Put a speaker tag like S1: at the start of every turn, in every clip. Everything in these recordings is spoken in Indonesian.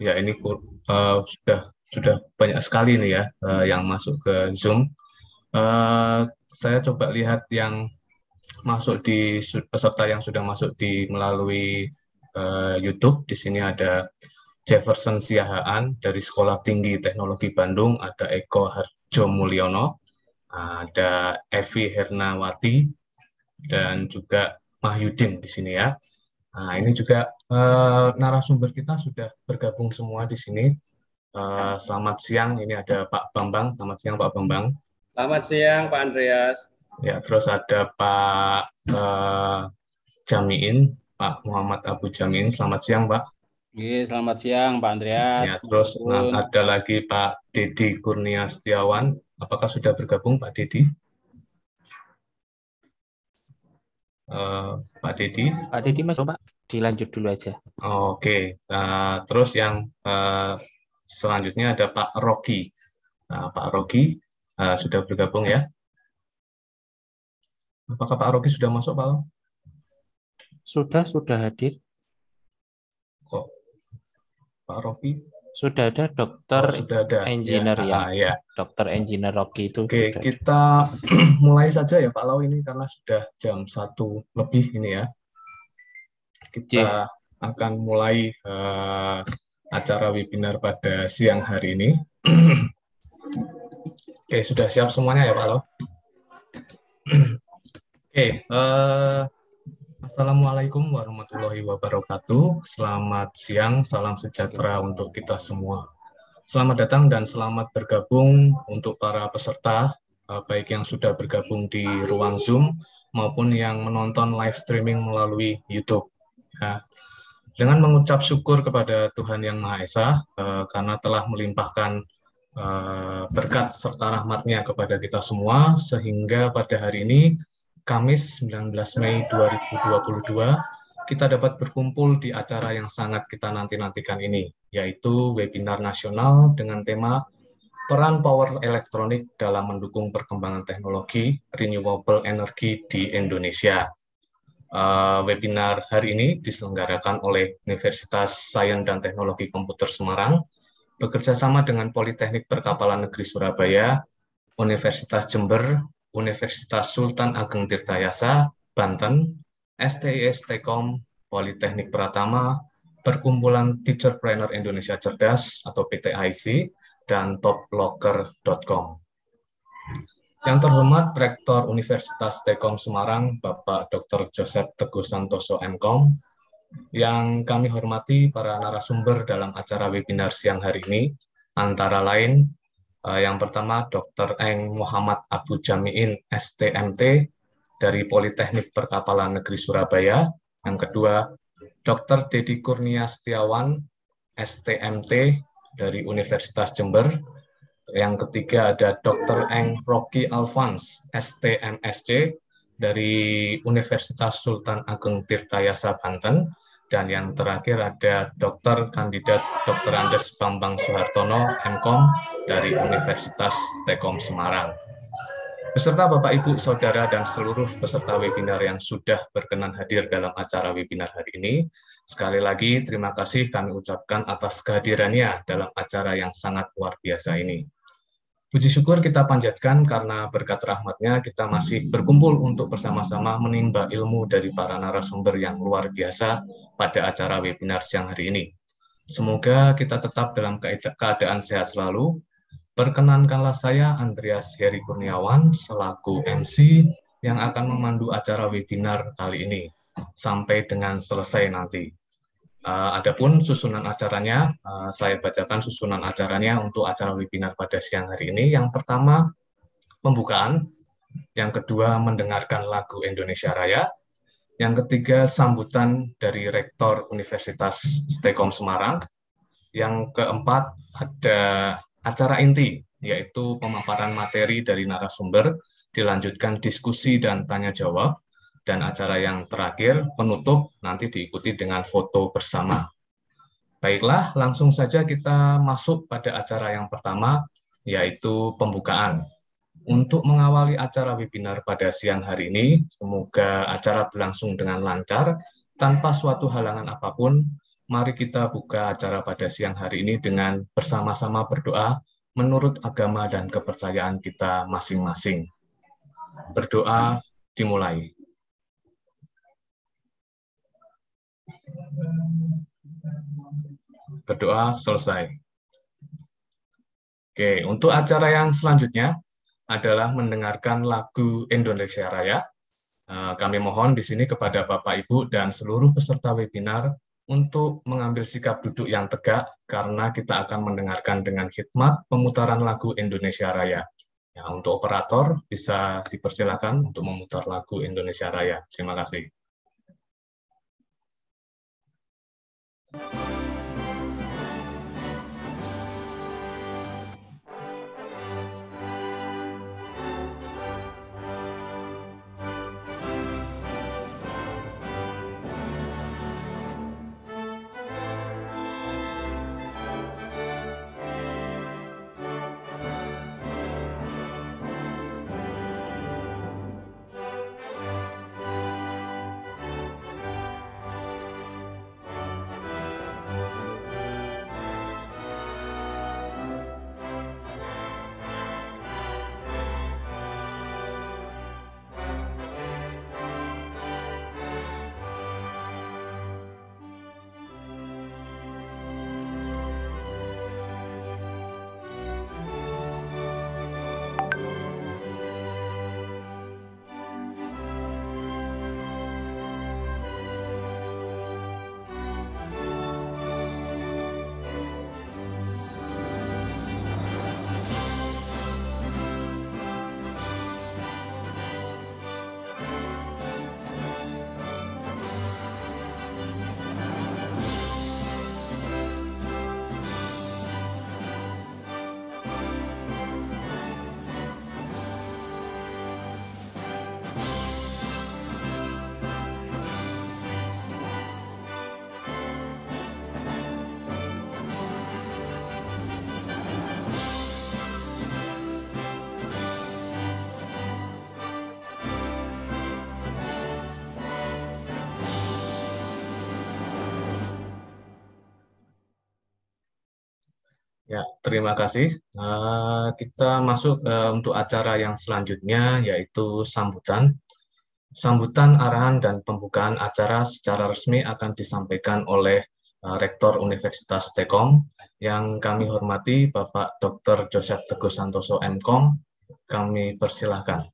S1: ya ini uh, sudah sudah banyak sekali nih ya uh, yang masuk ke Zoom. Uh, saya coba lihat yang masuk di peserta yang sudah masuk di melalui uh, YouTube. Di sini ada Jefferson Siahaan dari Sekolah Tinggi Teknologi Bandung, ada Eko Harjo Mulyono, ada Evi Hernawati, dan juga Mahyudin di sini ya. Nah, ini juga uh, narasumber kita sudah bergabung semua di sini. Uh, selamat siang, ini ada Pak Bambang. Selamat siang, Pak Bambang. Selamat siang, Pak Andreas. Ya, terus ada Pak uh, Jamiin, Pak Muhammad Abu Jamiin. Selamat siang, Pak.
S2: Oke, iya, selamat siang, Pak Andreas. Ya, terus ada
S1: lagi Pak Dedi Kurnia Setiawan. Apakah sudah bergabung, Pak Dedi?
S3: Uh, Pak Dedi. Pak Dedi, Mas, Pak dilanjut dulu aja. Oke, okay. uh, eh, terus yang
S4: uh, selanjutnya ada Pak Rocky. Uh, nah, Pak Rocky uh, eh, sudah bergabung ya. Apakah Pak Rocky sudah masuk, Pak?
S3: Sudah, sudah hadir. Kok Pak Rocky? Sudah ada dokter oh, sudah ada. engineer ya. ya. Ah, ya. Dokter engineer Rocky itu. Oke, okay,
S1: kita mulai saja ya Pak Lau ini karena sudah jam satu lebih ini ya kita akan mulai uh, acara webinar pada siang hari ini. Oke, sudah siap semuanya ya Pak Lo? Oke, uh, Assalamualaikum warahmatullahi wabarakatuh. Selamat siang, salam sejahtera untuk kita semua. Selamat datang dan selamat bergabung untuk para peserta, uh, baik yang sudah bergabung di ruang Zoom maupun yang menonton live streaming melalui YouTube. Ya. Dengan mengucap syukur kepada Tuhan Yang Maha Esa uh, karena telah melimpahkan uh, berkat serta rahmatnya kepada kita semua, sehingga pada hari ini, Kamis 19 Mei 2022, kita dapat berkumpul di acara yang sangat kita nanti-nantikan ini, yaitu webinar nasional dengan tema peran power elektronik dalam mendukung perkembangan teknologi renewable energy di Indonesia uh, webinar hari ini diselenggarakan oleh Universitas Sains dan Teknologi Komputer Semarang, bekerjasama dengan Politeknik Perkapalan Negeri Surabaya, Universitas Jember, Universitas Sultan Ageng Tirtayasa, Banten, STIS Tekom, Politeknik Pratama, Perkumpulan Teacherpreneur Indonesia Cerdas atau PTIC, dan toplocker.com. Yang terhormat Rektor Universitas Tekom Semarang, Bapak Dr. Joseph Teguh Santoso MKOM, yang kami hormati para narasumber dalam acara webinar siang hari ini, antara lain eh, yang pertama Dr. Eng Muhammad Abu Jamiin STMT dari Politeknik Perkapalan Negeri Surabaya. Yang kedua, Dr. Dedi Kurnia Setiawan STMT dari Universitas Jember yang ketiga ada Dr. Eng Rocky Alphonse, STMSC, dari Universitas Sultan Ageng Tirtayasa Banten. Dan yang terakhir ada Dr. Kandidat Dr. Andes Bambang Soehartono, MKOM, dari Universitas Tekom Semarang. Beserta Bapak, Ibu, Saudara, dan seluruh peserta webinar yang sudah berkenan hadir dalam acara webinar hari ini, sekali lagi terima kasih kami ucapkan atas kehadirannya dalam acara yang sangat luar biasa ini. Puji syukur kita panjatkan karena berkat rahmatnya kita masih hmm. berkumpul untuk bersama-sama menimba ilmu dari para narasumber yang luar biasa pada acara webinar siang hari ini. Semoga kita tetap dalam keadaan sehat selalu. Perkenankanlah saya Andreas Heri Kurniawan selaku MC yang akan memandu acara webinar kali ini sampai dengan selesai nanti. Uh, adapun susunan acaranya, eh, saya bacakan susunan acaranya untuk acara webinar pada siang hari ini. Yang pertama, pembukaan. Yang kedua, mendengarkan lagu Indonesia Raya. Yang ketiga, sambutan dari Rektor Universitas Stekom Semarang. Yang keempat, ada acara inti, yaitu pemaparan materi dari narasumber, dilanjutkan diskusi dan tanya-jawab. Dan acara yang terakhir, penutup, nanti diikuti dengan foto bersama. Baiklah, langsung saja kita masuk pada acara yang pertama, yaitu pembukaan. Untuk mengawali acara webinar pada siang hari ini, semoga acara berlangsung dengan lancar, tanpa suatu halangan apapun, mari kita buka acara pada siang hari ini dengan bersama-sama berdoa menurut agama dan kepercayaan kita
S4: masing-masing. Berdoa dimulai. Berdoa selesai. Oke, untuk acara yang selanjutnya
S1: adalah mendengarkan lagu Indonesia Raya. Eh, kami mohon di sini kepada Bapak, Ibu, dan seluruh peserta webinar untuk mengambil sikap duduk yang tegak karena kita akan mendengarkan dengan khidmat pemutaran lagu Indonesia Raya. Ya, untuk operator bisa dipersilakan untuk memutar lagu Indonesia Raya. Terima kasih. Thank you. terima kasih. Uh, kita masuk uh, untuk acara yang selanjutnya, yaitu sambutan. Sambutan, arahan, dan pembukaan acara secara resmi akan disampaikan oleh uh, Rektor Universitas Tekom, yang kami hormati Bapak Dr. Joseph Teguh Santoso MKOM. Kami
S5: persilahkan.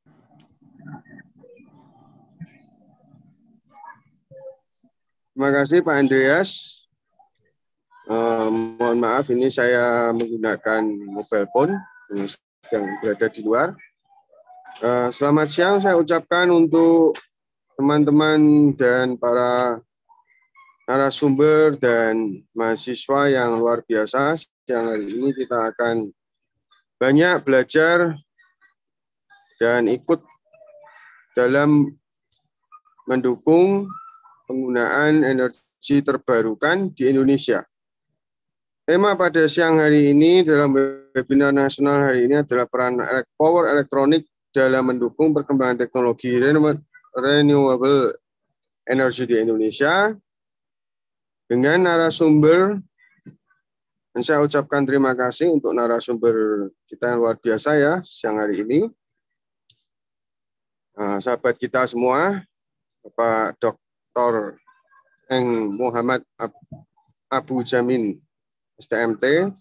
S5: Terima kasih Pak Andreas. Eh, mohon maaf, ini saya menggunakan mobile phone yang berada di luar. Uh, selamat siang saya ucapkan untuk teman-teman dan para narasumber dan mahasiswa yang luar biasa. Siang hari ini kita akan banyak belajar dan ikut dalam mendukung penggunaan energi terbarukan di Indonesia. Tema pada siang hari ini dalam webinar nasional hari ini adalah peran power elektronik dalam mendukung perkembangan teknologi renewable energy di Indonesia. Dengan narasumber, dan saya ucapkan terima kasih untuk narasumber kita yang luar biasa ya siang hari ini. Nah, sahabat kita semua, Bapak Dr. Eng Muhammad Abu Jamin STMT,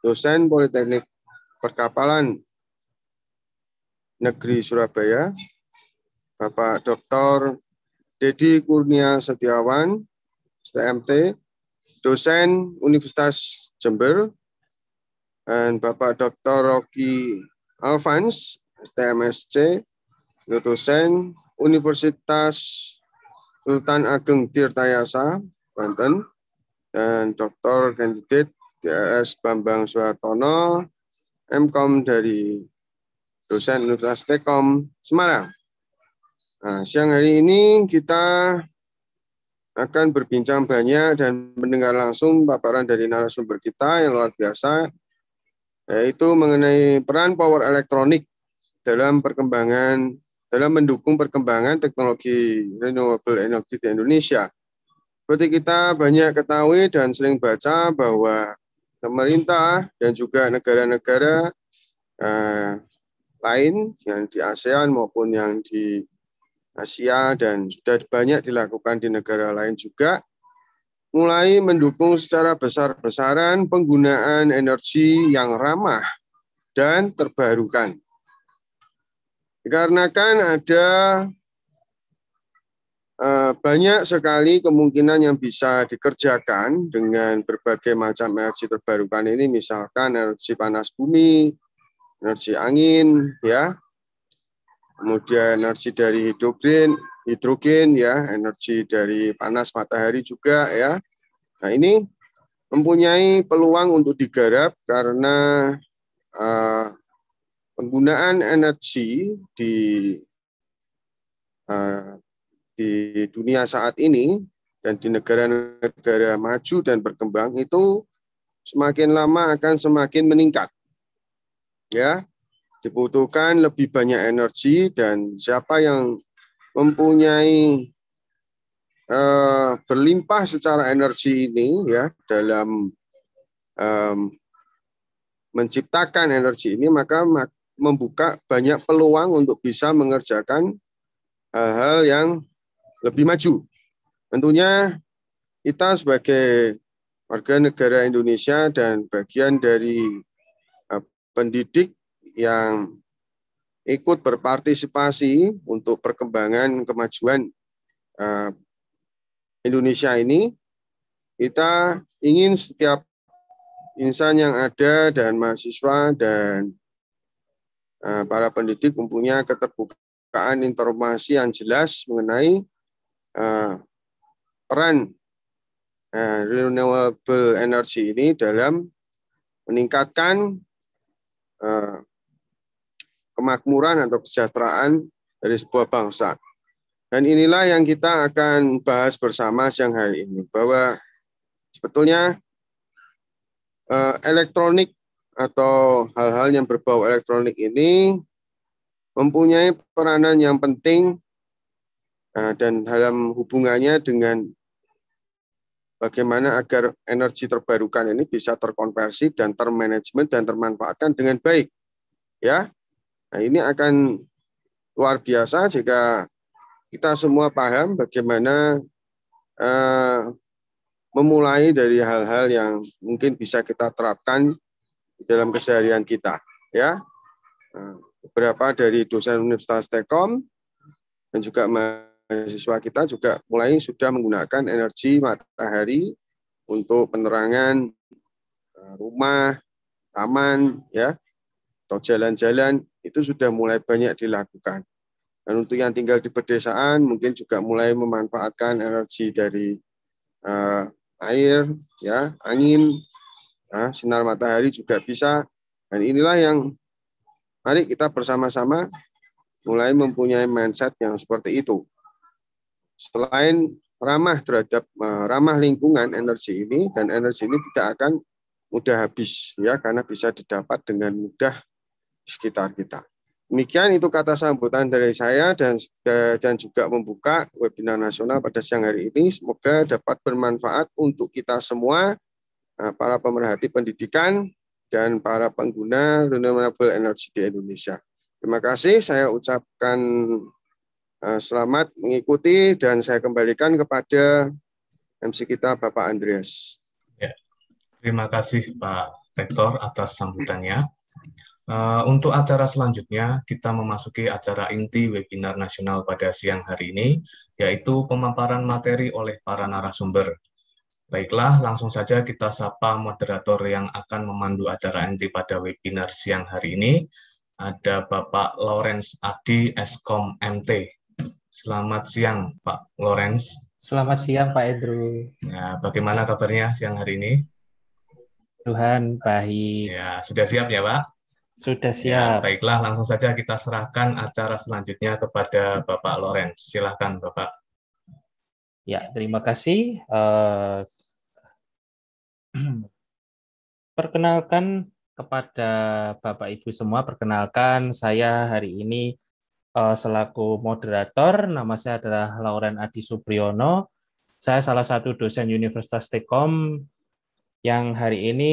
S5: dosen Politeknik Perkapalan Negeri Surabaya, Bapak Dr. Dedi Kurnia Setiawan, STMT, dosen Universitas Jember, dan Bapak Dr. Rocky Alvans, STMSC, dosen Universitas Sultan Ageng Tirtayasa, Banten, dan Dr. Kandidat DRS Bambang Soehartono, MKOM dari dosen Universitas Tekom Semarang. Nah, siang hari ini kita akan berbincang banyak dan mendengar langsung paparan dari narasumber kita yang luar biasa, yaitu mengenai peran power elektronik dalam perkembangan dalam mendukung perkembangan teknologi renewable energy di Indonesia. Seperti kita banyak ketahui dan sering baca bahwa pemerintah dan juga negara-negara eh, lain yang di ASEAN maupun yang di Asia dan sudah banyak dilakukan di negara lain juga mulai mendukung secara besar-besaran penggunaan energi yang ramah dan terbarukan. Dikarenakan ada Eh, banyak sekali kemungkinan yang bisa dikerjakan dengan berbagai macam energi terbarukan ini misalkan energi panas bumi, energi angin ya. Kemudian energi dari hidrogen, hidrogen ya, energi dari panas matahari juga ya. Nah, ini mempunyai peluang untuk digarap karena uh, penggunaan energi di uh, di dunia saat ini dan di negara-negara maju dan berkembang itu semakin lama akan semakin meningkat. Ya, dibutuhkan lebih banyak energi dan siapa yang mempunyai uh, berlimpah secara energi ini ya dalam um, menciptakan energi ini maka membuka banyak peluang untuk bisa mengerjakan hal-hal yang lebih maju. Tentunya kita sebagai warga negara Indonesia dan bagian dari eh, pendidik yang ikut berpartisipasi untuk perkembangan kemajuan eh, Indonesia ini, kita ingin setiap insan yang ada dan mahasiswa dan eh, para pendidik mempunyai keterbukaan informasi yang jelas mengenai uh, peran uh, renewable energy ini dalam meningkatkan uh, kemakmuran atau kesejahteraan dari sebuah bangsa. Dan inilah yang kita akan bahas bersama siang hari ini bahwa sebetulnya uh, elektronik atau hal-hal yang berbau elektronik ini mempunyai peranan yang penting Eh, dan dalam hubungannya dengan bagaimana agar energi terbarukan ini bisa terkonversi dan termanajemen dan termanfaatkan dengan baik. Ya. Nah, ini akan luar biasa jika kita semua paham bagaimana eh, memulai dari hal-hal yang mungkin bisa kita terapkan di dalam keseharian kita, ya. Eh, beberapa dari dosen Universitas Telkom dan juga mahasiswa kita juga mulai sudah menggunakan energi matahari untuk penerangan eh, rumah, taman, ya, atau jalan-jalan itu sudah mulai banyak dilakukan. Dan untuk yang tinggal di pedesaan mungkin juga mulai memanfaatkan energi dari uh, air, ya, angin, ya, sinar matahari juga bisa. Dan inilah yang mari kita bersama-sama mulai mempunyai mindset yang seperti itu selain ramah terhadap eh, ramah lingkungan energi ini dan energi ini tidak akan mudah habis ya karena bisa didapat dengan mudah di sekitar kita. Demikian itu kata sambutan dari saya dan eh, dan juga membuka webinar nasional pada siang hari ini. Semoga dapat bermanfaat untuk kita semua, eh, para pemerhati pendidikan dan para pengguna renewable energy di Indonesia. Terima kasih saya ucapkan Eh, selamat mengikuti dan saya kembalikan kepada MC kita Bapak Andreas.
S1: Ya, terima kasih Pak Rektor atas sambutannya. Eh, untuk acara selanjutnya, kita memasuki acara inti webinar nasional pada siang hari ini, yaitu pemaparan materi oleh para narasumber. Baiklah, langsung saja kita sapa moderator yang akan memandu acara inti pada webinar siang hari ini. Ada Bapak Lawrence Adi, Eskom MT. Selamat siang, Pak Lawrence.
S3: Selamat siang, Pak Edru. Nah, bagaimana kabarnya siang
S1: hari ini? Tuhan, baik. Ya, sudah siap ya, Pak? Sudah ya, siap. Ya, baiklah, langsung saja kita serahkan acara selanjutnya kepada Bapak Lawrence. Silahkan, Bapak.
S3: Ya, terima kasih. Uh, perkenalkan kepada Bapak Ibu semua, perkenalkan saya hari ini uh, selaku moderator. Nama saya adalah Lauren Adi Supriyono. Saya salah satu dosen Universitas Tekom yang hari ini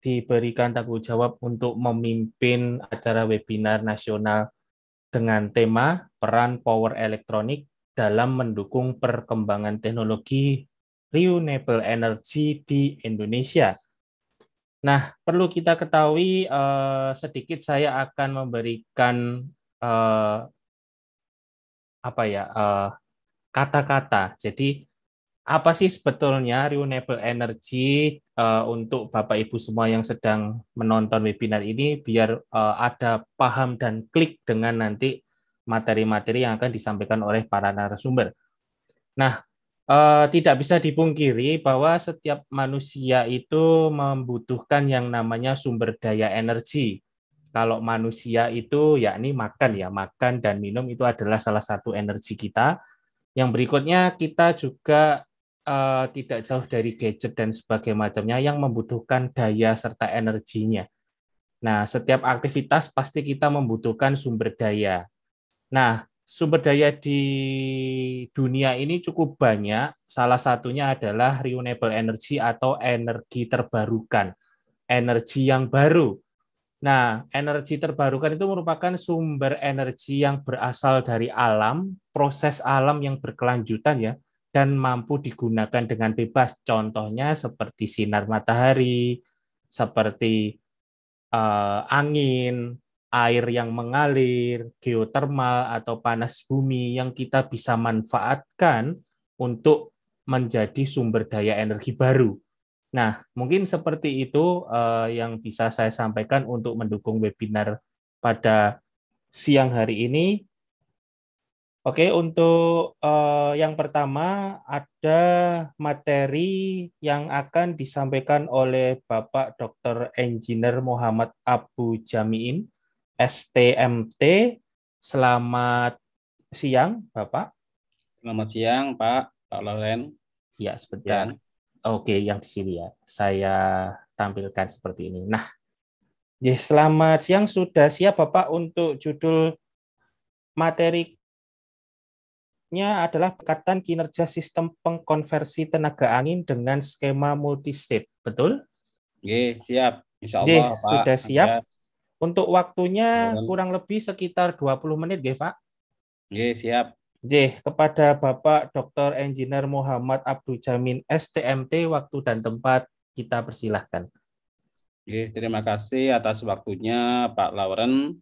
S3: diberikan tanggung jawab untuk memimpin acara webinar nasional dengan tema peran power elektronik dalam mendukung perkembangan teknologi renewable energy di Indonesia. Nah, perlu kita ketahui eh, sedikit saya akan memberikan uh, apa ya kata eh, kata-kata. Jadi apa sih sebetulnya renewable energy uh, untuk Bapak Ibu semua yang sedang menonton webinar ini biar uh, ada paham dan klik dengan nanti materi-materi yang akan disampaikan oleh para narasumber. Nah, uh, tidak bisa dipungkiri bahwa setiap manusia itu membutuhkan yang namanya sumber daya energi kalau manusia itu yakni makan ya, makan dan minum itu adalah salah satu energi kita. Yang berikutnya kita juga uh, tidak jauh dari gadget dan sebagainya macamnya yang membutuhkan daya serta energinya. Nah, setiap aktivitas pasti kita membutuhkan sumber daya. Nah, sumber daya di dunia ini cukup banyak. Salah satunya adalah renewable energy atau energi terbarukan, energi yang baru. Nah, energi terbarukan itu merupakan sumber energi yang berasal dari alam, proses alam yang berkelanjutan ya, dan mampu digunakan dengan bebas. Contohnya seperti sinar matahari, seperti uh, angin, air yang mengalir, geotermal atau panas bumi yang kita bisa manfaatkan untuk menjadi sumber daya energi baru. Nah, mungkin seperti itu uh, yang bisa saya sampaikan untuk mendukung webinar pada siang hari ini. Oke, untuk uh, yang pertama ada materi yang akan disampaikan oleh Bapak Dr. Engineer Muhammad Abu Jamiin, STMT. Selamat siang, Bapak. Selamat siang, Pak. Pak Loren. Ya, sebentar. Ya. Oke, yang di sini ya. Saya tampilkan seperti ini. Nah, ya selamat siang. Sudah siap Bapak untuk judul materinya adalah perkatan kinerja sistem pengkonversi tenaga angin dengan skema multistate. Betul?
S2: Oke, siap. Insya Allah, Jih, Pak. Sudah siap.
S3: Untuk waktunya kurang lebih sekitar 20 menit, ya Pak?
S2: Oke, siap.
S3: J. Kepada Bapak Dr. Engineer Muhammad Abdul Jamin, STMT, waktu dan tempat kita persilahkan.
S2: Oke, terima kasih atas waktunya Pak Lauren.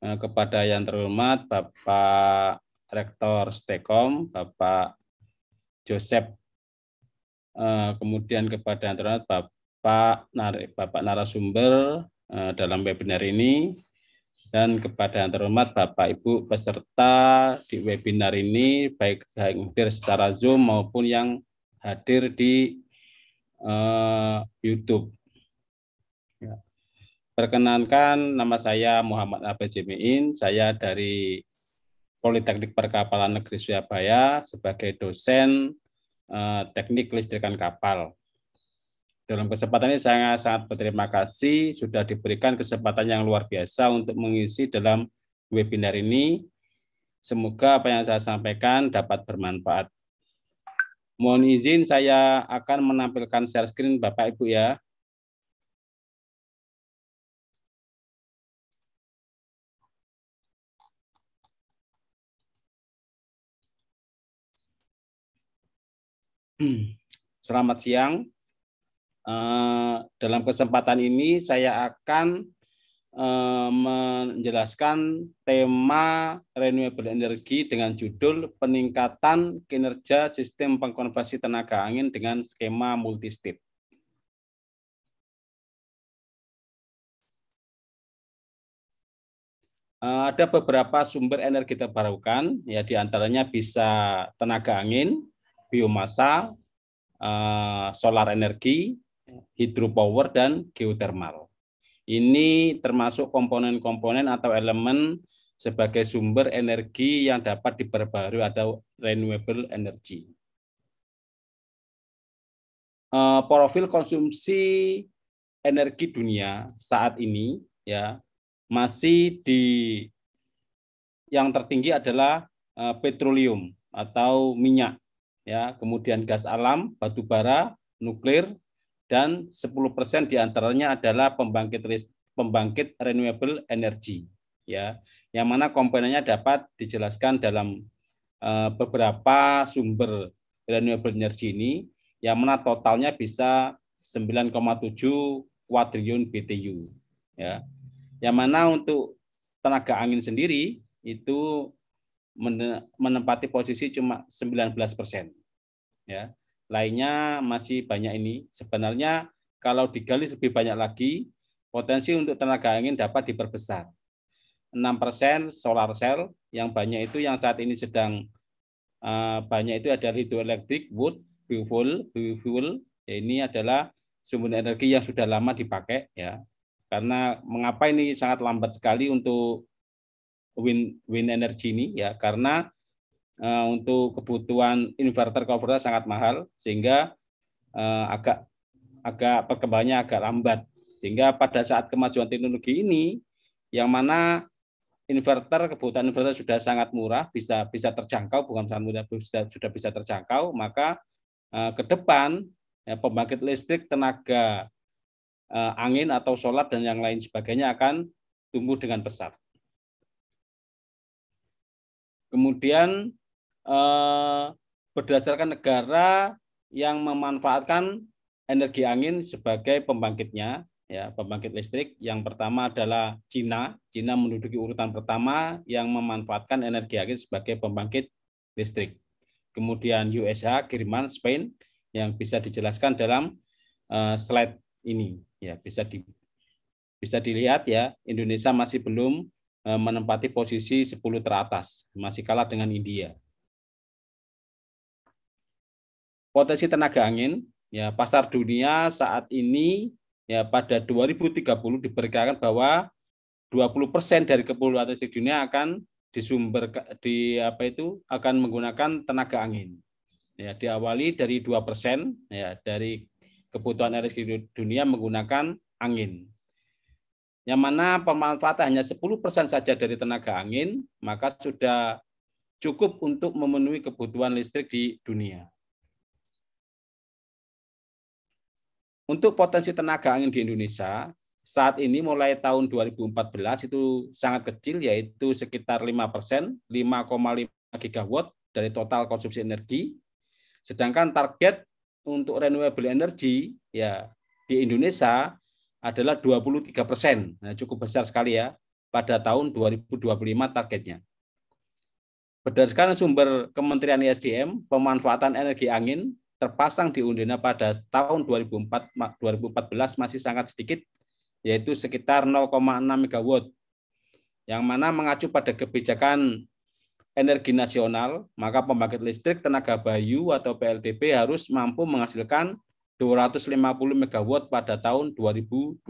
S2: Eh, kepada yang terhormat Bapak Rektor Stekom, Bapak Joseph. Eh, kemudian kepada yang terhormat Bapak, Bapak narasumber eh, dalam webinar ini, dan kepada yang terhormat Bapak Ibu peserta di webinar ini baik yang hadir secara Zoom maupun yang hadir di uh, YouTube. Ya. Perkenankan nama saya Muhammad Abed Jemiin, saya dari Politeknik Perkapalan Negeri Surabaya sebagai dosen uh, teknik kelistrikan kapal. Dalam kesempatan ini saya sangat berterima kasih sudah diberikan kesempatan yang luar biasa untuk mengisi dalam webinar ini. Semoga apa yang saya sampaikan dapat
S4: bermanfaat. Mohon izin saya akan menampilkan share screen Bapak Ibu ya. Selamat siang.
S2: Eh, dalam kesempatan ini saya akan eh, menjelaskan tema renewable energy dengan judul peningkatan
S4: kinerja sistem pengkonversi tenaga angin dengan skema multi eh, Ada beberapa sumber energi terbarukan, ya diantaranya bisa
S2: tenaga angin, biomasa, solar energi, hidropower dan geotermal. Ini termasuk komponen-komponen atau elemen sebagai sumber energi yang dapat diperbarui atau renewable energy. Eh, profil konsumsi energi dunia saat ini ya masih di yang tertinggi adalah eh, petroleum atau minyak ya kemudian gas alam batu bara nuklir dan 10% diantaranya adalah pembangkit pembangkit renewable energy ya yang mana komponennya dapat dijelaskan dalam eh, beberapa sumber renewable energy ini yang mana totalnya bisa 9,7 kuadriun BTU ya yang mana untuk tenaga angin sendiri itu menempati posisi cuma 19 persen ya lainnya masih banyak ini. Sebenarnya kalau digali lebih banyak lagi, potensi untuk tenaga angin dapat diperbesar. 6% solar cell yang banyak itu yang saat ini sedang uh, banyak itu adalah hidroelektrik, wood, biofuel, biofuel. Ya, ini adalah sumber energi yang sudah lama dipakai ya. Karena mengapa ini sangat lambat sekali untuk wind wind energy ini ya karena Eh, untuk kebutuhan inverter konverter sangat mahal sehingga eh, agak agak perkembangannya agak lambat. Sehingga pada saat kemajuan teknologi ini yang mana inverter kebutuhan inverter sudah sangat murah, bisa bisa terjangkau bukan sangat murah sudah sudah bisa terjangkau, maka eh, ke depan ya, pembangkit listrik tenaga eh, angin atau solar dan yang lain sebagainya akan tumbuh dengan besar. Kemudian Eh, berdasarkan negara yang memanfaatkan energi angin sebagai pembangkitnya ya pembangkit listrik yang pertama adalah Cina Cina menduduki urutan pertama yang memanfaatkan energi angin sebagai pembangkit listrik kemudian USA, kiriman Spain yang bisa dijelaskan dalam eh, slide ini ya bisa di bisa dilihat ya Indonesia masih belum eh, menempati posisi 10 teratas masih kalah dengan India potensi tenaga angin ya pasar dunia saat ini ya pada 2030 diperkirakan bahwa 20% dari kepulauan listrik dunia akan disumber di apa itu akan menggunakan tenaga angin. Ya, diawali dari 2% ya dari kebutuhan energi dunia menggunakan angin. Yang mana pemanfaatan hanya 10% saja dari tenaga angin, maka sudah cukup untuk memenuhi kebutuhan listrik di dunia. Untuk potensi tenaga angin di Indonesia, saat ini mulai tahun 2014 itu sangat kecil, yaitu sekitar 5 persen, 5,5 gigawatt dari total konsumsi energi. Sedangkan target untuk renewable energy ya di Indonesia adalah 23 persen, nah, cukup besar sekali ya pada tahun 2025 targetnya. Berdasarkan sumber Kementerian ESDM, pemanfaatan energi angin terpasang di Undina pada tahun 2004, 2014 masih sangat sedikit, yaitu sekitar 0,6 MW, yang mana mengacu pada kebijakan energi nasional, maka pembangkit listrik tenaga bayu atau PLTP harus mampu menghasilkan 250 MW pada tahun 2025,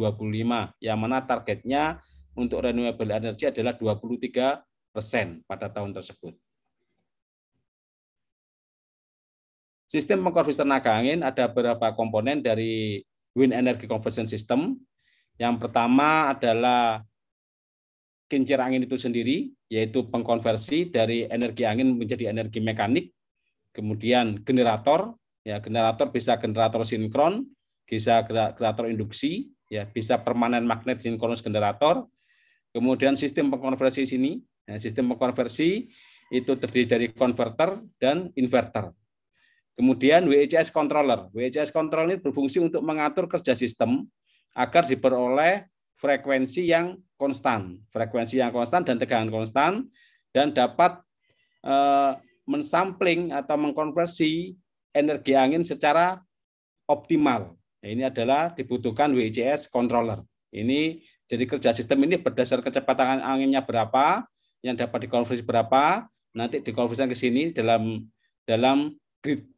S2: yang mana targetnya untuk renewable energy adalah 23 persen pada tahun tersebut. Sistem pengkonversi tenaga angin ada beberapa komponen dari wind energy conversion system. Yang pertama adalah kincir angin itu sendiri, yaitu pengkonversi dari energi angin menjadi energi mekanik. Kemudian generator, ya generator bisa generator sinkron, bisa generator induksi, ya bisa permanen magnet sinkronus generator. Kemudian sistem pengkonversi sini, ya, sistem pengkonversi itu terdiri dari konverter dan inverter. Kemudian WHS controller. WHS controller ini berfungsi untuk mengatur kerja sistem agar diperoleh frekuensi yang konstan, frekuensi yang konstan dan tegangan konstan dan dapat eh, mensampling atau mengkonversi energi angin secara optimal. Nah, ini adalah dibutuhkan WHS controller. Ini jadi kerja sistem ini berdasar kecepatan anginnya berapa, yang dapat dikonversi berapa, nanti dikonversikan ke sini dalam dalam grid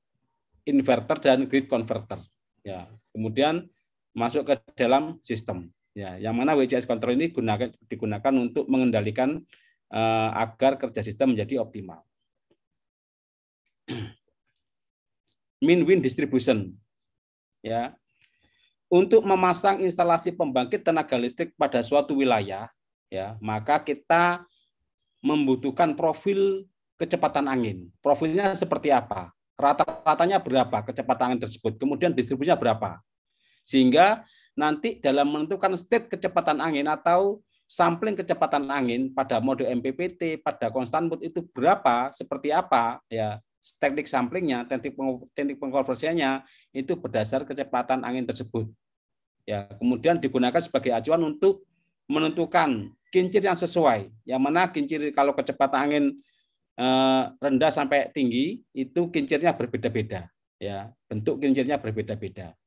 S2: inverter dan grid converter. Ya, kemudian masuk ke dalam sistem. Ya, yang mana WCS control ini gunakan, digunakan untuk mengendalikan uh, agar kerja sistem menjadi optimal. Min win distribution. Ya. Untuk memasang instalasi pembangkit tenaga listrik pada suatu wilayah, ya, maka kita membutuhkan profil kecepatan angin. Profilnya seperti apa? rata-ratanya berapa kecepatan angin tersebut, kemudian distribusinya berapa. Sehingga nanti dalam menentukan state kecepatan angin atau sampling kecepatan angin pada mode MPPT, pada constant mode itu berapa, seperti apa, ya teknik samplingnya, teknik, peng, teknik pengkonversiannya itu berdasar kecepatan angin tersebut. Ya, kemudian digunakan sebagai acuan untuk menentukan kincir yang sesuai. Yang mana kincir kalau kecepatan angin Eh, rendah sampai tinggi itu kincirnya berbeda-beda ya bentuk kincirnya berbeda-beda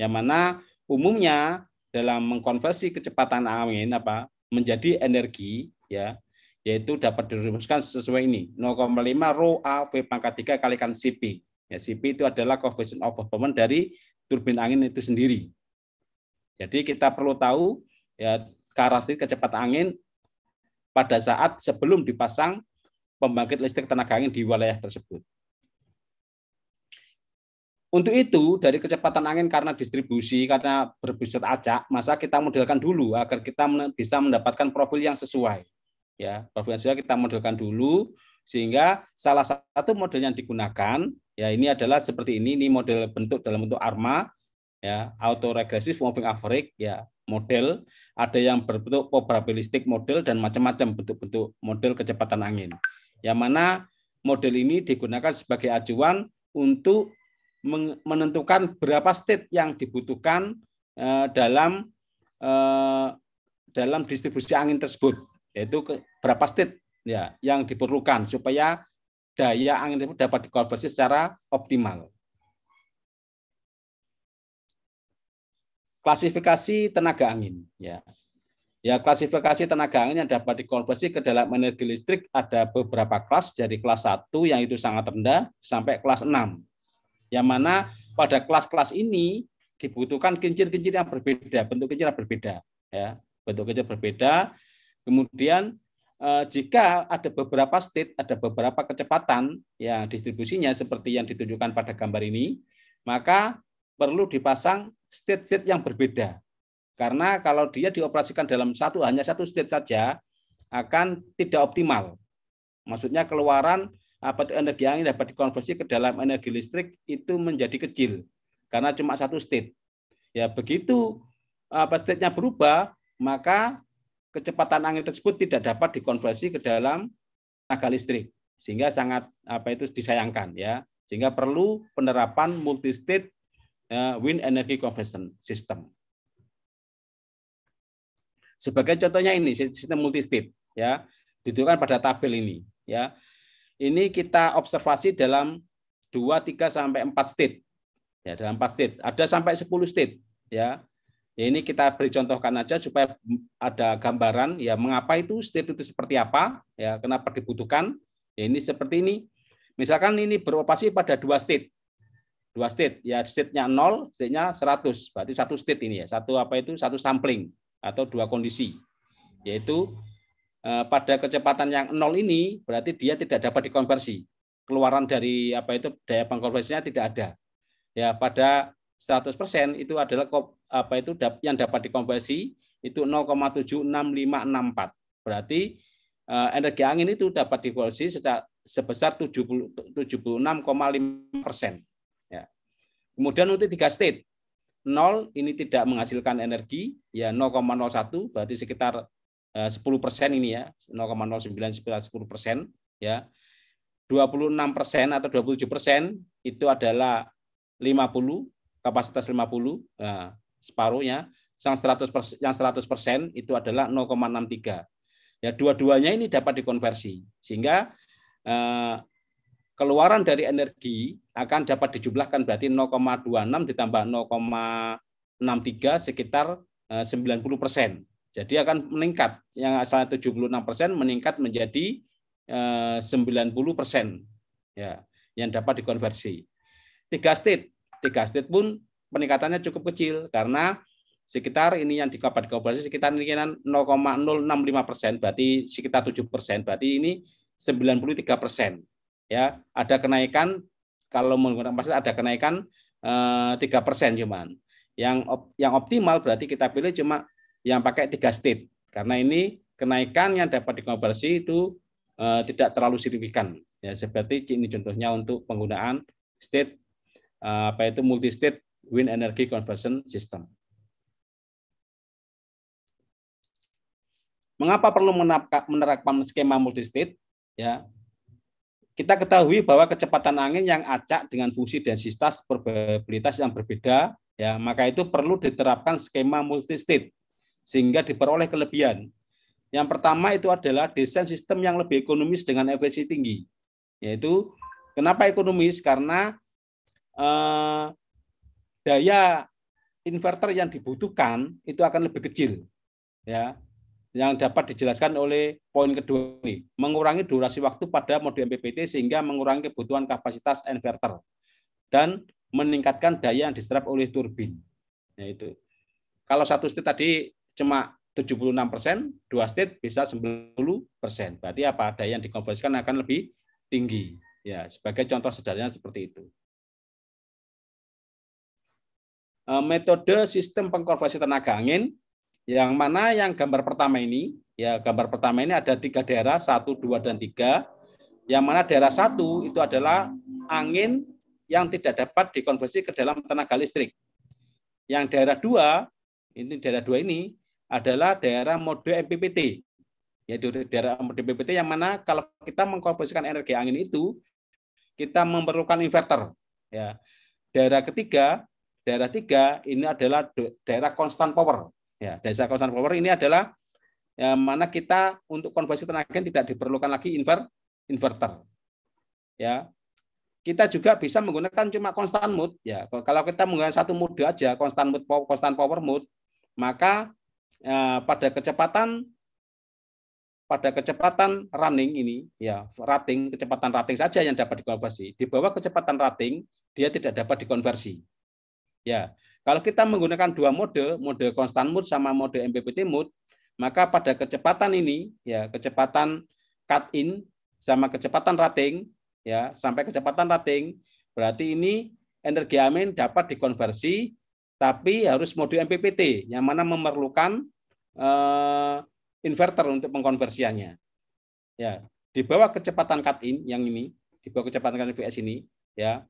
S2: yang mana umumnya dalam mengkonversi kecepatan angin apa menjadi energi ya yaitu dapat dirumuskan sesuai ini 0,5 rho a v pangkat 3 kalikan cp ya cp itu adalah coefficient of performance dari turbin angin itu sendiri jadi kita perlu tahu ya karakteristik kecepatan angin pada saat sebelum dipasang pembangkit listrik tenaga angin di wilayah tersebut. Untuk itu, dari kecepatan angin karena distribusi, karena berbuset acak, masa kita modelkan dulu agar kita bisa mendapatkan profil yang sesuai. Ya, profil yang sesuai kita modelkan dulu, sehingga salah satu model yang digunakan, ya ini adalah seperti ini, ini model bentuk dalam bentuk ARMA, ya auto moving average, ya model, ada yang berbentuk probabilistik model, dan macam-macam bentuk-bentuk model kecepatan angin yang mana model ini digunakan sebagai acuan untuk menentukan berapa state yang dibutuhkan eh, dalam eh, dalam distribusi angin tersebut yaitu berapa state ya yang diperlukan supaya daya angin tersebut dapat dikonversi secara optimal. Klasifikasi tenaga angin ya. Ya, klasifikasi tenaga angin yang dapat dikonversi ke dalam energi listrik ada beberapa kelas, dari kelas 1 yang itu sangat rendah sampai kelas 6. Yang mana pada kelas-kelas ini dibutuhkan kincir-kincir yang berbeda, bentuk kincir yang berbeda, ya. Bentuk kincir berbeda. Kemudian eh, jika ada beberapa state, ada beberapa kecepatan yang distribusinya seperti yang ditunjukkan pada gambar ini, maka perlu dipasang state-state yang berbeda karena kalau dia dioperasikan dalam satu hanya satu state saja akan tidak optimal. Maksudnya keluaran eh, apa energi angin dapat dikonversi ke dalam energi listrik itu menjadi kecil karena cuma satu state. Ya
S5: begitu
S2: eh, apa state-nya berubah, maka kecepatan angin tersebut tidak dapat dikonversi ke dalam tenaga listrik sehingga sangat apa itu disayangkan ya. Sehingga perlu penerapan multi state eh, wind energy conversion system. Sebagai contohnya ini sistem multi state ya, Ditunjukkan pada tabel ini ya. Ini kita observasi dalam 2 3 sampai 4 state. Ya, dalam 4 state. Ada sampai 10 state ya. ya ini kita beri contohkan aja supaya ada gambaran ya mengapa itu state itu seperti apa ya, kenapa dibutuhkan. Ya, ini seperti ini. Misalkan ini beroperasi pada dua state dua state ya state-nya 0, state-nya 100. Berarti satu state ini ya. Satu apa itu? Satu sampling atau dua kondisi, yaitu eh, pada kecepatan yang nol ini berarti dia tidak dapat dikonversi. Keluaran dari apa itu daya pengkonversinya tidak ada. Ya, pada 100% itu adalah apa itu yang dapat dikonversi itu 0,76564. Berarti eh, energi angin itu dapat dikonversi secara sebesar 76,5 persen. Ya. Kemudian untuk tiga state, 0 ini tidak menghasilkan energi, ya 0,01 berarti sekitar 10 eh, persen ini ya, 0,09 sekitar 10 persen ya. 26 persen atau 27 persen itu adalah 50 kapasitas 50 nah, eh, separuhnya yang 100 persen, yang 100 persen itu adalah 0,63 ya dua-duanya ini dapat dikonversi sehingga eh, keluaran dari energi akan dapat dijumlahkan berarti 0,26 ditambah 0,63 sekitar 90 eh, persen. Jadi akan meningkat yang asalnya 76 persen meningkat menjadi 90 eh, persen ya yang dapat dikonversi. Tiga state, tiga state pun peningkatannya cukup kecil karena sekitar ini yang dapat dikonversi sekitar 0,065 persen, berarti sekitar 7 persen, berarti ini 93 persen ya ada kenaikan kalau menggunakan pasar ada kenaikan eh, tiga persen cuman yang op, yang optimal berarti kita pilih cuma yang pakai tiga state karena ini kenaikan yang dapat dikonversi itu eh, tidak terlalu signifikan ya seperti ini contohnya untuk penggunaan state eh, apa itu multi state wind energy conversion system mengapa perlu menerapkan skema multi state ya kita ketahui bahwa kecepatan angin yang acak dengan fungsi densitas probabilitas yang berbeda, ya maka itu perlu diterapkan skema multi-state sehingga diperoleh kelebihan. Yang pertama itu adalah desain sistem yang lebih ekonomis dengan efisiensi tinggi, yaitu kenapa ekonomis karena eh, daya inverter yang dibutuhkan itu akan lebih kecil, ya yang dapat dijelaskan oleh poin kedua ini, mengurangi durasi waktu pada mode MPPT sehingga mengurangi kebutuhan kapasitas inverter dan meningkatkan daya yang diserap oleh turbin. Nah itu kalau satu state tadi cuma 76 persen, dua state bisa 90 persen. Berarti apa? Daya yang dikonversikan akan lebih tinggi. Ya, sebagai contoh sederhana seperti itu. Eh, metode sistem pengkonversi tenaga angin yang mana yang gambar pertama ini, ya gambar pertama ini ada tiga daerah, satu, dua, dan tiga. Yang mana daerah satu itu adalah angin yang tidak dapat dikonversi ke dalam tenaga listrik. Yang daerah dua, ini daerah dua ini adalah daerah mode MPPT. Yaitu daerah mode MPPT yang mana kalau kita mengkonversikan energi angin itu, kita memerlukan inverter. Ya. Daerah ketiga, daerah tiga ini adalah daerah constant power Ya, desa constant power ini adalah ya, mana kita untuk konversi tenaga tidak diperlukan lagi inver, inverter. Ya. Kita juga bisa menggunakan cuma constant mode ya. Kalau kita menggunakan satu mode aja, constant mode constant power mode, maka ya, pada kecepatan pada kecepatan running ini ya rating kecepatan rating saja yang dapat dikonversi di bawah kecepatan rating dia tidak dapat dikonversi Ya, kalau kita menggunakan dua mode, mode konstan mode sama mode MPPT mode, maka pada kecepatan ini, ya kecepatan cut in sama kecepatan rating, ya sampai kecepatan rating, berarti ini energi amin dapat dikonversi, tapi harus mode MPPT, yang mana memerlukan uh, inverter untuk pengkonversiannya. Ya, di bawah kecepatan cut in yang ini, di bawah kecepatan VS ini, ya,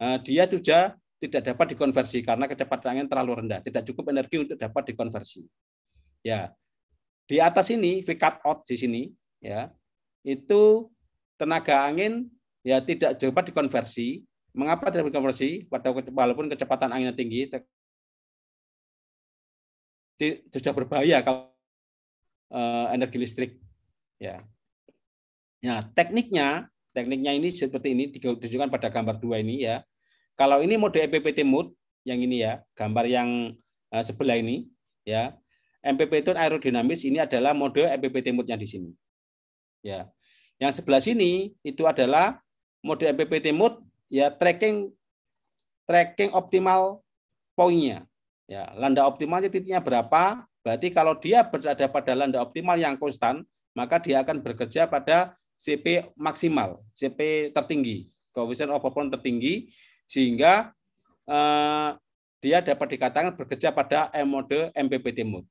S2: eh, dia sudah tidak dapat dikonversi karena kecepatan angin terlalu rendah. Tidak cukup energi untuk dapat dikonversi. Ya, di atas ini V cut out di sini ya itu tenaga angin ya tidak dapat dikonversi. Mengapa tidak dikonversi? Pada walaupun kecepatan anginnya tinggi sudah berbahaya kalau uh, energi listrik. Ya. Nah, tekniknya, tekniknya ini seperti ini ditunjukkan pada gambar dua ini ya. Kalau ini mode MPPT mode yang ini ya, gambar yang eh, sebelah ini ya. MPPT aerodinamis ini adalah mode MPPT mode yang di sini. Ya. Yang sebelah sini itu adalah mode MPPT mode ya tracking tracking optimal poinnya. Ya, landa optimalnya titiknya berapa? Berarti kalau dia berada pada landa optimal yang konstan, maka dia akan bekerja pada CP maksimal, CP tertinggi, koefisien overpoint tertinggi sehingga eh, dia dapat dikatakan bekerja pada M mode MPPT mode.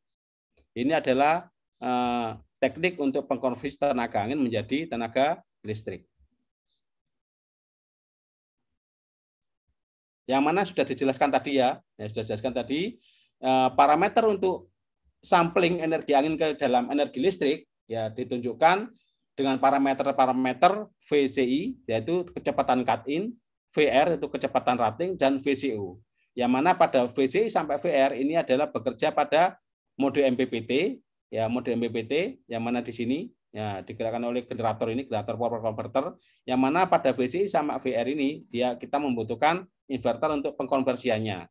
S2: Ini adalah eh, teknik untuk pengkonversi tenaga angin menjadi tenaga listrik. Yang mana sudah dijelaskan tadi ya, ya sudah dijelaskan tadi eh, parameter untuk sampling energi angin ke dalam energi listrik ya ditunjukkan dengan parameter-parameter VCI yaitu kecepatan cut in, VR itu kecepatan rating dan VCU. Yang mana pada VCI sampai VR ini adalah bekerja pada mode MPPT, ya mode MPPT yang mana di sini ya digerakkan oleh generator ini generator power converter yang mana pada VCI sama VR ini dia kita membutuhkan inverter untuk pengkonversiannya.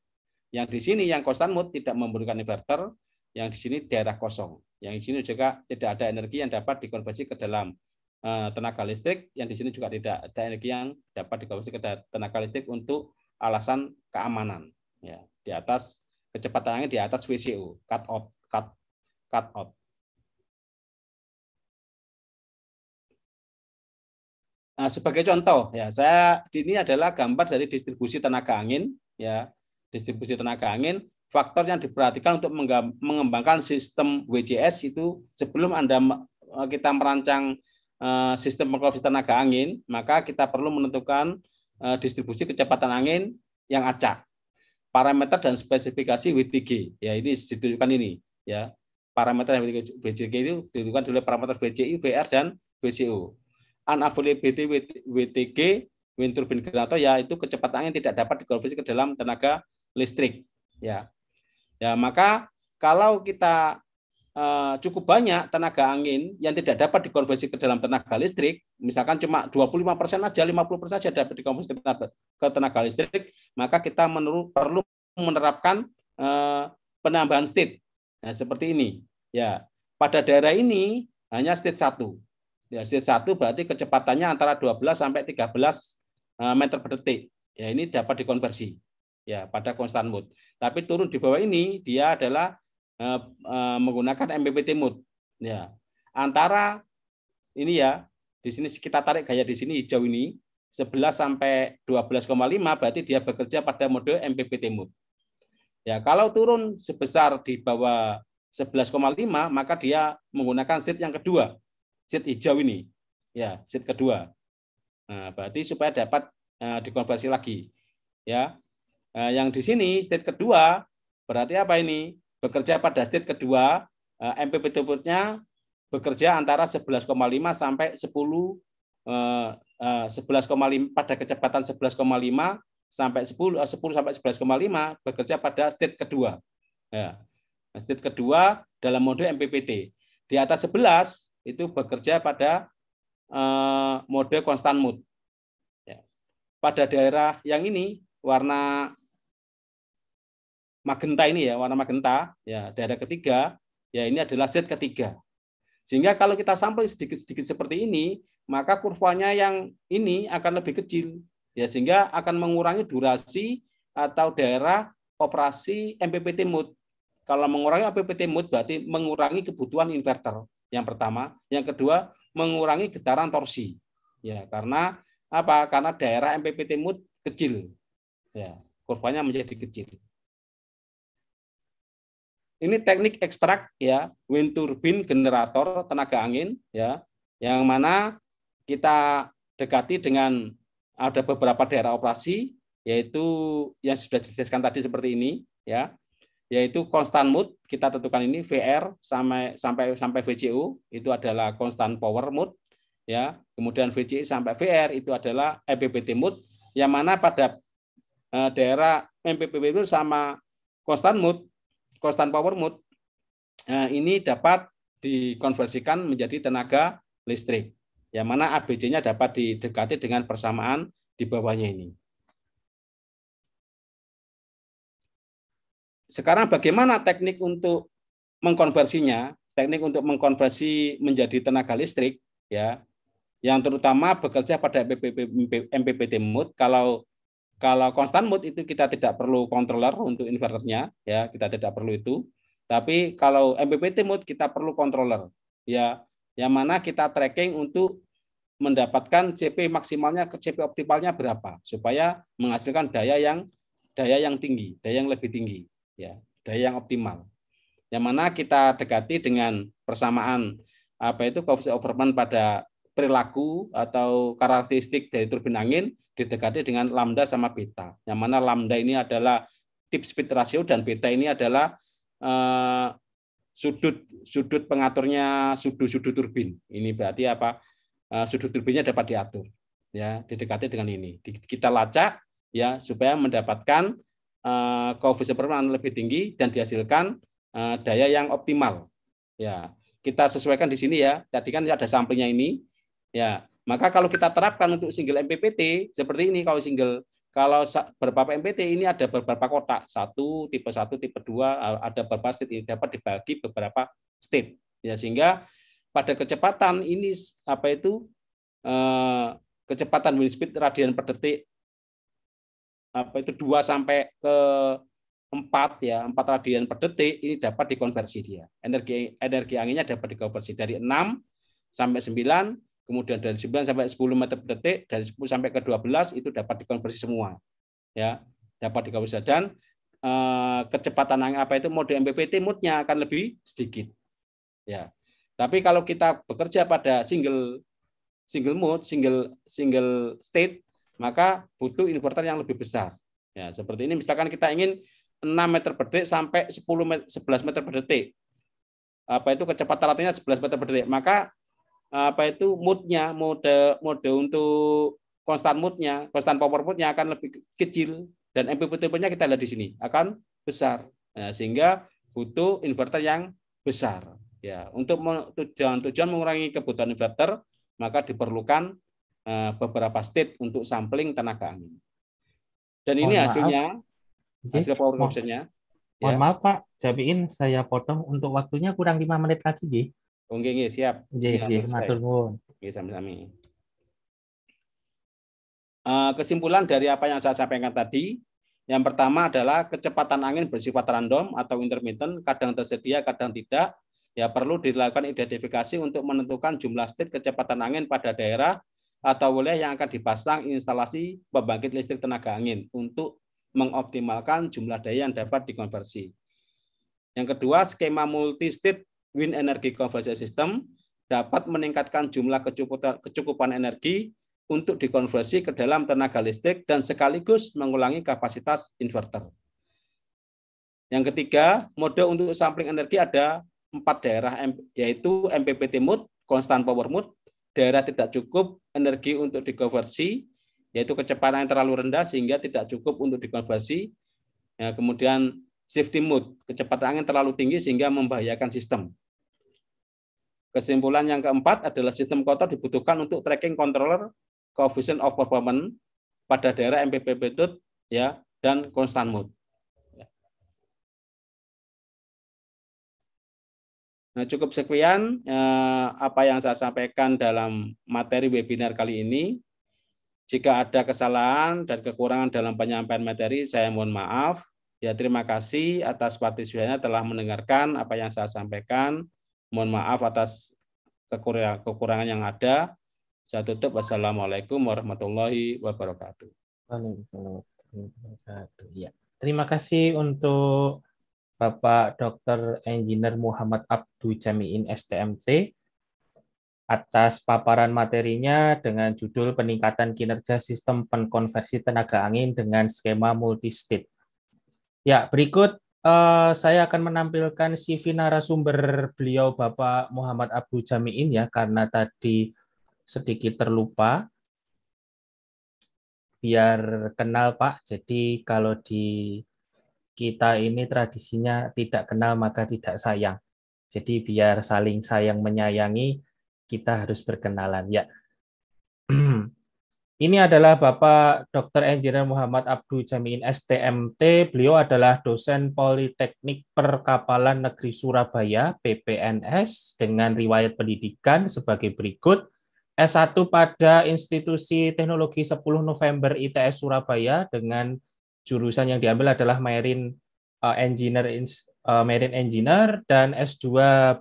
S2: Yang di sini yang constant mode tidak membutuhkan inverter, yang di sini daerah kosong. Yang di sini juga tidak ada energi yang dapat dikonversi ke dalam Eh, tenaga listrik yang di sini juga tidak ada energi yang dapat dikonversi ke tenaga listrik untuk alasan keamanan ya di atas kecepatan angin
S4: di atas WCU cut out cut cut out nah, sebagai contoh ya saya ini
S2: adalah gambar dari distribusi tenaga angin ya distribusi tenaga angin faktor yang diperhatikan untuk mengembangkan sistem WJS itu sebelum anda kita merancang Eh, sistem pengkonversi tenaga angin, maka kita perlu menentukan eh, distribusi kecepatan angin yang acak. Parameter dan spesifikasi WTG, ya ini ditunjukkan ini, ya. Parameter yang WTG itu ditunjukkan oleh parameter WCI, VR dan BCU. Unavailability WTG wind turbine generator yaitu kecepatan angin tidak dapat dikonversi ke dalam tenaga listrik, ya. Ya, maka kalau kita Eh, cukup banyak tenaga angin yang tidak dapat dikonversi ke dalam tenaga listrik, misalkan cuma 25% persen aja, 50% persen saja dapat dikonversi ke tenaga, ke tenaga listrik, maka kita menurut, perlu menerapkan uh, penambahan state. Nah, seperti ini. Ya, pada daerah ini hanya state 1. Ya, state 1 berarti kecepatannya antara 12 sampai 13 eh, meter per detik. Ya, ini dapat dikonversi. Ya, pada constant mode. Tapi turun di bawah ini dia adalah Eh, eh, menggunakan MPPT mode. Ya. Antara ini ya, di sini kita tarik gaya di sini hijau ini 11 sampai 12,5 berarti dia bekerja pada mode MPPT mode. Ya, kalau turun sebesar di bawah 11,5 maka dia menggunakan set yang kedua, set hijau ini. Ya, set kedua. Nah, berarti supaya dapat uh, dikonversi lagi. Ya. Uh, yang di sini set kedua berarti apa ini? bekerja pada state kedua eh, MPP tersebutnya nya bekerja antara 11,5 sampai 10 11,5 eh, eh, pada kecepatan 11,5 sampai 10 10 sampai 11,5 bekerja pada state kedua. Ya. Nah, state kedua dalam mode MPPT. Di atas 11 itu bekerja pada mode constant mode. Ya. Pada daerah yang ini warna magenta ini ya, warna magenta, ya daerah ketiga, ya ini adalah Z ketiga. Sehingga kalau kita sampling sedikit-sedikit seperti ini, maka kurvanya yang ini akan lebih kecil. Ya, sehingga akan mengurangi durasi atau daerah operasi MPPT mode. Kalau mengurangi MPPT mode berarti mengurangi kebutuhan inverter yang pertama, yang kedua mengurangi getaran torsi. Ya, karena apa? Karena daerah MPPT mode kecil. Ya, kurvanya menjadi kecil ini teknik ekstrak ya wind turbine generator tenaga angin ya yang mana kita dekati dengan ada beberapa daerah operasi yaitu yang sudah dijelaskan tadi seperti ini ya yaitu constant mode kita tentukan ini VR sampai sampai sampai vcu itu adalah constant power mode ya kemudian VCI sampai VR itu adalah MPBT mode yang mana pada eh, daerah MPBT sama constant mode konstan power mode eh, ini dapat dikonversikan menjadi tenaga listrik, yang mana ABC-nya dapat didekati dengan persamaan di bawahnya ini. Sekarang bagaimana teknik untuk mengkonversinya? Teknik untuk mengkonversi menjadi tenaga listrik, ya, yang terutama bekerja pada MPPT mode. Kalau kalau constant mode itu kita tidak perlu controller untuk inverternya, ya kita tidak perlu itu. Tapi kalau MPPT mode kita perlu controller, ya yang mana kita tracking untuk mendapatkan CP maksimalnya ke CP optimalnya berapa supaya menghasilkan daya yang daya yang tinggi, daya yang lebih tinggi, ya daya yang optimal. Yang mana kita dekati dengan persamaan apa itu coefficient overman pada perilaku atau karakteristik dari turbin angin didekati dengan lambda sama beta. Yang mana lambda ini adalah tip speed ratio dan beta ini adalah eh, sudut sudut pengaturnya sudut sudut turbin. Ini berarti apa? Eh, sudut turbinnya dapat diatur ya didekati dengan ini. Kita lacak ya supaya mendapatkan koefisien eh, permanen lebih tinggi dan dihasilkan daya yang optimal. Ya, kita sesuaikan di sini ya. Tadi kan ada sampelnya ini. Ya, maka kalau kita terapkan untuk single MPPT seperti ini kalau single kalau beberapa MPT ini ada beberapa kotak, satu tipe satu tipe dua ada beberapa state ini dapat dibagi beberapa state. Ya sehingga pada kecepatan ini apa itu eh, kecepatan wind speed radian per detik apa itu dua sampai ke empat ya, empat radian per detik ini dapat dikonversi dia. Energi energi anginnya dapat dikonversi dari enam sampai sembilan Kemudian dari 9 sampai 10 meter per detik, dari 10 sampai ke 12 itu dapat dikonversi semua. Ya, dapat dikonversi dan eh, kecepatan angin apa itu mode MPPT nya akan lebih sedikit. Ya. Tapi kalau kita bekerja pada single single mode, single single state, maka butuh inverter yang lebih besar. Ya, seperti ini misalkan kita ingin 6 meter per detik sampai 10 meter, 11 meter per detik. Apa itu kecepatan latihnya 11 meter per detik. Maka apa itu moodnya mode mode untuk konstan moodnya konstan power moodnya akan lebih kecil dan MPPT-nya kita lihat di sini akan besar nah, sehingga butuh inverter yang besar ya untuk tujuan tujuan mengurangi kebutuhan inverter maka diperlukan eh, beberapa state untuk sampling tenaga angin dan ini mohon hasilnya maaf. hasil power optionnya mohon ya.
S3: maaf pak jamin saya potong untuk waktunya kurang lima menit lagi
S2: Oke, okay, siap. Nggih matur nuwun. Eh, kesimpulan dari apa yang saya sampaikan tadi, yang pertama adalah kecepatan angin bersifat random atau intermittent, kadang tersedia, kadang tidak. Ya perlu dilakukan identifikasi untuk menentukan jumlah state kecepatan angin pada daerah atau wilayah yang akan dipasang instalasi pembangkit listrik tenaga angin untuk mengoptimalkan jumlah daya yang dapat dikonversi. Yang kedua, skema multi state Wind Energy Conversion System dapat meningkatkan jumlah kecukupan energi untuk dikonversi ke dalam tenaga listrik dan sekaligus mengulangi kapasitas inverter. Yang ketiga, mode untuk sampling energi ada empat daerah, yaitu MPPT mode, constant power mode, daerah tidak cukup energi untuk dikonversi, yaitu kecepatan yang terlalu rendah sehingga tidak cukup untuk dikonversi. Ya, kemudian safety mode, kecepatan angin terlalu tinggi sehingga membahayakan sistem. Kesimpulan yang keempat adalah sistem kotor dibutuhkan untuk tracking controller coefficient of performance pada daerah
S4: MPP amplitude ya dan constant mode. Nah, cukup sekian eh, apa yang saya
S2: sampaikan dalam materi webinar kali ini. Jika ada kesalahan dan kekurangan dalam penyampaian materi, saya mohon maaf. Ya, terima kasih atas partisipasinya telah mendengarkan apa yang saya sampaikan. Mohon maaf atas kekurangan yang ada. Saya tutup. Wassalamualaikum warahmatullahi wabarakatuh.
S3: Ya. Terima kasih untuk Bapak Dr. Engineer Muhammad Abdu Jamiin STMT atas paparan materinya dengan judul Peningkatan Kinerja Sistem Penkonversi Tenaga Angin dengan Skema Multistate. Ya, berikut Uh, saya akan menampilkan CV narasumber beliau Bapak Muhammad Abu Jamiin ya karena tadi sedikit terlupa. Biar kenal Pak. Jadi kalau di kita ini tradisinya tidak kenal maka tidak sayang. Jadi biar saling sayang menyayangi kita harus berkenalan ya. Ini adalah Bapak Dr. Engineer Muhammad Abdur Jamin STMT. Beliau adalah dosen Politeknik Perkapalan Negeri Surabaya, PPNS, dengan riwayat pendidikan sebagai berikut. S1 pada Institusi Teknologi 10 November ITS Surabaya dengan jurusan yang diambil adalah Marine eh, Engineer eh, Marine Engineer dan S2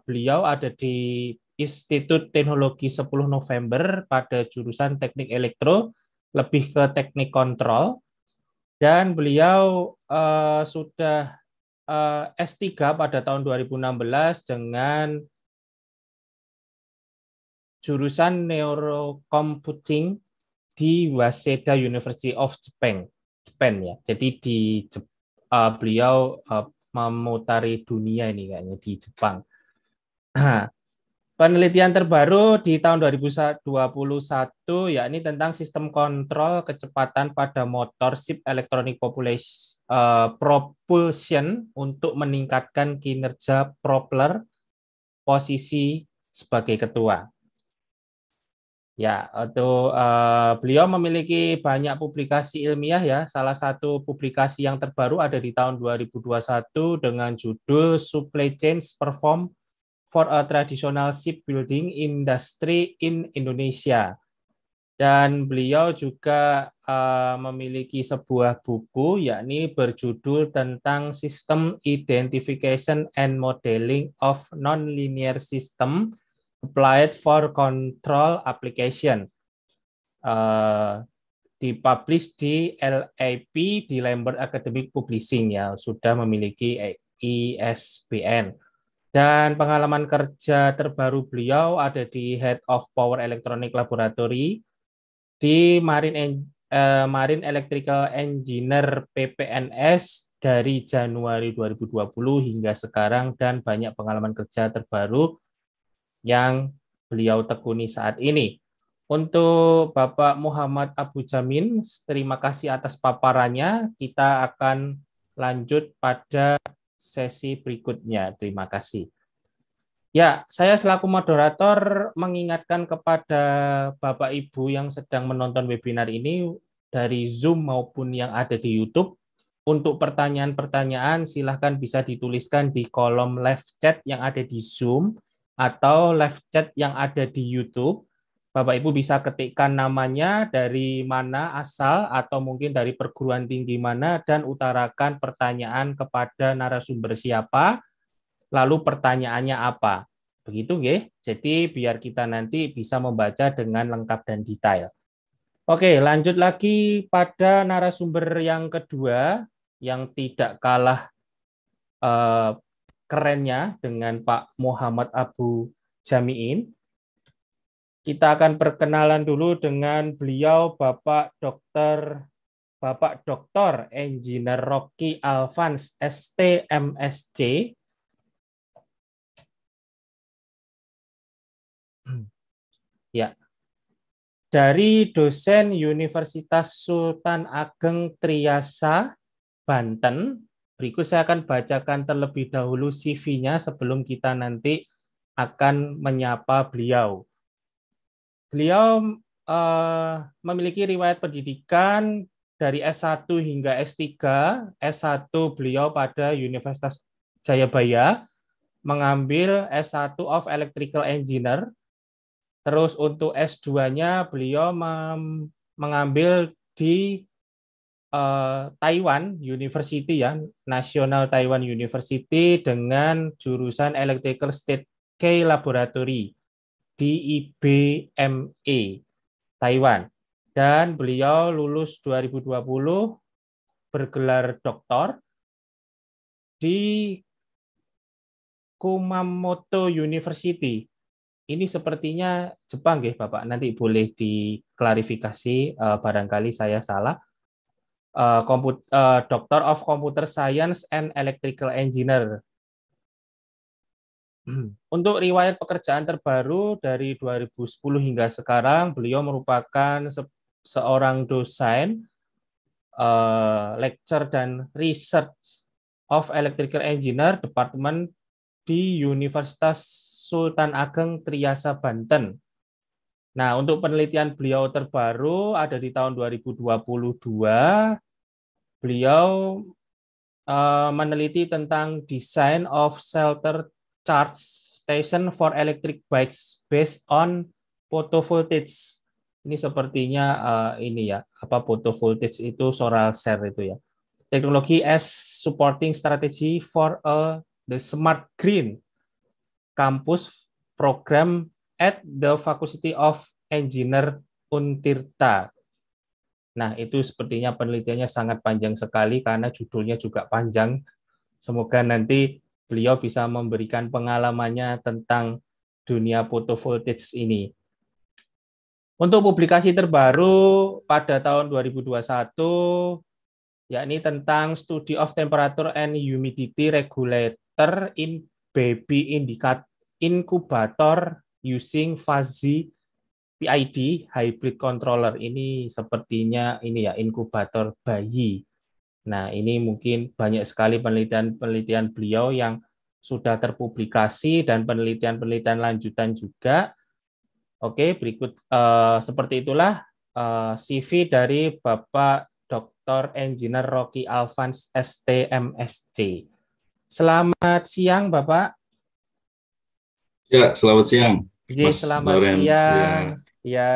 S3: beliau ada di Institut Teknologi 10 November pada jurusan Teknik Elektro, lebih ke teknik kontrol. Dan beliau uh, sudah uh, eh, S3 pada tahun 2016 dengan jurusan Neurocomputing di Waseda University of Japan. Japan ya. Jadi di uh, beliau uh, memutari dunia ini kayaknya di Jepang. Nah, penelitian terbaru di tahun 2021 yakni tentang sistem kontrol kecepatan pada motor SIP electronic population, uh, eh, propulsion untuk meningkatkan kinerja propeller posisi sebagai ketua. Ya, atau uh, eh, beliau memiliki banyak publikasi ilmiah ya. Salah satu publikasi yang terbaru ada di tahun 2021 dengan judul Supply Chain Perform for a traditional shipbuilding industry in Indonesia. Dan beliau juga uh, memiliki sebuah buku yakni berjudul tentang sistem Identification and Modeling of Nonlinear System Applied for Control Application. Uh, dipublish di LAP di Lambert Academic Publishing ya sudah memiliki ISBN. E dan pengalaman kerja terbaru beliau ada di Head of Power Electronic Laboratory di Marine, eh, Marine Electrical Engineer PPNS dari Januari 2020 hingga sekarang dan banyak pengalaman kerja terbaru yang beliau tekuni saat ini. Untuk Bapak Muhammad Abu Jamin, terima kasih atas paparannya. Kita akan lanjut pada sesi berikutnya. Terima kasih. Ya, saya selaku moderator mengingatkan kepada Bapak Ibu yang sedang menonton webinar ini dari Zoom maupun yang ada di YouTube untuk pertanyaan-pertanyaan silahkan bisa dituliskan di kolom live chat yang ada di Zoom atau live chat yang ada di YouTube Bapak Ibu bisa ketikkan namanya dari mana asal atau mungkin dari perguruan tinggi mana dan utarakan pertanyaan kepada narasumber siapa, lalu pertanyaannya apa. Begitu nggih. Jadi biar kita nanti bisa membaca dengan lengkap dan detail. Oke, lanjut lagi pada narasumber yang kedua yang tidak kalah eh, kerennya dengan Pak Muhammad Abu Jamiin. Kita akan perkenalan dulu dengan beliau Bapak Dr. Bapak Dr. Engineer Rocky Alvans ST MSC. Ya. Dari dosen Universitas Sultan Ageng Triasa, Banten. Berikut saya akan bacakan terlebih dahulu CV-nya sebelum kita nanti akan menyapa beliau. Beliau uh, memiliki riwayat pendidikan dari S1 hingga S3. S1 beliau pada Universitas Jayabaya mengambil S1 of Electrical Engineer. Terus untuk S2-nya beliau mengambil di eh, Taiwan University ya, National Taiwan University dengan jurusan Electrical State K Laboratory di IBME Taiwan dan beliau lulus 2020 bergelar doktor di Kumamoto University. Ini sepertinya Jepang, ya Bapak. Nanti boleh diklarifikasi eh, barangkali saya salah. Uh, komput, uh, of Computer Science and Electrical Engineer Hmm. Untuk riwayat pekerjaan terbaru dari 2010 hingga sekarang, beliau merupakan se seorang dosen uh, lecture dan research of electrical engineer departemen di Universitas Sultan Ageng Triasa Banten. Nah, untuk penelitian beliau terbaru ada di tahun 2022 beliau uh, meneliti tentang design of shelter charge station for electric bikes based on photovoltaics. Ini sepertinya uh, ini ya, apa photovoltaics itu solar cell itu ya. Teknologi as supporting strategy for a eh, the smart green campus program at the Faculty of Engineer Untirta. Nah, itu sepertinya penelitiannya sangat panjang sekali karena judulnya juga panjang. Semoga nanti beliau bisa memberikan pengalamannya tentang dunia photo ini. Untuk publikasi terbaru pada tahun 2021, yakni tentang Study of Temperature and Humidity Regulator in Baby Indicat Incubator Using Fuzzy PID Hybrid Controller. Ini sepertinya ini ya, inkubator bayi. Nah, ini mungkin banyak sekali penelitian-penelitian beliau yang sudah terpublikasi dan penelitian-penelitian lanjutan juga. Oke, berikut eh, seperti itulah eh, CV dari Bapak Dr. Engineer Rocky Alvans STMSC. Selamat siang, Bapak.
S4: Ya, selamat siang. Mas selamat Loren. Ya. siang. Ya.
S3: ya.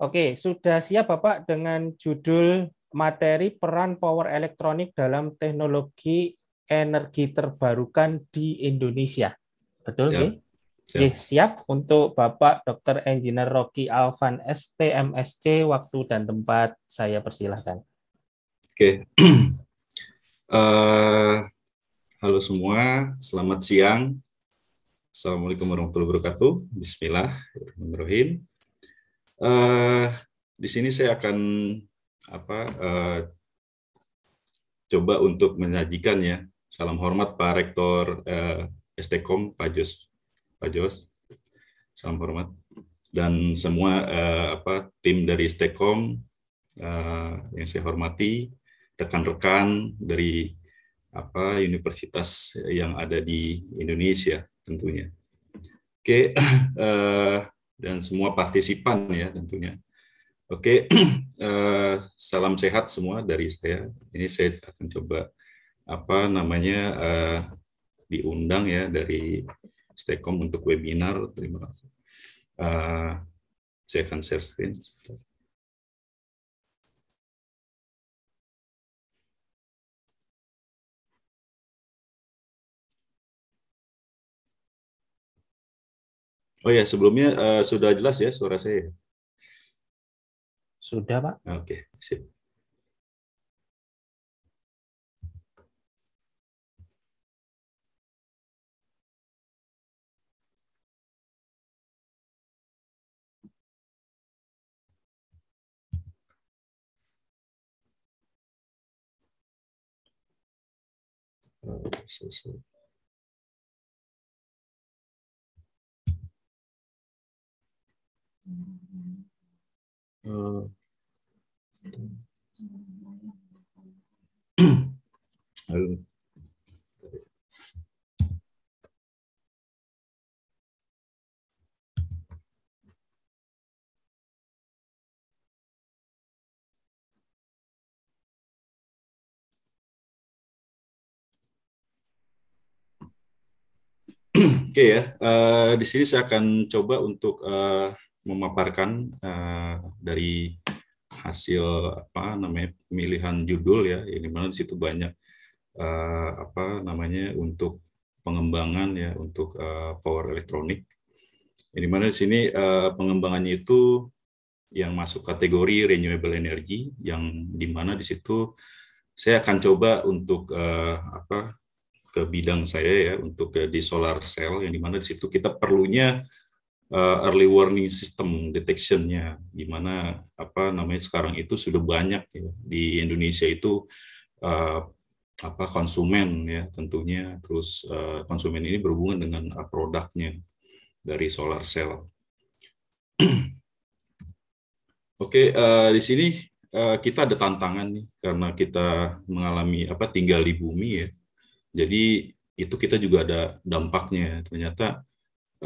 S3: Oke, sudah siap Bapak dengan judul materi peran power elektronik dalam teknologi energi terbarukan di Indonesia. Betul, siap. Siap. siap untuk Bapak Dr. Engineer Rocky Alvan STMSC waktu dan tempat saya persilahkan.
S6: Oke. uh, halo semua, selamat siang. Assalamualaikum warahmatullahi wabarakatuh. Bismillah, Bismillahirrahmanirrahim. Uh, di sini saya akan apa uh, coba untuk menyajikan ya salam hormat Pak Rektor uh, eh, STKOM Pak Jos Pak Jos salam hormat dan semua uh, apa tim dari STKOM uh, yang saya hormati rekan-rekan dari apa universitas yang ada di Indonesia tentunya oke uh, dan semua partisipan ya tentunya Oke, uh, salam sehat semua dari saya. Ini saya akan coba apa namanya uh, diundang ya dari Stekom untuk webinar. Terima kasih. Uh,
S4: saya akan share screen. Oh ya, sebelumnya uh, sudah jelas ya suara saya. Sudah, Pak? Oke, okay. sip. sisi. Eh, hmm.
S7: Halo.
S6: Oke okay ya, uh, di sini saya akan coba untuk uh, memaparkan uh, dari hasil apa namanya pemilihan judul ya yang dimana di situ banyak uh, apa namanya untuk pengembangan ya untuk uh, power elektronik yang dimana di sini uh, pengembangannya itu yang masuk kategori renewable energy yang dimana di situ saya akan coba untuk uh, apa ke bidang saya ya untuk uh, di solar cell yang dimana di situ kita perlunya Eh, early warning system detectionnya, mana apa namanya sekarang itu sudah banyak ya, di Indonesia itu uh, apa konsumen ya tentunya, terus uh, konsumen ini berhubungan dengan produknya dari solar cell. Oke, okay, uh, di sini uh, kita ada tantangan nih karena kita mengalami apa tinggal di bumi ya. Jadi itu kita juga ada dampaknya. Ternyata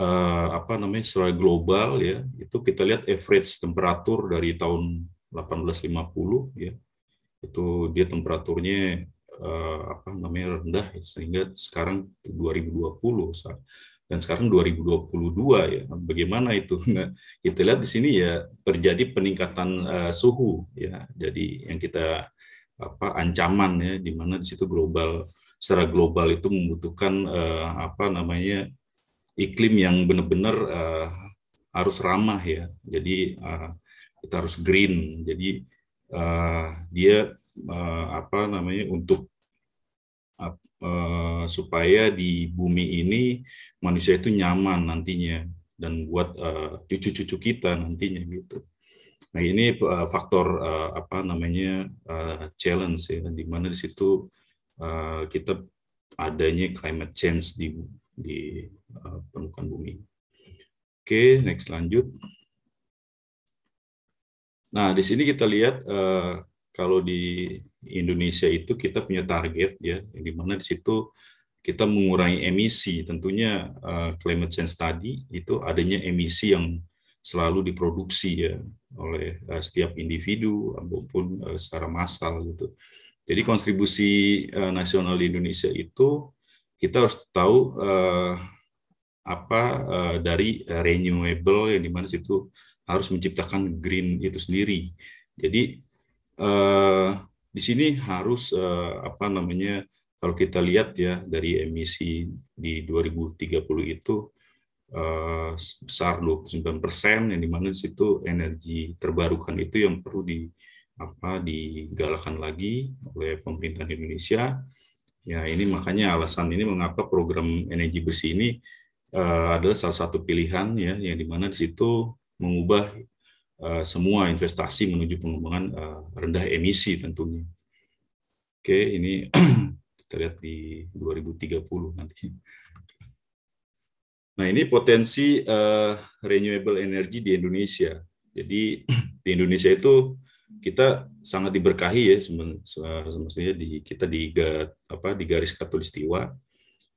S6: uh, apa namanya secara global ya itu kita lihat average temperatur dari tahun 1850 ya itu dia temperaturnya uh, apa namanya rendah ya, sehingga sekarang 2020 dan sekarang 2022 ya bagaimana itu nah, kita lihat di sini ya terjadi peningkatan uh, suhu ya jadi yang kita apa ancaman ya di mana di situ global secara global itu membutuhkan uh, apa namanya iklim yang benar-benar uh, harus ramah ya. Jadi uh, kita harus green. Jadi uh, dia uh, apa namanya untuk uh, uh, supaya di bumi ini manusia itu nyaman nantinya dan buat cucu-cucu uh, kita nantinya gitu. Nah ini uh, faktor uh, apa namanya uh, challenge ya, di mana di situ uh, kita adanya climate change di di uh, permukaan bumi. Oke, okay, next lanjut. Nah, di sini kita lihat uh, kalau di Indonesia itu kita punya target ya, yang dimana di situ kita mengurangi emisi. Tentunya uh, climate change tadi itu adanya emisi yang selalu diproduksi ya oleh uh, setiap individu maupun uh, secara massal gitu. Jadi kontribusi uh, nasional di Indonesia itu kita harus tahu uh, apa uh, dari renewable yang dimana situ harus menciptakan green itu sendiri. Jadi uh, di sini harus uh, apa namanya kalau kita lihat ya dari emisi di 2030 itu uh, sebesar 29 persen yang dimana di situ energi terbarukan itu yang perlu di apa digalakan lagi oleh pemerintah Indonesia Ya, ini makanya alasan ini mengapa program energi bersih ini uh, adalah salah satu pilihan ya, yang di mana di situ mengubah uh, semua investasi menuju pengembangan uh, rendah emisi tentunya. Oke, ini kita lihat di 2030 nanti. Nah, ini potensi uh, renewable energy di Indonesia. Jadi di Indonesia itu kita sangat diberkahi ya semestinya di kita di apa di garis katulistiwa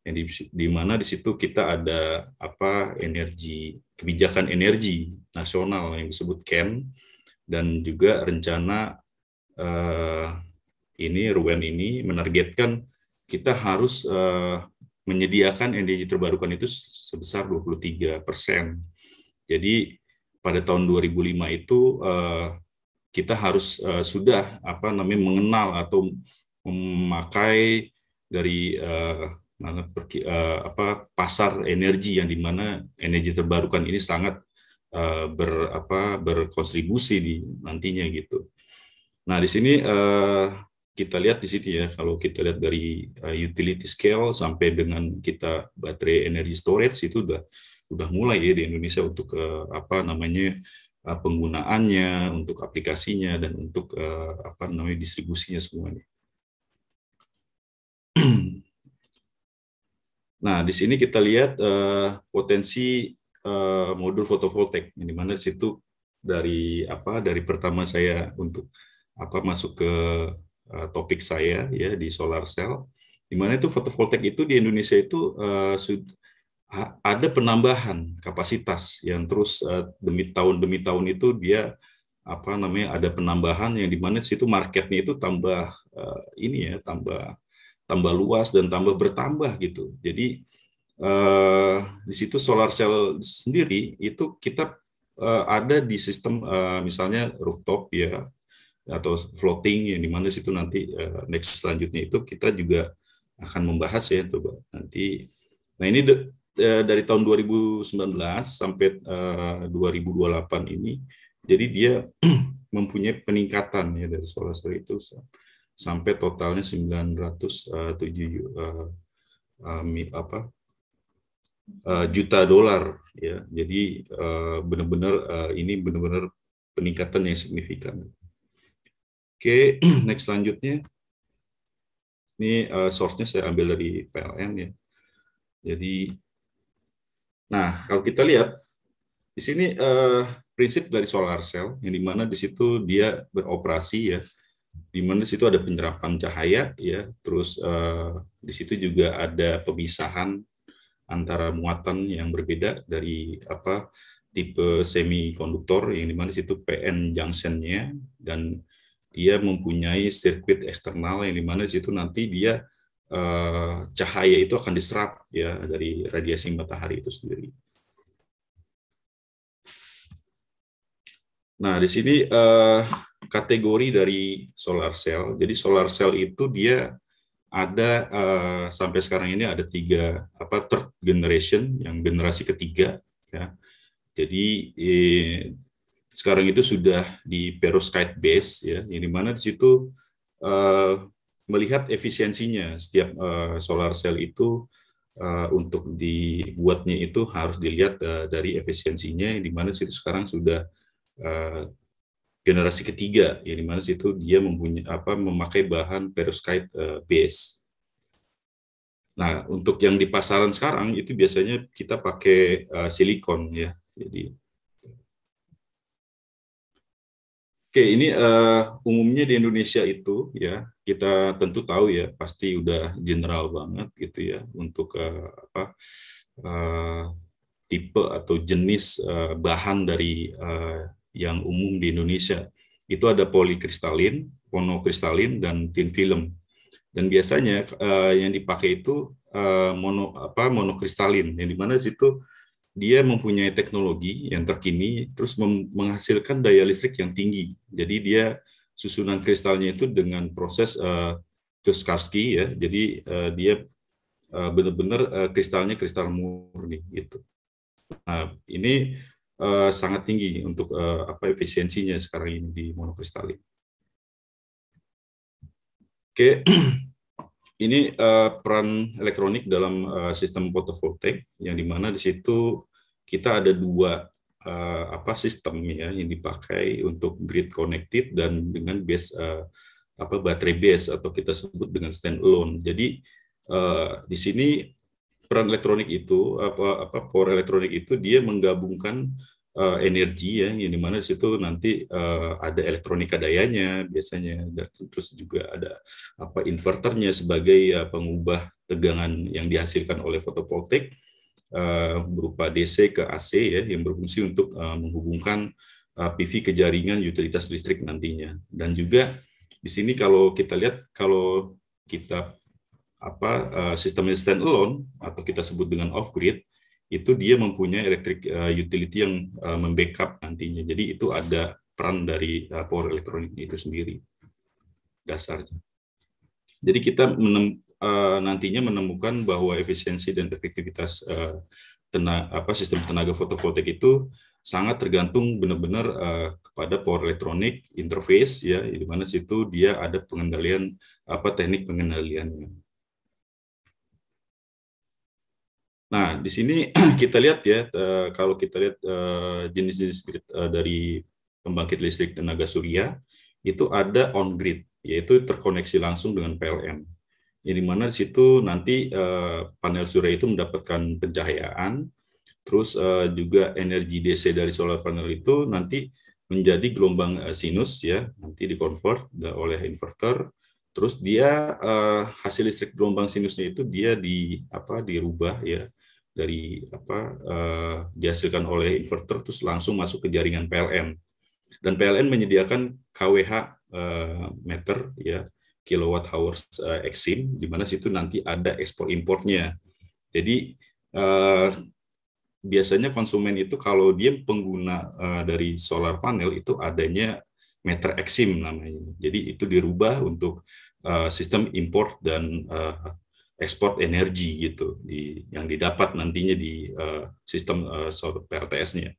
S6: yang di, di mana di situ kita ada apa energi kebijakan energi nasional yang disebut KEN dan juga rencana eh, ini Ruwen ini menargetkan kita harus eh, menyediakan energi terbarukan itu sebesar 23 persen. Jadi pada tahun 2005 itu eh, kita harus uh, sudah apa namanya mengenal atau memakai dari uh, uh, apa pasar energi yang dimana energi terbarukan ini sangat uh, ber apa berkontribusi di nantinya gitu. Nah di sini uh, kita lihat di sini ya kalau kita lihat dari uh, utility scale sampai dengan kita baterai energi storage itu udah udah mulai ya di Indonesia untuk uh, apa namanya Eh, penggunaannya, untuk aplikasinya, dan untuk eh, apa namanya distribusinya semuanya. Nah, di sini kita lihat uh, potensi uh, modul fotovoltaik, di mana situ dari apa dari pertama saya untuk apa masuk ke uh, topik saya ya di solar cell, di mana itu fotovoltaik itu di Indonesia itu uh, ada penambahan kapasitas yang terus uh, demi tahun demi tahun itu dia apa namanya ada penambahan yang di mana situ marketnya itu tambah uh, ini ya tambah tambah luas dan tambah bertambah gitu. Jadi uh, di situ solar cell sendiri itu kita uh, ada di sistem uh, misalnya rooftop ya atau floating yang di mana situ nanti uh, next selanjutnya itu kita juga akan membahas ya coba nanti. Nah ini Eh, dari tahun 2019 sampai 2028 eh, ini, jadi dia mempunyai peningkatan ya dari solar cell itu sampai totalnya 907 uh, uh, apa uh, juta dolar ya. Jadi uh, benar-benar uh, ini benar-benar peningkatan yang signifikan. Oke, okay, next selanjutnya. Ini uh, source-nya saya ambil dari PLN ya. Jadi Nah, kalau kita lihat di sini eh, prinsip dari solar cell yang dimana di situ dia beroperasi ya, di mana di situ ada penyerapan cahaya ya, terus eh, di situ juga ada pemisahan antara muatan yang berbeda dari apa tipe semikonduktor yang dimana di situ PN junctionnya dan dia mempunyai sirkuit eksternal yang dimana di situ nanti dia Eh, cahaya itu akan diserap ya dari radiasi matahari itu sendiri. Nah, di sini uh, kategori dari solar cell. Jadi solar cell itu dia ada uh, sampai sekarang ini ada tiga apa third generation yang generasi ketiga ya. Jadi eh, sekarang itu sudah di perovskite base ya, Di mana di situ uh, melihat efisiensinya setiap uh, solar cell itu uh, untuk dibuatnya itu harus dilihat uh, dari efisiensinya di mana situ sekarang sudah uh, generasi ketiga ya di mana situ dia mempunyai apa memakai bahan perovskite uh, base. Nah, untuk yang di pasaran sekarang itu biasanya kita pakai uh, silikon ya. Jadi Oke, ini uh, umumnya di Indonesia itu ya kita tentu tahu ya pasti udah general banget gitu ya untuk uh, apa uh, tipe atau jenis uh, bahan dari uh, yang umum di Indonesia itu ada polikristalin, monokristalin dan tin film. Dan biasanya uh, yang dipakai itu uh, mono apa monokristalin yang dimana situ dia mempunyai teknologi yang terkini, terus menghasilkan daya listrik yang tinggi. Jadi dia susunan kristalnya itu dengan proses uh, eh, Tuskarski ya, jadi uh, dia eh, benar-benar uh, kristalnya kristal murni itu. Nah, ini uh, sangat tinggi untuk uh, apa efisiensinya sekarang ini di monokristalin. Oke. Okay. Ini uh, peran elektronik dalam uh, sistem fotovoltaik yang mana di situ kita ada dua uh, apa sistem ya yang dipakai untuk grid connected dan dengan base uh, apa baterai base atau kita sebut dengan stand alone. Jadi uh, di sini peran elektronik itu apa apa power elektronik itu dia menggabungkan Eh, energi ya yang dimana di situ nanti uh, ada elektronika dayanya biasanya terus juga ada apa inverternya sebagai uh, pengubah tegangan yang dihasilkan oleh fotovoltaik uh, berupa DC ke AC ya yang berfungsi untuk uh, menghubungkan uh, PV ke jaringan utilitas listrik nantinya dan juga di sini kalau kita lihat kalau kita apa uh, sistemnya stand atau kita sebut dengan off grid itu dia mempunyai electric uh, utility yang uh, membackup nantinya. Jadi itu ada peran dari uh, power elektronik itu sendiri dasarnya. Jadi kita menem, uh, nantinya menemukan bahwa efisiensi dan efektivitas uh, tenaga, apa sistem tenaga fotovoltaik itu sangat tergantung benar-benar uh, kepada power elektronik interface ya di mana situ dia ada pengendalian apa teknik pengendaliannya. Nah, di sini kita lihat ya, eh, kalau kita lihat eh, jenis-jenis eh, dari pembangkit listrik tenaga surya, itu ada on-grid, yaitu terkoneksi langsung dengan PLN. ini mana di situ nanti panel surya itu mendapatkan pencahayaan, terus juga energi DC dari solar panel itu nanti menjadi gelombang sinus ya, nanti di convert oleh inverter, terus dia hasil listrik gelombang sinusnya itu dia di apa dirubah ya dari apa uh, dihasilkan oleh inverter terus langsung masuk ke jaringan PLN dan PLN menyediakan KWH uh, meter ya kilowatt hours uh, eh, exim di mana situ nanti ada ekspor impornya jadi uh, biasanya konsumen itu kalau dia pengguna uh, dari solar panel itu adanya meter exim namanya jadi itu dirubah untuk uh, sistem import dan uh, ekspor energi gitu di, yang didapat nantinya di uh, sistem uh, eh, PLTS-nya.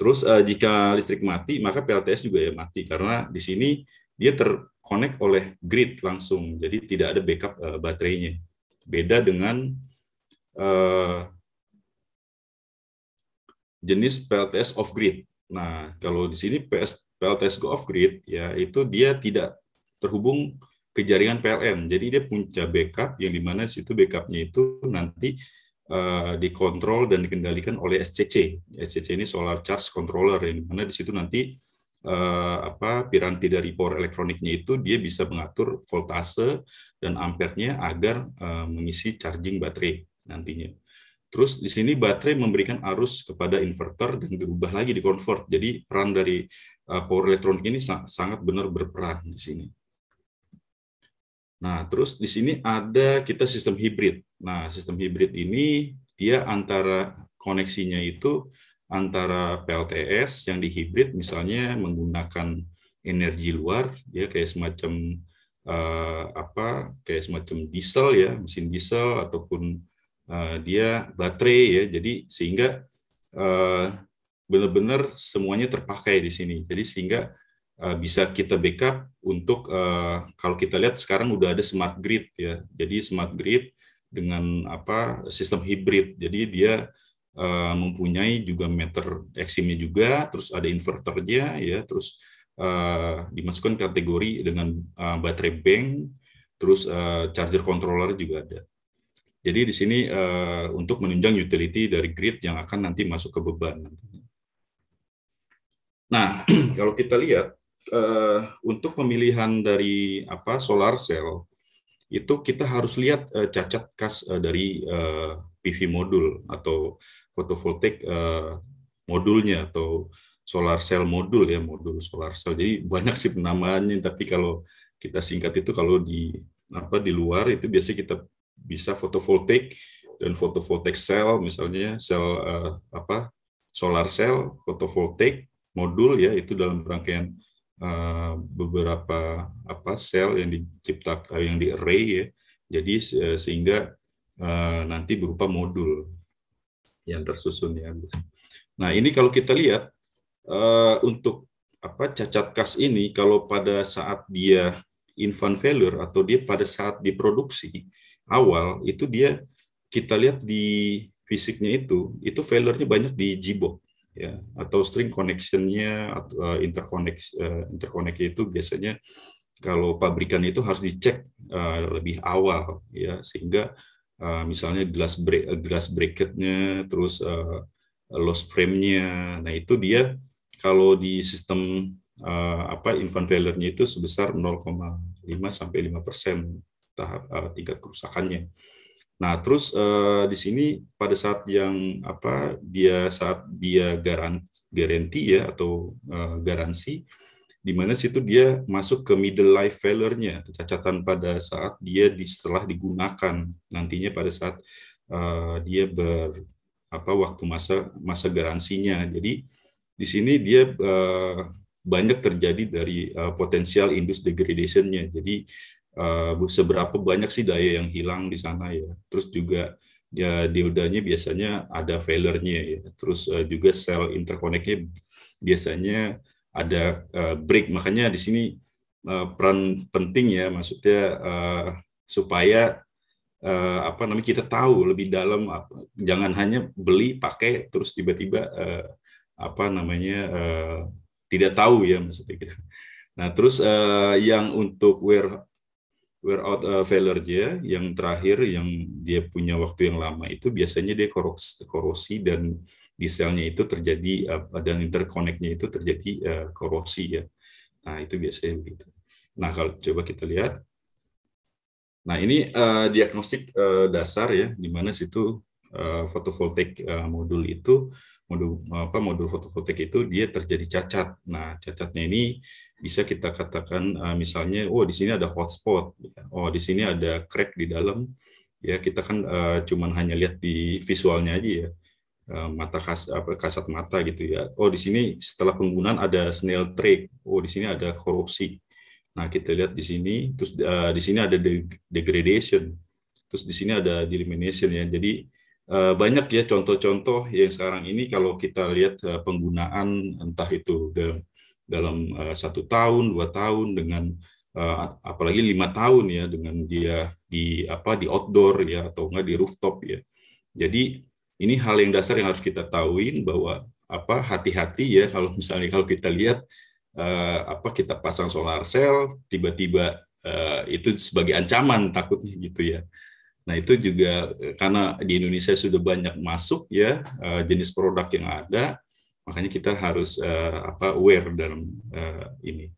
S6: Terus uh, jika listrik mati, maka PLTS juga ya mati karena di sini dia terkonek oleh grid langsung, jadi tidak ada backup uh, baterainya. Beda dengan uh, jenis PLTS off grid. Nah, kalau di sini PLTS go off grid, ya itu dia tidak terhubung ke jaringan PLN. Jadi dia punca backup yang dimana situ backupnya itu nanti eh, dikontrol dan dikendalikan oleh SCC. SCC ini Solar Charge Controller yang dimana di situ nanti uh, apa piranti dari power elektroniknya itu dia bisa mengatur voltase dan ampernya agar uh, mengisi charging baterai nantinya. Terus di sini baterai memberikan arus kepada inverter dan dirubah lagi di convert. Jadi peran dari uh, power elektronik ini sangat, sangat benar berperan di sini. Nah, terus di sini ada kita sistem hibrid. Nah, sistem hibrid ini dia antara koneksinya itu antara PLTS yang di hibrid misalnya menggunakan energi luar ya kayak semacam eh, apa kayak semacam diesel ya mesin diesel ataupun eh, dia baterai ya jadi sehingga eh, benar-benar semuanya terpakai di sini jadi sehingga Eh, bisa kita backup untuk uh, kalau kita lihat sekarang udah ada smart grid ya. Jadi smart grid dengan apa sistem hybrid Jadi dia uh, mempunyai juga meter eksimnya juga, terus ada inverternya ya, terus uh, dimasukkan kategori dengan uh, baterai bank, terus uh, charger controller juga ada. Jadi di sini uh, untuk menunjang utility dari grid yang akan nanti masuk ke beban Nah, kalau kita lihat uh, untuk pemilihan dari apa solar cell itu kita harus lihat uh, cacat kas uh, eh, dari uh, PV modul atau fotovoltaik uh, modulnya atau solar cell modul ya modul solar cell. Jadi banyak sih penamaannya tapi kalau kita singkat itu kalau di apa di luar itu biasanya kita bisa fotovoltaik dan fotovoltaik cell misalnya sel uh, apa solar cell fotovoltaik modul ya itu dalam rangkaian Eh, beberapa apa sel yang diciptakan eh, yang di array ya jadi eh, sehingga nanti berupa modul yang tersusun ya nah ini kalau kita lihat untuk apa cacat kas ini kalau pada saat dia infant failure atau dia pada saat diproduksi awal itu dia kita lihat di fisiknya itu itu failurenya banyak di GBOK ya atau string connectionnya atau eh, interconnect eh, interconnect itu biasanya kalau pabrikan itu harus dicek uh, lebih awal ya sehingga uh, misalnya glass break glass bracketnya terus uh, loss frame-nya nah itu dia kalau di sistem uh, apa infant failure-nya itu sebesar 0,5 sampai 5 persen tahap uh, tingkat kerusakannya Nah, terus uh, di sini pada saat yang apa dia saat dia garansi garanti ya atau uh, garansi di mana situ dia masuk ke middle life failure-nya, kecacatan pada saat dia di, setelah digunakan nantinya pada saat uh, dia ber apa waktu masa masa garansinya. Jadi di sini dia uh, banyak terjadi dari uh, potensial industri degradation-nya. Jadi uh, seberapa banyak sih daya yang hilang di sana ya. Terus juga ya diodanya biasanya ada failure ya. Terus uh, juga sel interconnect biasanya ada uh, break. Makanya di sini uh, peran penting ya maksudnya uh, supaya uh, apa namanya kita tahu lebih dalam apa, jangan hanya beli pakai terus tiba-tiba uh, apa namanya uh, tidak tahu ya maksudnya gitu. Nah, terus uh, yang untuk wear wear out uh, failure dia yang terakhir yang dia punya waktu yang lama itu biasanya dia korosi, korosi dan di selnya itu terjadi uh, dan interconnectnya itu terjadi uh, korosi ya. Nah itu biasanya begitu. Nah kalau coba kita lihat, nah ini uh, diagnostik uh, dasar ya di mana situ uh, fotovoltaik uh, modul itu modul apa modul fotovoltaik itu dia terjadi cacat. Nah, cacatnya ini bisa kita katakan eh, misalnya oh di sini ada hotspot, ya. oh di sini ada crack di dalam. Ya, kita kan uh, cuman hanya lihat di visualnya aja ya. Uh, mata kas, apa, kasat mata gitu ya. Oh, di sini setelah penggunaan ada snail track. Oh, di sini ada korupsi. Nah, kita lihat di sini terus uh, di sini ada degradation. Terus di sini ada delamination ya. Jadi Eh, banyak ya contoh-contoh yang sekarang ini kalau kita lihat eh, penggunaan entah itu dalam eh, satu tahun dua tahun dengan apalagi lima tahun ya dengan dia di apa di outdoor ya atau enggak di rooftop ya jadi ini hal yang dasar yang harus kita tahuin bahwa apa hati-hati ya kalau misalnya kalau kita lihat apa kita pasang solar cell tiba-tiba itu sebagai ancaman takutnya gitu ya Nah itu juga eh, karena di Indonesia sudah banyak masuk ya eh, jenis produk yang ada, makanya kita harus eh, apa aware dalam ini.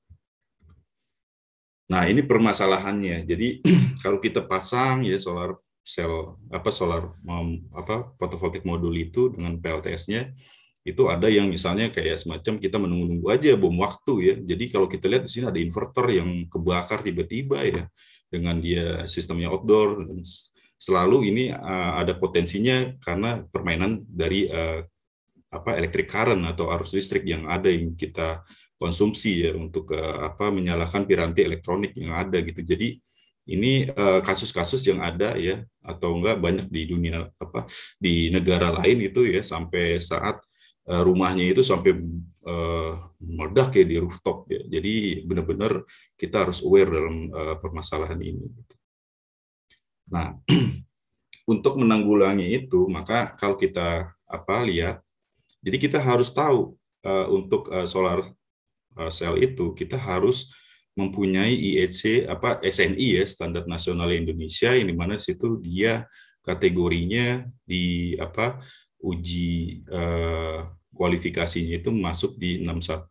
S6: Nah ini permasalahannya. Jadi kalau kita pasang ya solar cell apa solar apa fotovoltaik modul itu dengan PLTS-nya itu ada yang misalnya kayak semacam kita menunggu-nunggu aja bom waktu ya. Jadi kalau kita lihat di sini ada inverter yang kebakar tiba-tiba ya dengan dia sistemnya outdoor selalu ini uh, ada potensinya karena permainan dari uh, apa electric current atau arus listrik yang ada yang kita konsumsi ya untuk uh, apa menyalakan piranti elektronik yang ada gitu. Jadi ini kasus-kasus uh, yang ada ya atau enggak banyak di dunia apa di negara lain itu ya sampai saat uh, rumahnya itu sampai uh, meledak ya di rooftop ya. Jadi benar-benar kita harus aware dalam uh, permasalahan ini. Nah, untuk menanggulangi itu, maka kalau kita apa lihat, jadi kita harus tahu uh, untuk uh, solar eh, cell itu kita harus mempunyai IEC apa SNI ya standar nasional Indonesia yang dimana situ dia kategorinya di apa uji uh, kualifikasinya itu masuk di 61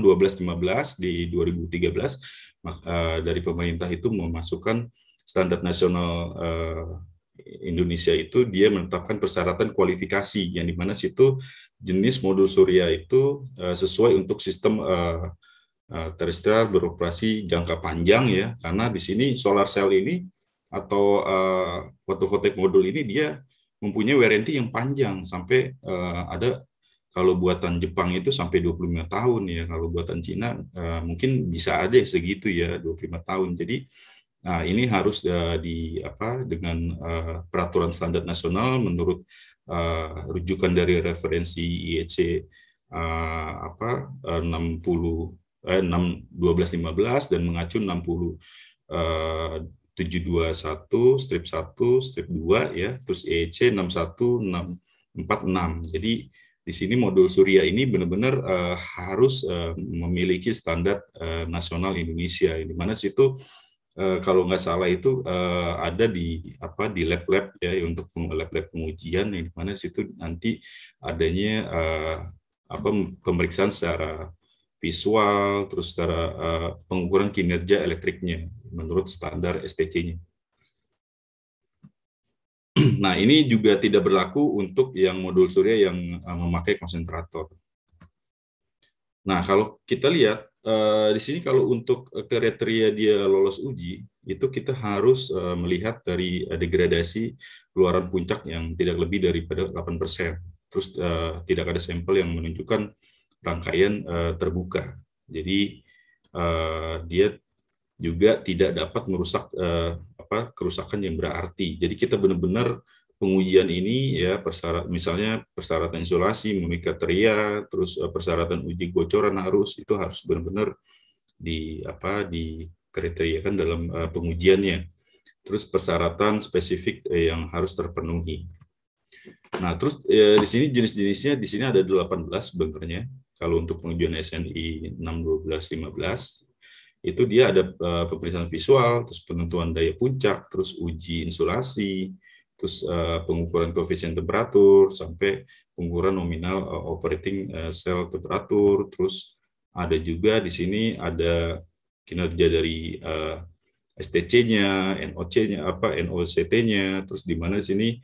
S6: dua 6 12 15 di 2013 uh, dari pemerintah itu memasukkan standar nasional uh, Indonesia itu dia menetapkan persyaratan kualifikasi yang dimana situ jenis modul surya itu uh, sesuai untuk sistem uh, eh, uh, terestrial beroperasi jangka panjang ya karena di sini solar cell ini atau uh, fotovoltaik modul ini dia mempunyai warranty yang panjang sampai uh, ada kalau buatan Jepang itu sampai 25 tahun ya kalau buatan Cina uh, mungkin bisa ada segitu ya 25 tahun jadi uh, Nah, ini harus uh, di apa dengan uh, peraturan standar nasional menurut uh, rujukan dari referensi IEC uh, apa uh, 60 eh 6 15 dan mengacu 60 uh, 721 strip 1 strip 2 ya terus IEC e 61646. Jadi di sini modul Surya ini benar-benar uh, harus uh, memiliki standar uh, nasional Indonesia di mana situ uh, Eh, kalau nggak salah itu eh, ada di apa di lab-lab ya untuk lab-lab pengujian yang mana situ nanti adanya eh, apa pemeriksaan secara visual terus secara uh, pengukuran kinerja elektriknya menurut standar STC-nya. Nah, ini juga tidak berlaku untuk yang modul surya yang eh, memakai konsentrator. Nah, kalau kita lihat Eh, di sini kalau untuk eh, kriteria dia lolos uji itu kita harus eh, melihat dari degradasi keluaran puncak yang tidak lebih daripada 8%. Terus tidak ada sampel yang menunjukkan rangkaian terbuka. Jadi dia juga tidak dapat merusak apa kerusakan yang berarti. Jadi kita benar-benar pengujian ini ya persyarat misalnya persyaratan isolasi memiliki kriteria terus eh, persyaratan uji bocoran harus itu harus benar-benar di apa di kriteriakan dalam uh, pengujiannya terus persyaratan spesifik eh, yang harus terpenuhi nah terus eh, di sini jenis-jenisnya di sini ada 18 sebenarnya kalau untuk pengujian SNI belas lima 15 itu dia ada uh, pemeriksaan visual, terus penentuan daya puncak, terus uji insulasi, terus eh, pengukuran koefisien temperatur sampai pengukuran nominal eh, operating eh, cell temperatur terus ada juga di sini ada kinerja dari STC-nya, NOC-nya apa NOCT-nya terus di mana sini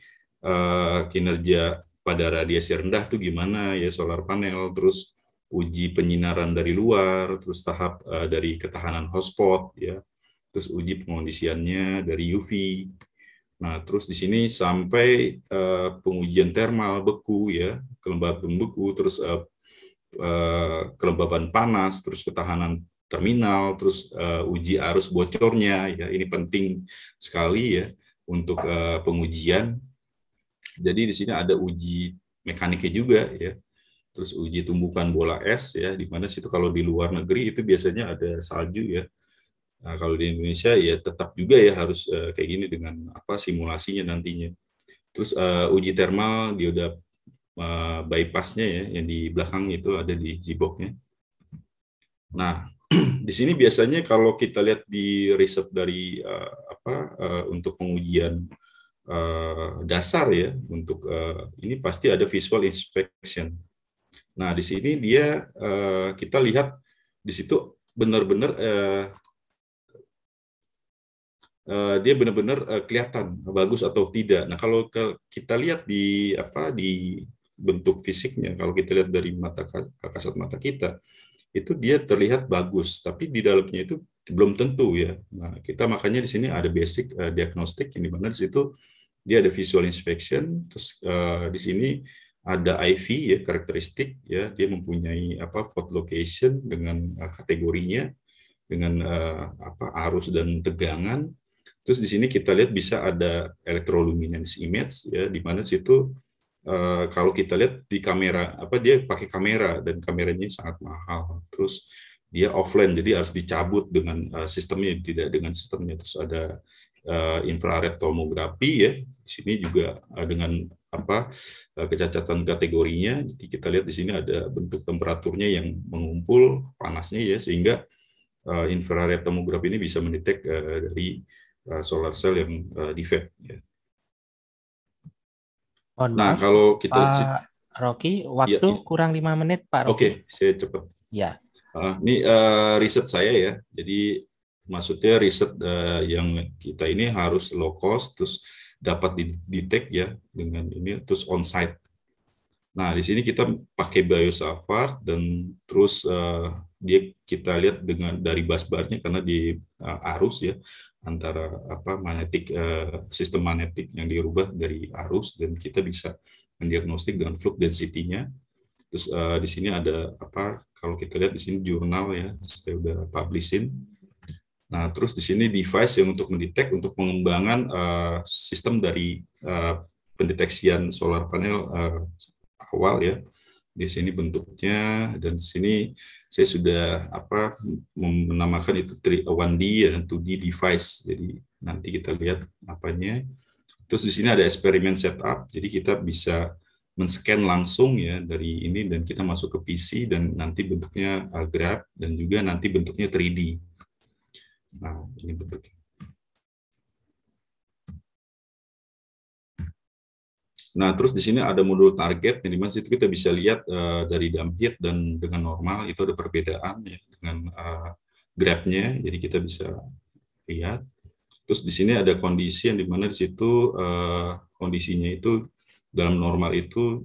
S6: kinerja pada radiasi rendah tuh gimana ya solar panel terus uji penyinaran dari luar terus tahap dari ketahanan hotspot ya terus uji pengondisiannya dari UV Nah, terus di sini sampai uh, pengujian termal beku ya, kelembaban beku, terus uh, uh, kelembaban panas, terus ketahanan terminal, terus uh, uji arus bocornya ya. Ini penting sekali ya untuk uh, pengujian. Jadi di sini ada uji mekaniknya juga ya. Terus uji tumbukan bola es ya, di mana situ kalau di luar negeri itu biasanya ada salju ya Nah, kalau di Indonesia ya tetap juga ya harus uh, kayak gini dengan apa simulasinya nantinya. Terus uh, uji thermal dioda uh, bypassnya ya yang di belakang itu ada di jiboknya. Nah, di sini biasanya kalau kita lihat di riset dari uh, apa uh, untuk pengujian uh, dasar ya untuk uh, ini pasti ada visual inspection. Nah, di sini dia uh, kita lihat di situ benar-benar uh, Eh, dia benar-benar eh, kelihatan bagus atau tidak. Nah, kalau kita lihat di apa di bentuk fisiknya, kalau kita lihat dari mata kasat mata kita, itu dia terlihat bagus, tapi di dalamnya itu belum tentu ya. Nah, kita makanya di sini ada basic uh, diagnostik yang dimana di situ dia ada visual inspection, terus uh, di sini ada IV ya karakteristik ya dia mempunyai apa fault location dengan uh, kategorinya dengan uh, apa arus dan tegangan Terus di sini kita lihat bisa ada electroluminance image ya di mana situ uh, kalau kita lihat di kamera apa dia pakai kamera dan kameranya sangat mahal. Terus dia offline jadi harus dicabut dengan uh, sistemnya tidak dengan sistemnya terus ada uh, infrared tomografi ya di sini juga uh, dengan apa uh, kecacatan kategorinya jadi kita lihat di sini ada bentuk temperaturnya yang mengumpul panasnya ya sehingga uh, infrared tomografi ini bisa mendetek uh, dari Eh, solar cell yang eh, defect. Ya. Oh, nah, maaf, kalau kita Pak
S3: Rocky, waktu ya, ya. kurang lima menit, Pak Rocky. Oke, okay, saya cepat. Ya.
S6: Uh, ini uh, riset saya ya. Jadi maksudnya riset uh, yang kita ini harus low cost, terus dapat didetek ya dengan ini, terus on site. Nah, di sini kita pakai biosafar dan terus uh, dia kita lihat dengan dari barnya karena di uh, arus ya antara apa magnetik uh, eh, sistem magnetik yang dirubah dari arus dan kita bisa mendiagnostik dengan flux density-nya. Terus uh, di sini ada apa kalau kita lihat di sini jurnal ya saya udah publishin. Nah, terus di sini device yang untuk mendetek untuk pengembangan uh, sistem dari uh, pendeteksian solar panel uh, awal ya. Di sini bentuknya dan di sini saya sudah apa menamakan itu 1D dan 2D device. Jadi nanti kita lihat apanya. Terus di sini ada eksperimen setup. Jadi kita bisa men-scan langsung ya dari ini dan kita masuk ke PC dan nanti bentuknya uh, grab dan juga nanti bentuknya 3D.
S4: Nah,
S7: ini bentuknya.
S6: Nah, terus di sini ada modul target, ini mas situ kita bisa lihat uh, dari hit dan dengan normal itu ada perbedaan ya, dengan uh, eh, grabnya, jadi kita bisa lihat. Terus di sini ada kondisi yang dimana di situ uh, kondisinya itu dalam normal itu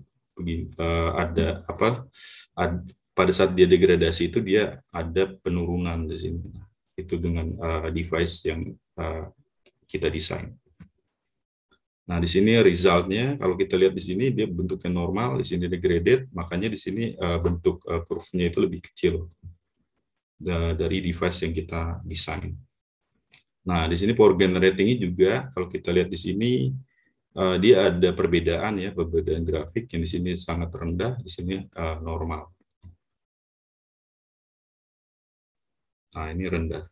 S6: uh, ada apa? Ad, pada saat dia degradasi itu dia ada penurunan di sini. Nah, itu dengan uh, device yang uh, kita desain. Nah, di sini resultnya, kalau kita lihat di sini, dia bentuknya normal, di sini degraded, makanya di sini eh, bentuk uh, curve-nya itu lebih kecil dari device yang kita desain. Nah, di sini power generating juga, kalau kita lihat di sini, eh, dia ada perbedaan ya, perbedaan grafik, yang di sini sangat rendah, di sini normal.
S4: Nah, ini rendah.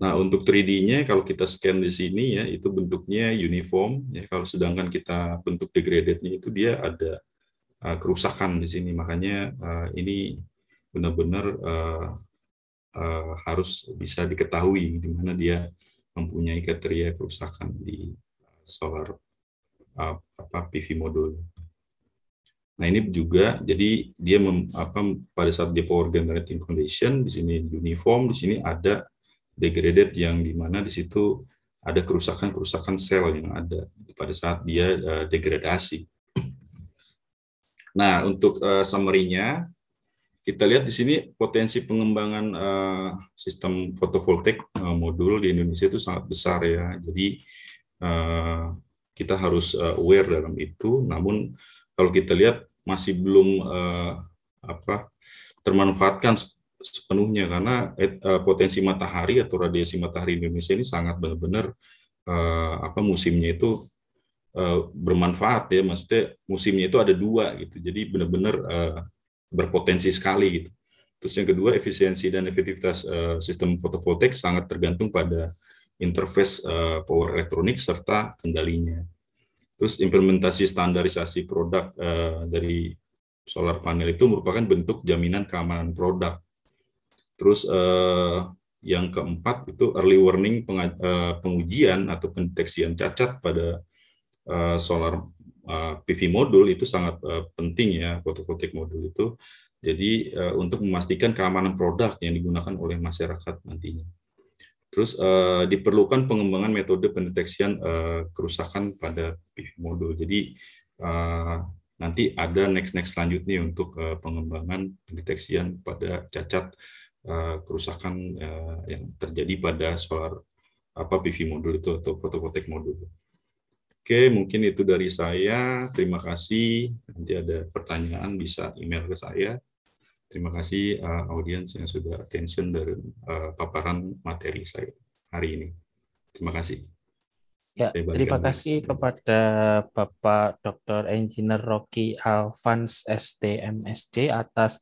S6: Nah, untuk 3D-nya kalau kita scan di sini ya itu bentuknya uniform ya kalau sedangkan kita bentuk degraded-nya itu dia ada uh, kerusakan di sini. Makanya uh, ini benar-benar uh, uh, harus bisa diketahui di mana dia mempunyai kriteria kerusakan di solar uh, apa PV modul. Nah, ini juga jadi dia mem, apa pada saat dia power generating condition di sini uniform, di sini ada degraded yang dimana di situ ada kerusakan-kerusakan sel yang ada pada saat dia uh, degradasi. Nah, untuk uh, summary-nya, kita lihat di sini potensi pengembangan uh, sistem fotovoltaik uh, modul di Indonesia itu sangat besar ya. Jadi uh, kita harus uh, aware dalam itu. Namun kalau kita lihat masih belum uh, apa termanfaatkan sepenuhnya karena eh, eh, potensi matahari atau radiasi matahari di Indonesia ini sangat benar-benar eh, apa musimnya itu bermanfaat ya maksudnya musimnya itu ada dua gitu jadi benar-benar berpotensi sekali gitu terus yang kedua efisiensi dan efektivitas sistem fotovoltaik sangat tergantung pada interface power elektronik serta kendalinya. Terus implementasi standarisasi produk dari solar panel itu merupakan bentuk jaminan keamanan produk. Terus uh, yang keempat itu early warning eh, pengujian atau pendeteksian cacat pada eh, solar PV modul itu sangat penting ya fotovoltaik modul itu. Jadi untuk memastikan keamanan produk yang digunakan oleh masyarakat nantinya. Terus diperlukan pengembangan metode pendeteksian kerusakan pada PV modul. Jadi nanti ada next next selanjutnya untuk pengembangan pendeteksian pada cacat Eh, kerusakan eh, yang terjadi pada solar apa PV modul itu atau fotovoltaik modul. Oke, mungkin itu dari saya. Terima kasih. Nanti ada pertanyaan bisa email ke saya. Terima kasih uh, audiens yang sudah attention dari uh, paparan materi saya hari ini. Terima kasih. Ya, terima kasih
S3: kepada Bapak Dr. Engineer Rocky Alvans STMSC atas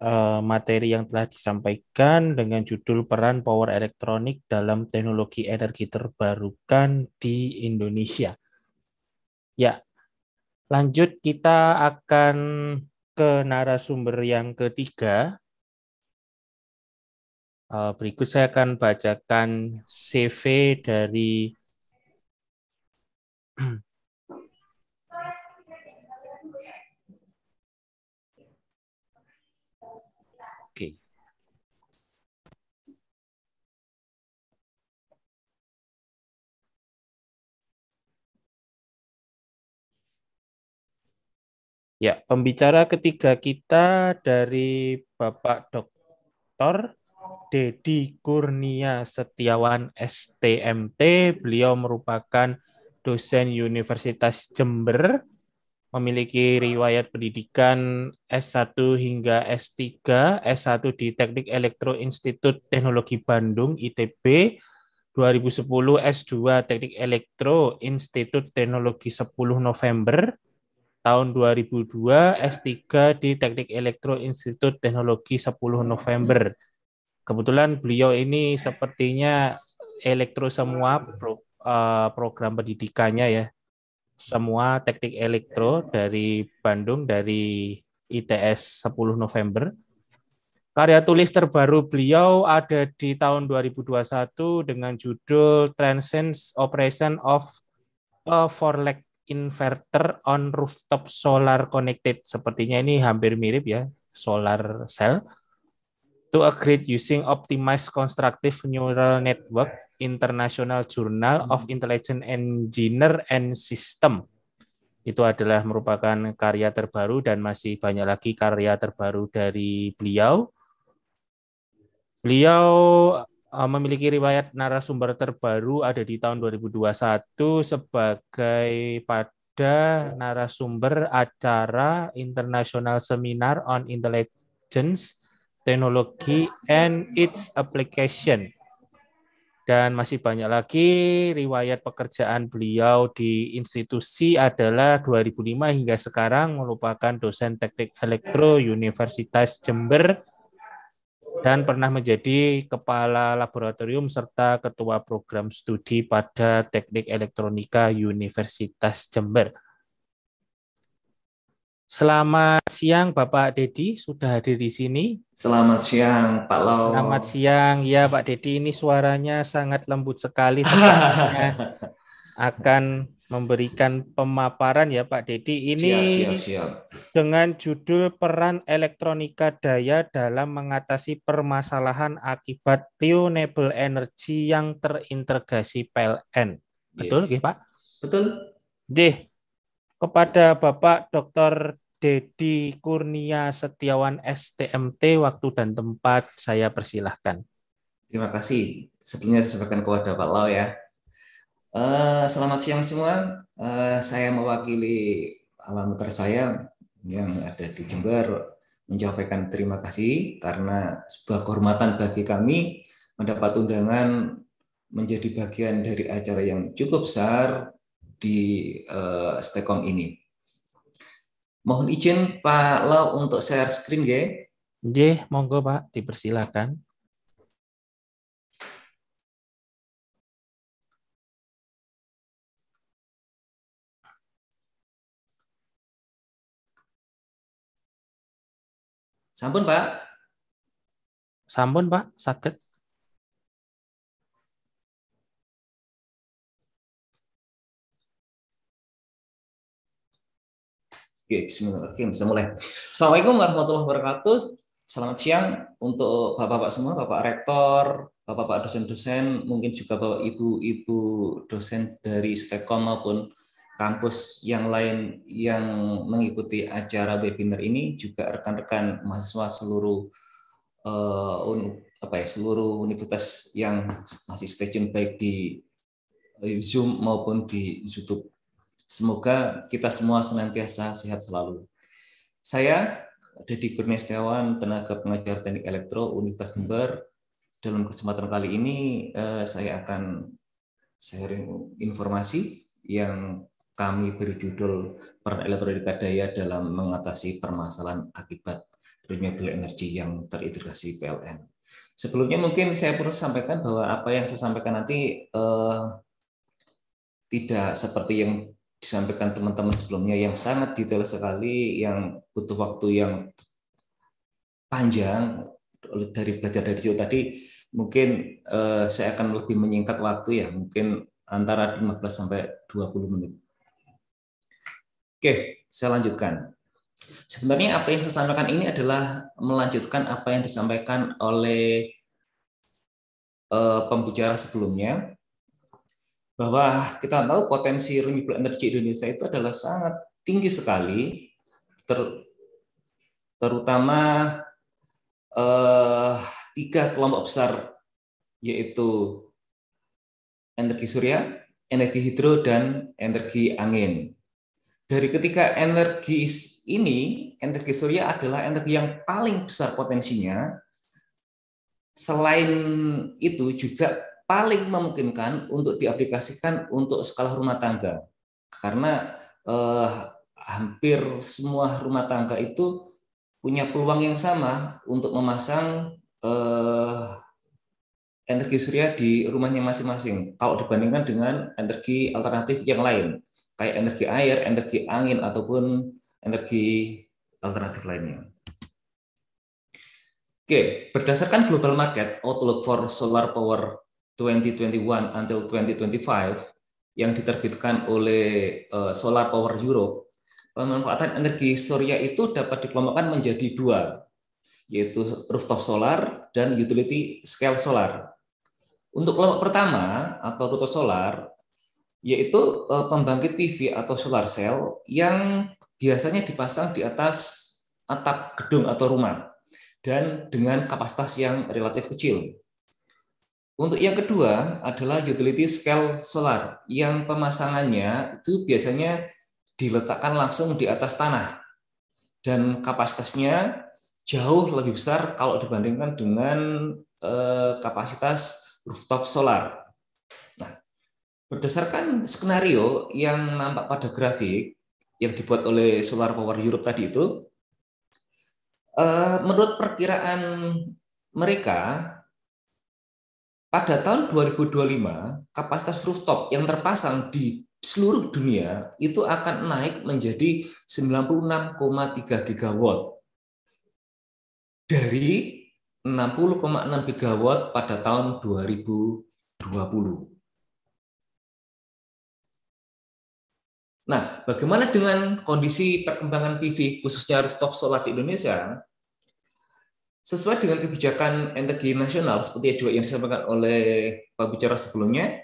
S3: Eh, materi yang telah disampaikan dengan judul peran power elektronik dalam teknologi energi terbarukan di Indonesia. Ya, lanjut kita akan ke narasumber yang ketiga. Eh, berikut saya akan bacakan CV dari Ya, pembicara ketiga kita dari Bapak Dr. Dedi Kurnia Setiawan STMT. Beliau merupakan dosen Universitas Jember, memiliki riwayat pendidikan S1 hingga S3, S1 di Teknik Elektro Institut Teknologi Bandung ITB, 2010 S2 Teknik Elektro Institut Teknologi 10 November, tahun 2002, S3 di Teknik Elektro Institut Teknologi 10 November. Kebetulan beliau ini sepertinya elektro semua pro, uh, program pendidikannya ya. Semua teknik elektro dari Bandung dari ITS 10 November. Karya tulis terbaru beliau ada di tahun 2021 dengan judul Transcends Operation of a eh, Forlect inverter on rooftop solar connected. Sepertinya ini hampir mirip ya, solar cell. To a grid using optimized constructive neural network, International Journal hmm. of Intelligent Engineer and System. Itu adalah merupakan karya terbaru dan masih banyak lagi karya terbaru dari beliau. Beliau Eh, memiliki riwayat narasumber terbaru ada di tahun 2021 sebagai pada narasumber acara International Seminar on Intelligence, Technology and its Application. Dan masih banyak lagi riwayat pekerjaan beliau di institusi adalah 2005 hingga sekarang merupakan dosen teknik elektro Universitas Jember dan pernah menjadi kepala laboratorium serta ketua program studi pada Teknik Elektronika Universitas Jember. Selamat siang Bapak Dedi, sudah hadir di sini. Selamat siang Pak Lau. Selamat siang. Ya Pak Dedi, ini suaranya sangat lembut sekali. akan memberikan pemaparan ya Pak Dedi ini siap, siap, siap. dengan judul peran elektronika daya dalam mengatasi permasalahan akibat renewable energy yang terintegrasi PLN. Iya. Betul yeah. Pak? Betul. J. kepada Bapak Dr. Dedi Kurnia Setiawan STMT waktu dan tempat saya persilahkan.
S8: Terima kasih. Sebelumnya saya sampaikan kepada Pak Lau ya. Eh, selamat siang semua. Uh, saya mewakili alamater saya yang ada di Jember menyampaikan terima kasih karena sebuah kehormatan bagi kami mendapat undangan menjadi bagian dari acara yang cukup besar di uh, eh, Stekom ini. Mohon izin Pak Lau untuk share screen ya. J, monggo Pak, dipersilakan.
S4: Sampun, Pak. Sampun, Pak. Sakit. Oke, bismillahirrahmanirrahim. Saya mulai.
S8: Assalamualaikum warahmatullahi wabarakatuh. Selamat siang untuk Bapak-Bapak semua, Bapak Rektor, Bapak-Bapak dosen-dosen, mungkin juga Bapak Ibu-Ibu dosen dari STEKOM maupun kampus yang lain yang mengikuti acara webinar ini juga rekan-rekan mahasiswa seluruh uh, un, apa ya seluruh universitas yang masih stay tune baik di eh, Zoom maupun di YouTube. Semoga kita semua senantiasa sehat selalu. Saya Dedi Kurniawan, tenaga pengajar teknik elektro Universitas Jember. Dalam kesempatan kali ini eh, saya akan sharing informasi yang kami berjudul peran elektronika daya dalam mengatasi permasalahan akibat renewable energy yang terintegrasi PLN. Sebelumnya mungkin saya perlu sampaikan bahwa apa yang saya sampaikan nanti eh, tidak seperti yang disampaikan teman-teman sebelumnya yang sangat detail sekali, yang butuh waktu yang panjang dari belajar dari situ tadi. Mungkin eh, saya akan lebih menyingkat waktu ya, mungkin antara 15 sampai 20 menit. Oke, saya lanjutkan. Sebenarnya apa yang saya sampaikan ini adalah melanjutkan apa yang disampaikan oleh uh, pembicara sebelumnya bahwa kita tahu potensi renewable energy Indonesia itu adalah sangat tinggi sekali ter, terutama eh, tiga kelompok besar yaitu energi surya, energi hidro dan energi angin dari ketiga energi ini, energi surya adalah energi yang paling besar potensinya. Selain itu juga paling memungkinkan untuk diaplikasikan untuk skala rumah tangga. Karena eh, hampir semua rumah tangga itu punya peluang yang sama untuk memasang eh, energi surya di rumahnya masing-masing kalau dibandingkan dengan energi alternatif yang lain kayak energi air, energi angin ataupun energi alternatif lainnya. Oke, berdasarkan global market outlook for solar power 2021 until 2025 yang diterbitkan oleh eh, Solar Power Europe, pemanfaatan energi surya itu dapat dikelompokkan menjadi dua, yaitu rooftop solar dan utility scale solar. Untuk kelompok pertama atau rooftop solar, yaitu eh, pembangkit PV atau solar cell yang biasanya dipasang di atas atap gedung atau rumah dan dengan kapasitas yang relatif kecil. Untuk yang kedua adalah utility scale solar yang pemasangannya itu biasanya diletakkan langsung di atas tanah dan kapasitasnya jauh lebih besar kalau dibandingkan dengan eh, kapasitas rooftop solar Berdasarkan skenario yang nampak pada grafik yang dibuat oleh Solar Power Europe tadi itu, eh, menurut perkiraan mereka, pada tahun 2025 kapasitas rooftop yang terpasang di seluruh dunia itu akan naik menjadi 96,3 gigawatt dari 60,6 gigawatt pada
S4: tahun 2020.
S8: Nah, bagaimana dengan kondisi perkembangan PV khususnya rooftop solar di Indonesia? Sesuai dengan kebijakan energi nasional seperti yang juga yang disampaikan oleh Pak Bicara sebelumnya,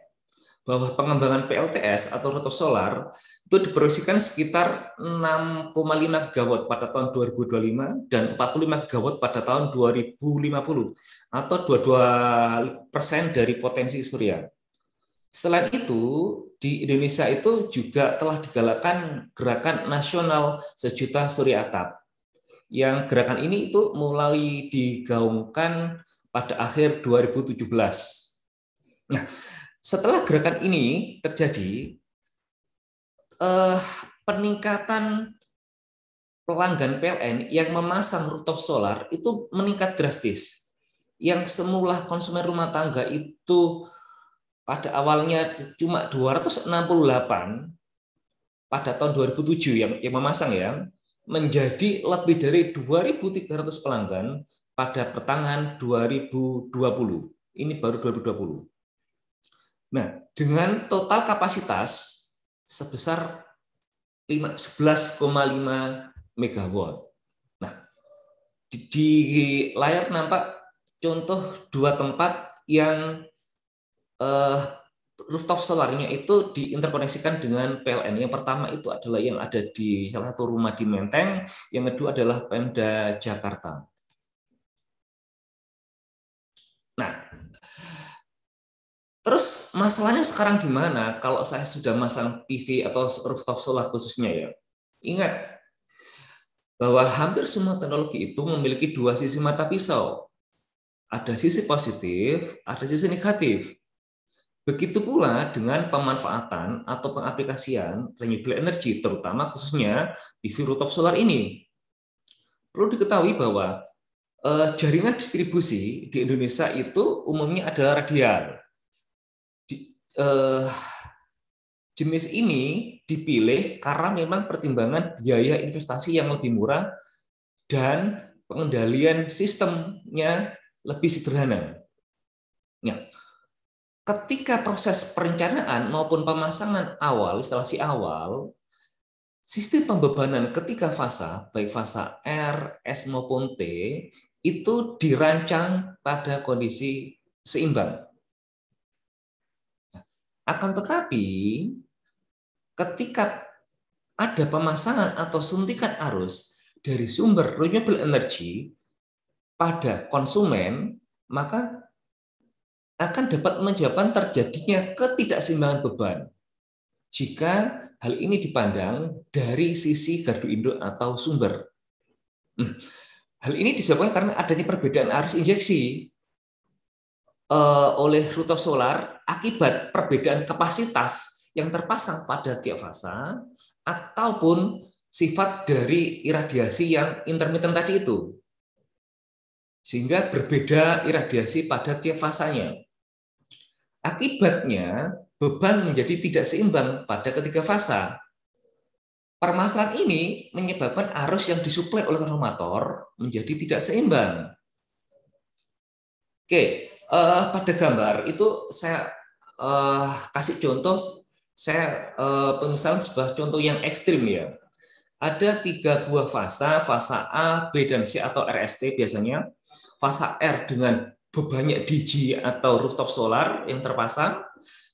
S8: bahwa pengembangan PLTS atau rooftop solar itu diproyeksikan sekitar 6,5 GW pada tahun 2025 dan 45 GW pada tahun 2050 atau 22 persen dari potensi surya. Selain itu, di Indonesia itu juga telah digalakkan gerakan nasional sejuta suri atap. Yang gerakan ini itu mulai digaungkan pada akhir 2017. Nah, setelah gerakan ini terjadi, eh, peningkatan pelanggan PLN yang memasang rooftop solar itu meningkat drastis. Yang semula konsumen rumah tangga itu pada awalnya cuma 268 pada tahun 2007 yang, yang memasang ya, menjadi lebih dari 2.300 pelanggan pada pertengahan 2020. Ini baru 2020. Nah, dengan total kapasitas sebesar 11,5 megawatt. Nah, di layar nampak contoh dua tempat yang uh, rooftop solarnya itu diinterkoneksikan dengan PLN. Yang pertama itu adalah yang ada di salah satu rumah di Menteng, yang kedua adalah Pemda Jakarta. Nah, terus masalahnya sekarang di mana kalau saya sudah masang PV atau rooftop solar khususnya ya? Ingat bahwa hampir semua teknologi itu memiliki dua sisi mata pisau. Ada sisi positif, ada sisi negatif Begitu pula dengan pemanfaatan atau pengaplikasian renewable energy, terutama khususnya di rooftop solar ini. Perlu diketahui bahwa eh, jaringan distribusi di Indonesia itu umumnya adalah radial. Eh, jenis ini dipilih karena memang pertimbangan biaya investasi yang lebih murah dan pengendalian sistemnya lebih sederhana. Nah, ketika proses perencanaan maupun pemasangan awal, instalasi awal, sistem pembebanan ketika fasa, baik fasa R, S maupun T, itu dirancang pada kondisi seimbang. Akan tetapi, ketika ada pemasangan atau suntikan arus dari sumber renewable energy pada konsumen, maka akan dapat menjawabkan terjadinya ketidakseimbangan beban jika hal ini dipandang dari sisi gardu induk atau sumber. Hmm. Hal ini disebabkan karena adanya perbedaan arus injeksi eh, oleh rute solar akibat perbedaan kapasitas yang terpasang pada tiap fasa ataupun sifat dari iradiasi yang intermittent tadi itu. Sehingga berbeda iradiasi pada tiap fasanya. Akibatnya, beban menjadi tidak seimbang pada ketiga fasa. Permasalahan ini menyebabkan arus yang disuplai oleh transformator menjadi tidak seimbang. Oke, uh, pada gambar itu saya uh, kasih contoh, saya uh, eh, pemisahan sebuah contoh yang ekstrim ya. Ada tiga buah fasa, fasa A, B, dan C atau RST biasanya. Fasa R dengan banyak DG atau rooftop solar yang terpasang,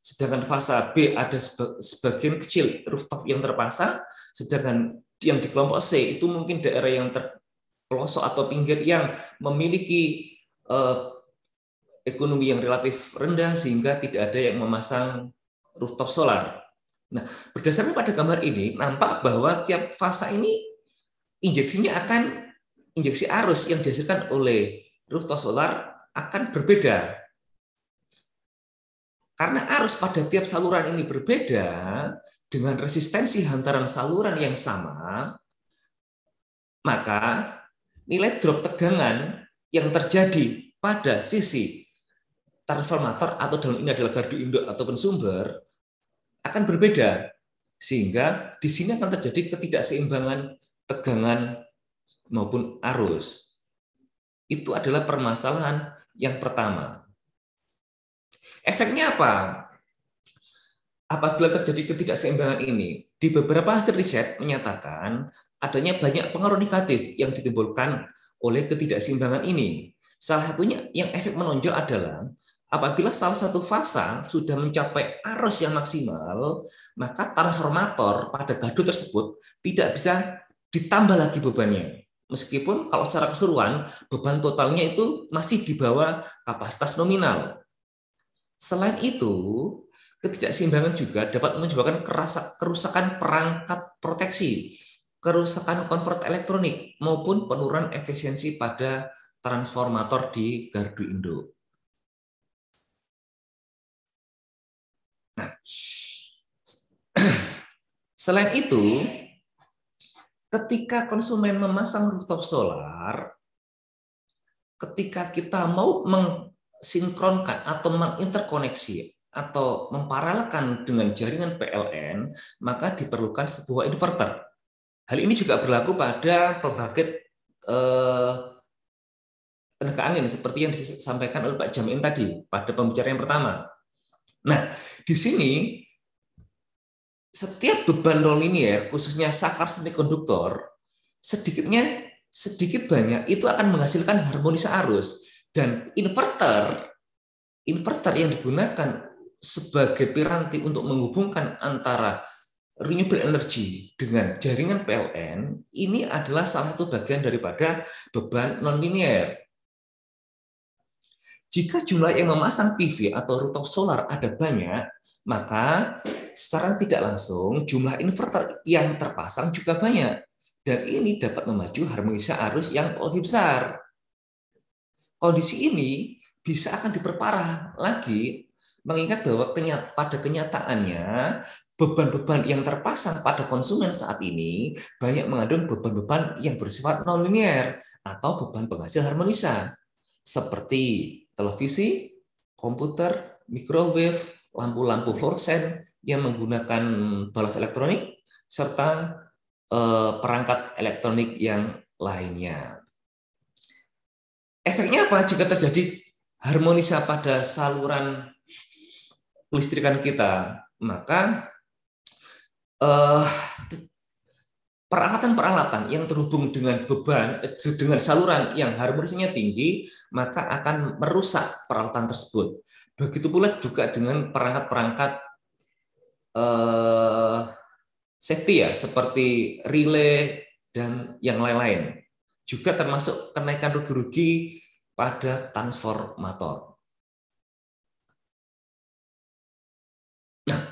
S8: sedangkan fase B ada sebagian kecil rooftop yang terpasang, sedangkan yang di kelompok C itu mungkin daerah yang terpelosok atau pinggir yang memiliki eh, ekonomi yang relatif rendah sehingga tidak ada yang memasang rooftop solar. Nah, berdasarkan pada gambar ini nampak bahwa tiap fase ini injeksinya akan injeksi arus yang dihasilkan oleh rooftop solar akan berbeda. Karena arus pada tiap saluran ini berbeda, dengan resistensi hantaran saluran yang sama, maka nilai drop tegangan yang terjadi pada sisi transformator atau dalam ini adalah gardu induk ataupun sumber akan berbeda sehingga di sini akan terjadi ketidakseimbangan tegangan maupun arus. Itu adalah permasalahan yang pertama. Efeknya apa? Apabila terjadi ketidakseimbangan ini, di beberapa hasil riset menyatakan adanya banyak pengaruh negatif yang ditimbulkan oleh ketidakseimbangan ini. Salah satunya yang efek menonjol adalah apabila salah satu fasa sudah mencapai arus yang maksimal, maka transformator pada gadu tersebut tidak bisa ditambah lagi bebannya. Meskipun kalau secara keseluruhan beban totalnya itu masih di bawah kapasitas nominal. Selain itu, ketidakseimbangan juga dapat menyebabkan kerusakan perangkat proteksi, kerusakan konvert elektronik, maupun penurunan efisiensi pada transformator di gardu induk. Nah, selain itu, ketika konsumen memasang rooftop solar, ketika kita mau mensinkronkan atau menginterkoneksi atau memparalelkan dengan jaringan PLN, maka diperlukan sebuah inverter. Hal ini juga berlaku pada pembangkit eh, tenaga angin seperti yang disampaikan oleh Pak Jamin tadi pada pembicaraan yang pertama. Nah, di sini setiap beban nonlinier, khususnya saklar semikonduktor, sedikitnya sedikit banyak itu akan menghasilkan harmonis arus dan inverter inverter yang digunakan sebagai piranti untuk menghubungkan antara renewable energy dengan jaringan PLN ini adalah salah satu bagian daripada beban nonlinier jika jumlah yang memasang TV atau rooftop solar ada banyak, maka secara tidak langsung jumlah inverter yang terpasang juga banyak. Dan ini dapat memacu harmonisa arus yang lebih besar. Kondisi ini bisa akan diperparah lagi mengingat bahwa kenyata, pada kenyataannya beban-beban yang terpasang pada konsumen saat ini banyak mengandung beban-beban yang bersifat non nonlinier atau beban penghasil harmonisa seperti televisi, komputer, microwave, lampu-lampu fluoresen yang menggunakan balas elektronik, serta eh, perangkat elektronik yang lainnya. Efeknya apa jika terjadi harmonisa pada saluran listrikan kita? Maka eh, peralatan-peralatan yang terhubung dengan beban eh, dengan saluran yang harmonisnya tinggi maka akan merusak peralatan tersebut. Begitu pula juga dengan perangkat-perangkat eh, safety ya seperti relay dan yang lain-lain. Juga termasuk kenaikan rugi-rugi pada transformator. Nah,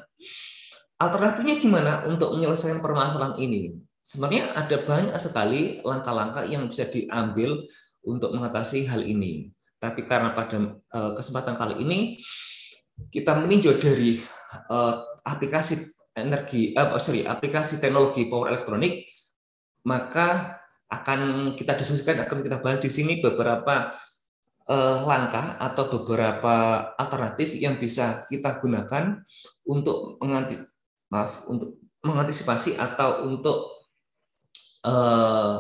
S8: alternatifnya gimana untuk menyelesaikan permasalahan ini? Sebenarnya ada banyak sekali langkah-langkah yang bisa diambil untuk mengatasi hal ini. Tapi karena pada eh, kesempatan kali ini kita meninjau dari eh, aplikasi energi, eh, oh sorry, aplikasi teknologi power elektronik, maka akan kita diskusikan, akan kita bahas di sini beberapa langkah atau beberapa alternatif yang bisa kita gunakan untuk mengantisipasi atau untuk Eh,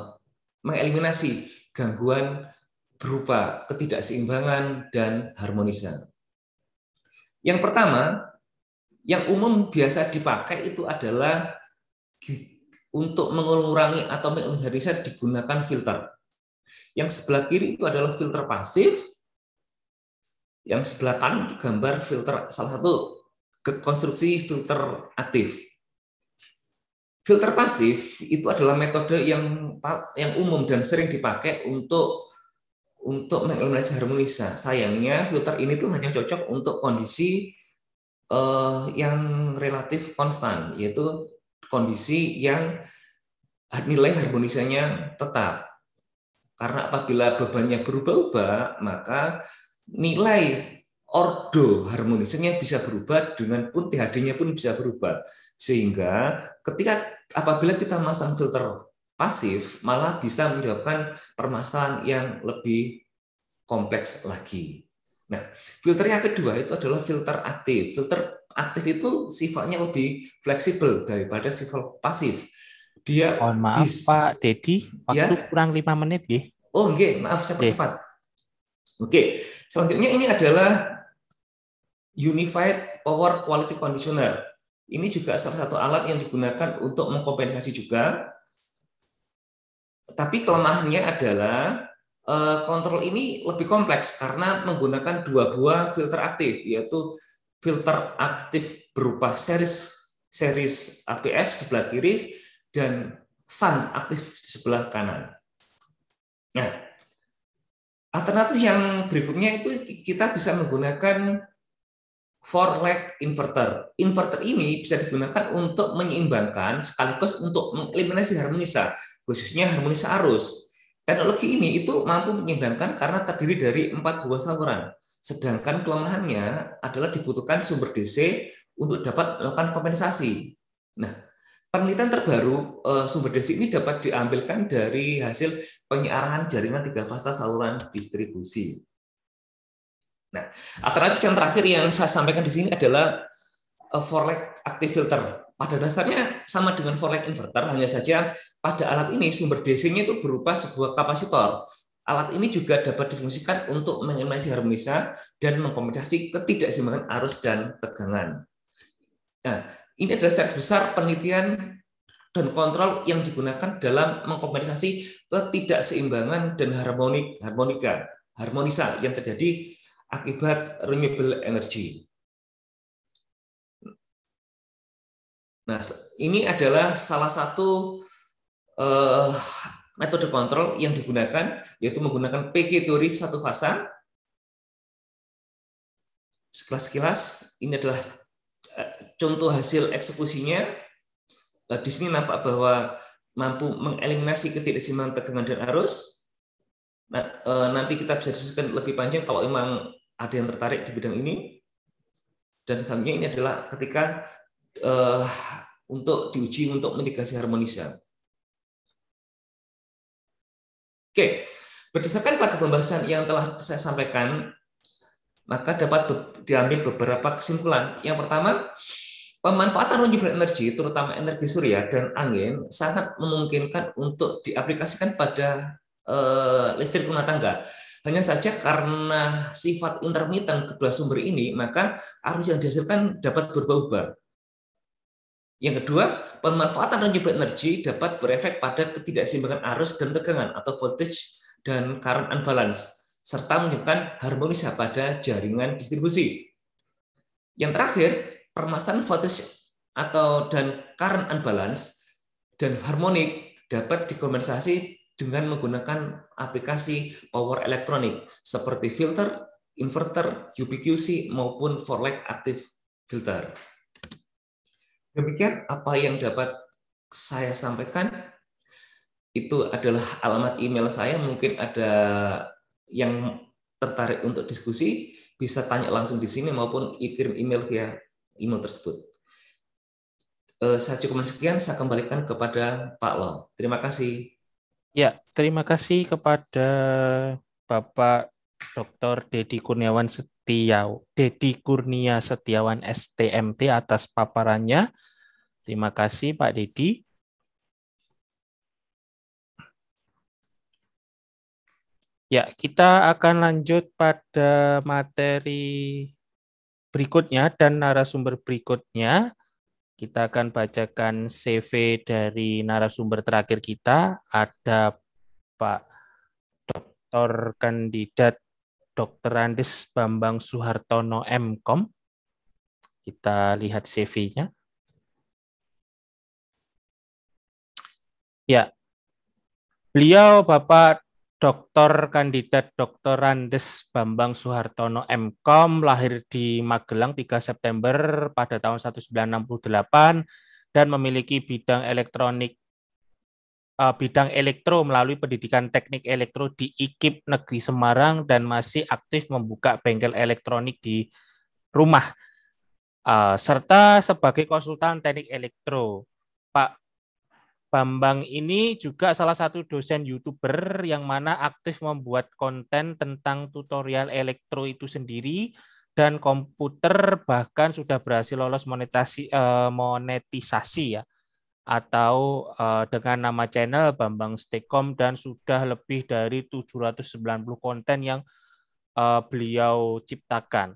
S8: mengeliminasi gangguan berupa ketidakseimbangan dan harmonisan. Yang pertama, yang umum biasa dipakai itu adalah untuk mengurangi atau mengharmonisan digunakan filter. Yang sebelah kiri itu adalah filter pasif, yang sebelah kanan itu gambar filter salah satu konstruksi filter aktif. Filter pasif itu adalah metode yang yang umum dan sering dipakai untuk untuk mengeliminasi harmonisa. Sayangnya filter ini tuh hanya cocok untuk kondisi uh, yang relatif konstan, yaitu kondisi yang nilai harmonisanya tetap. Karena apabila bebannya berubah-ubah, maka nilai ordo harmonisnya bisa berubah dengan pun THD-nya pun bisa berubah. Sehingga ketika apabila kita masang filter pasif malah bisa menyebabkan permasalahan yang lebih kompleks lagi. Nah, filter yang kedua itu adalah filter aktif. Filter aktif itu sifatnya lebih fleksibel daripada sifat pasif.
S3: Dia oh, maaf bis, Pak Dedi, waktu ya? kurang lima menit nggih.
S8: Oh, nggih, maaf saya percepat. Oke, selanjutnya ini adalah Unified Power Quality Conditioner. Ini juga salah satu alat yang digunakan untuk mengkompensasi juga. Tapi kelemahannya adalah eh, kontrol ini lebih kompleks karena menggunakan dua buah filter aktif, yaitu filter aktif berupa series series APF sebelah kiri dan sun aktif di sebelah kanan. Nah, alternatif yang berikutnya itu kita bisa menggunakan four leg inverter. Inverter ini bisa digunakan untuk menyeimbangkan sekaligus untuk mengeliminasi harmonisa, khususnya harmonisa arus. Teknologi ini itu mampu menyeimbangkan karena terdiri dari empat buah saluran. Sedangkan kelemahannya adalah dibutuhkan sumber DC untuk dapat melakukan kompensasi. Nah, penelitian terbaru eh, sumber DC ini dapat diambilkan dari hasil penyiaran jaringan tiga fase saluran distribusi. Nah, alternatif yang terakhir yang saya sampaikan di sini adalah eh, Forlek Active Filter. Pada dasarnya sama dengan Forlek Inverter, hanya saja pada alat ini sumber DC-nya itu berupa sebuah kapasitor. Alat ini juga dapat difungsikan untuk mengemasi harmonisa dan mengkompensasi ketidakseimbangan arus dan tegangan. Nah, ini adalah secara besar penelitian dan kontrol yang digunakan dalam mengkompensasi ketidakseimbangan dan harmonik harmonika harmonisa yang terjadi akibat renewable
S4: energy. Nah, ini adalah
S8: salah satu uh, metode kontrol yang digunakan, yaitu menggunakan PK teori satu fasa. Sekilas-kilas, ini adalah eh, contoh hasil eksekusinya. Nah, di sini nampak bahwa mampu mengeliminasi ketidakseimbangan tegangan dan arus. Nah, eh, nanti kita bisa diskusikan lebih panjang kalau memang ada yang tertarik di bidang ini. Dan selanjutnya ini adalah ketika uh, untuk diuji untuk mitigasi harmonisnya. Oke, berdasarkan pada pembahasan yang telah saya sampaikan, maka dapat diambil beberapa kesimpulan. Yang pertama, pemanfaatan renewable energy, terutama energi surya dan angin, sangat memungkinkan untuk diaplikasikan pada uh, listrik rumah tangga hanya saja karena sifat intermiten kedua sumber ini, maka arus yang dihasilkan dapat berubah-ubah. Yang kedua, pemanfaatan renewable energy dapat berefek pada ketidakseimbangan arus dan tegangan atau voltage dan current unbalance, serta menyebabkan harmonis pada jaringan distribusi. Yang terakhir, permasalahan voltage atau dan current unbalance dan harmonik dapat dikompensasi dengan menggunakan aplikasi power elektronik seperti filter, inverter, UPQC maupun forlight active filter. Demikian apa yang dapat saya sampaikan. Itu adalah alamat email saya. Mungkin ada yang tertarik untuk diskusi bisa tanya langsung di sini maupun kirim email via email tersebut. Eh, saya cukup sekian, saya kembalikan kepada Pak Lo. Terima kasih.
S3: Ya, terima kasih kepada Bapak Dr. Dedi Kurniawan Setiaw, Dedi Kurnia Setiawan STMT atas paparannya. Terima kasih Pak Dedi. Ya, kita akan lanjut pada materi berikutnya dan narasumber berikutnya. Kita akan bacakan CV dari narasumber terakhir kita. Ada Pak Dr. Kandidat Dr. Andes Bambang Suhartono MKOM. Kita lihat CV-nya. Ya, beliau Bapak Dr. Kandidat Dr. Randes Bambang Soehartono MKOM lahir di Magelang 3 September pada tahun 1968 dan memiliki bidang elektronik eh, bidang elektro melalui pendidikan teknik elektro di IKIP Negeri Semarang dan masih aktif membuka bengkel elektronik di rumah eh, serta sebagai konsultan teknik elektro. Pak Bambang ini juga salah satu dosen YouTuber yang mana aktif membuat konten tentang tutorial elektro itu sendiri dan komputer bahkan sudah berhasil lolos monetasi eh, monetisasi ya atau eh, dengan nama channel Bambang Stekom dan sudah lebih dari 790 konten yang eh, beliau ciptakan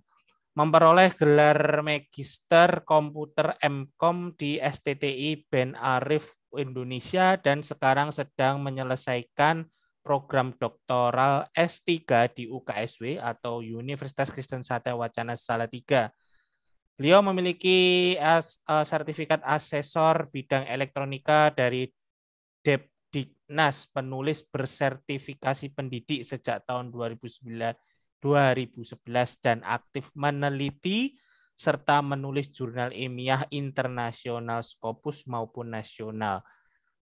S3: memperoleh gelar Magister Komputer MKOM di STTI Ben Arif Indonesia dan sekarang sedang menyelesaikan program doktoral S3 di UKSW atau Universitas Kristen Satya Wacana Salatiga. Beliau memiliki as, uh, sertifikat asesor bidang elektronika dari Depdiknas, penulis bersertifikasi pendidik sejak tahun 2009 2011 dan aktif meneliti serta menulis jurnal ilmiah internasional Scopus maupun nasional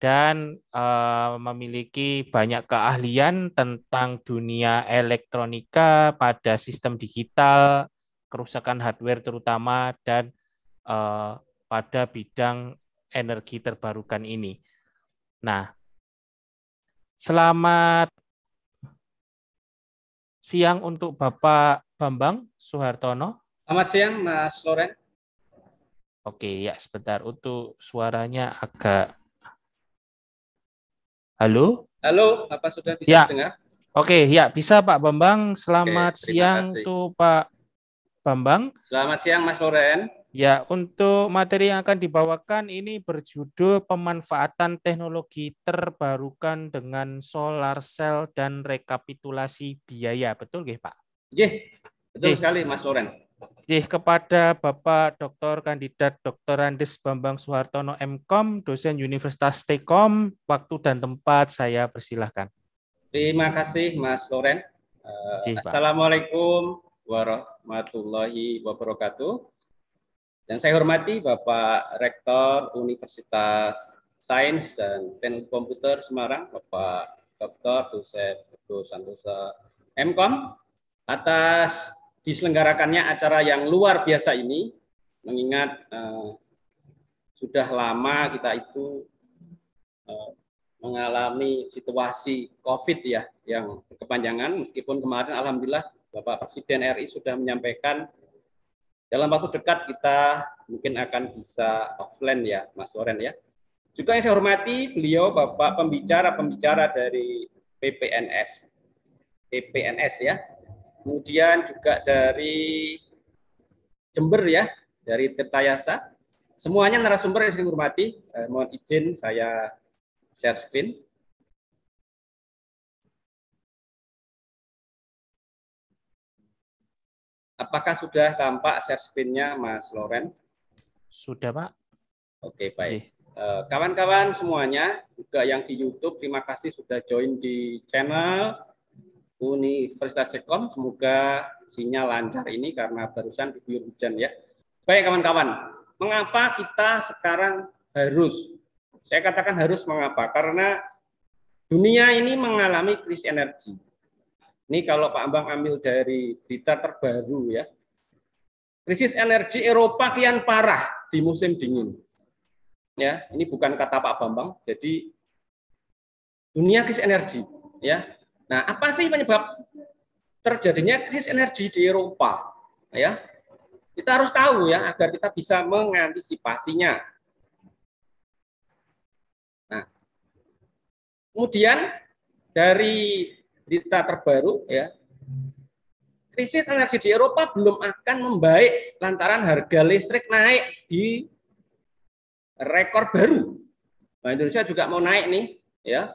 S3: dan uh, memiliki banyak keahlian tentang dunia elektronika pada sistem digital, kerusakan hardware terutama dan uh, pada bidang energi terbarukan ini. Nah, selamat siang untuk Bapak Bambang Soehartono.
S9: Selamat siang, Mas Loren.
S3: Oke, ya sebentar. Untuk suaranya agak... Halo?
S9: Halo, apa sudah bisa ya. dengar?
S3: Oke, ya bisa Pak Bambang. Selamat Oke, siang kasih. tuh Pak Bambang.
S2: Selamat siang Mas Loren.
S3: Ya, untuk materi yang akan dibawakan ini berjudul pemanfaatan teknologi terbarukan dengan solar cell dan rekapitulasi biaya. Betul nggih, Pak?
S9: Iya, Betul Jih. sekali Mas Loren.
S3: Dih, kepada Bapak Dr. Kandidat Dr. Andes Bambang Soehartono MKOM, dosen Universitas Tekom, waktu dan tempat saya persilahkan.
S9: Terima kasih Mas Loren. Uh, Assalamualaikum warahmatullahi wabarakatuh. Dan saya hormati Bapak Rektor Universitas Sains dan Teknologi Komputer Semarang, Bapak Dr. Dosen Santosa MKOM, atas diselenggarakannya acara yang luar biasa ini, mengingat eh, sudah lama kita itu eh, mengalami situasi COVID ya yang kepanjangan, meskipun kemarin alhamdulillah Bapak Presiden RI sudah menyampaikan dalam waktu dekat kita mungkin akan bisa offline ya, Mas Loren ya. Juga yang saya hormati beliau Bapak pembicara-pembicara dari PPNS. PPNS ya, kemudian juga dari Jember ya, dari Tirtayasa. Semuanya narasumber yang dihormati, eh, mohon izin saya share screen.
S4: Apakah sudah tampak
S9: share screen-nya Mas Loren? Sudah, Pak. Oke, baik. Eh, kawan-kawan semuanya, juga yang di YouTube, terima kasih sudah join di channel Universitas Sekom. Semoga sinyal lancar ini karena barusan diguyur hujan ya. Baik kawan-kawan, mengapa kita sekarang harus? Saya katakan harus mengapa? Karena dunia ini mengalami krisis energi. Ini kalau Pak Bambang ambil dari berita terbaru ya. Krisis energi Eropa kian parah di musim dingin. Ya, ini bukan kata Pak Bambang. Jadi dunia krisis energi ya Nah, apa sih penyebab terjadinya krisis energi di Eropa? ya, kita harus tahu ya agar kita bisa mengantisipasinya. Nah, kemudian dari berita terbaru ya, krisis energi di Eropa belum akan membaik lantaran harga listrik naik di rekor baru. Nah, Indonesia juga mau naik nih, ya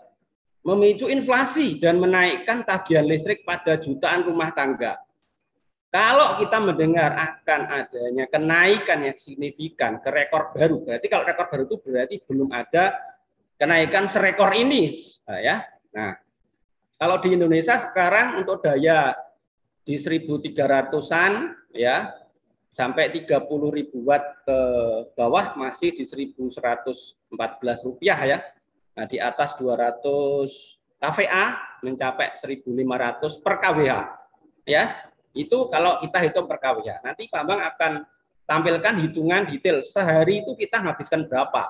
S9: memicu inflasi dan menaikkan tagihan listrik pada jutaan rumah tangga. Kalau kita mendengar akan adanya kenaikan yang signifikan ke rekor baru, berarti kalau rekor baru itu berarti belum ada kenaikan serekor ini, nah, ya. Nah, kalau di Indonesia sekarang untuk daya di 1.300-an ya sampai ribu watt ke bawah masih di 1.114 rupiah ya Nah, di atas 200 KVA mencapai 1.500 per kWh. Ya, itu kalau kita hitung per kWh. Nanti Pak Bang akan tampilkan hitungan detail sehari itu kita habiskan berapa.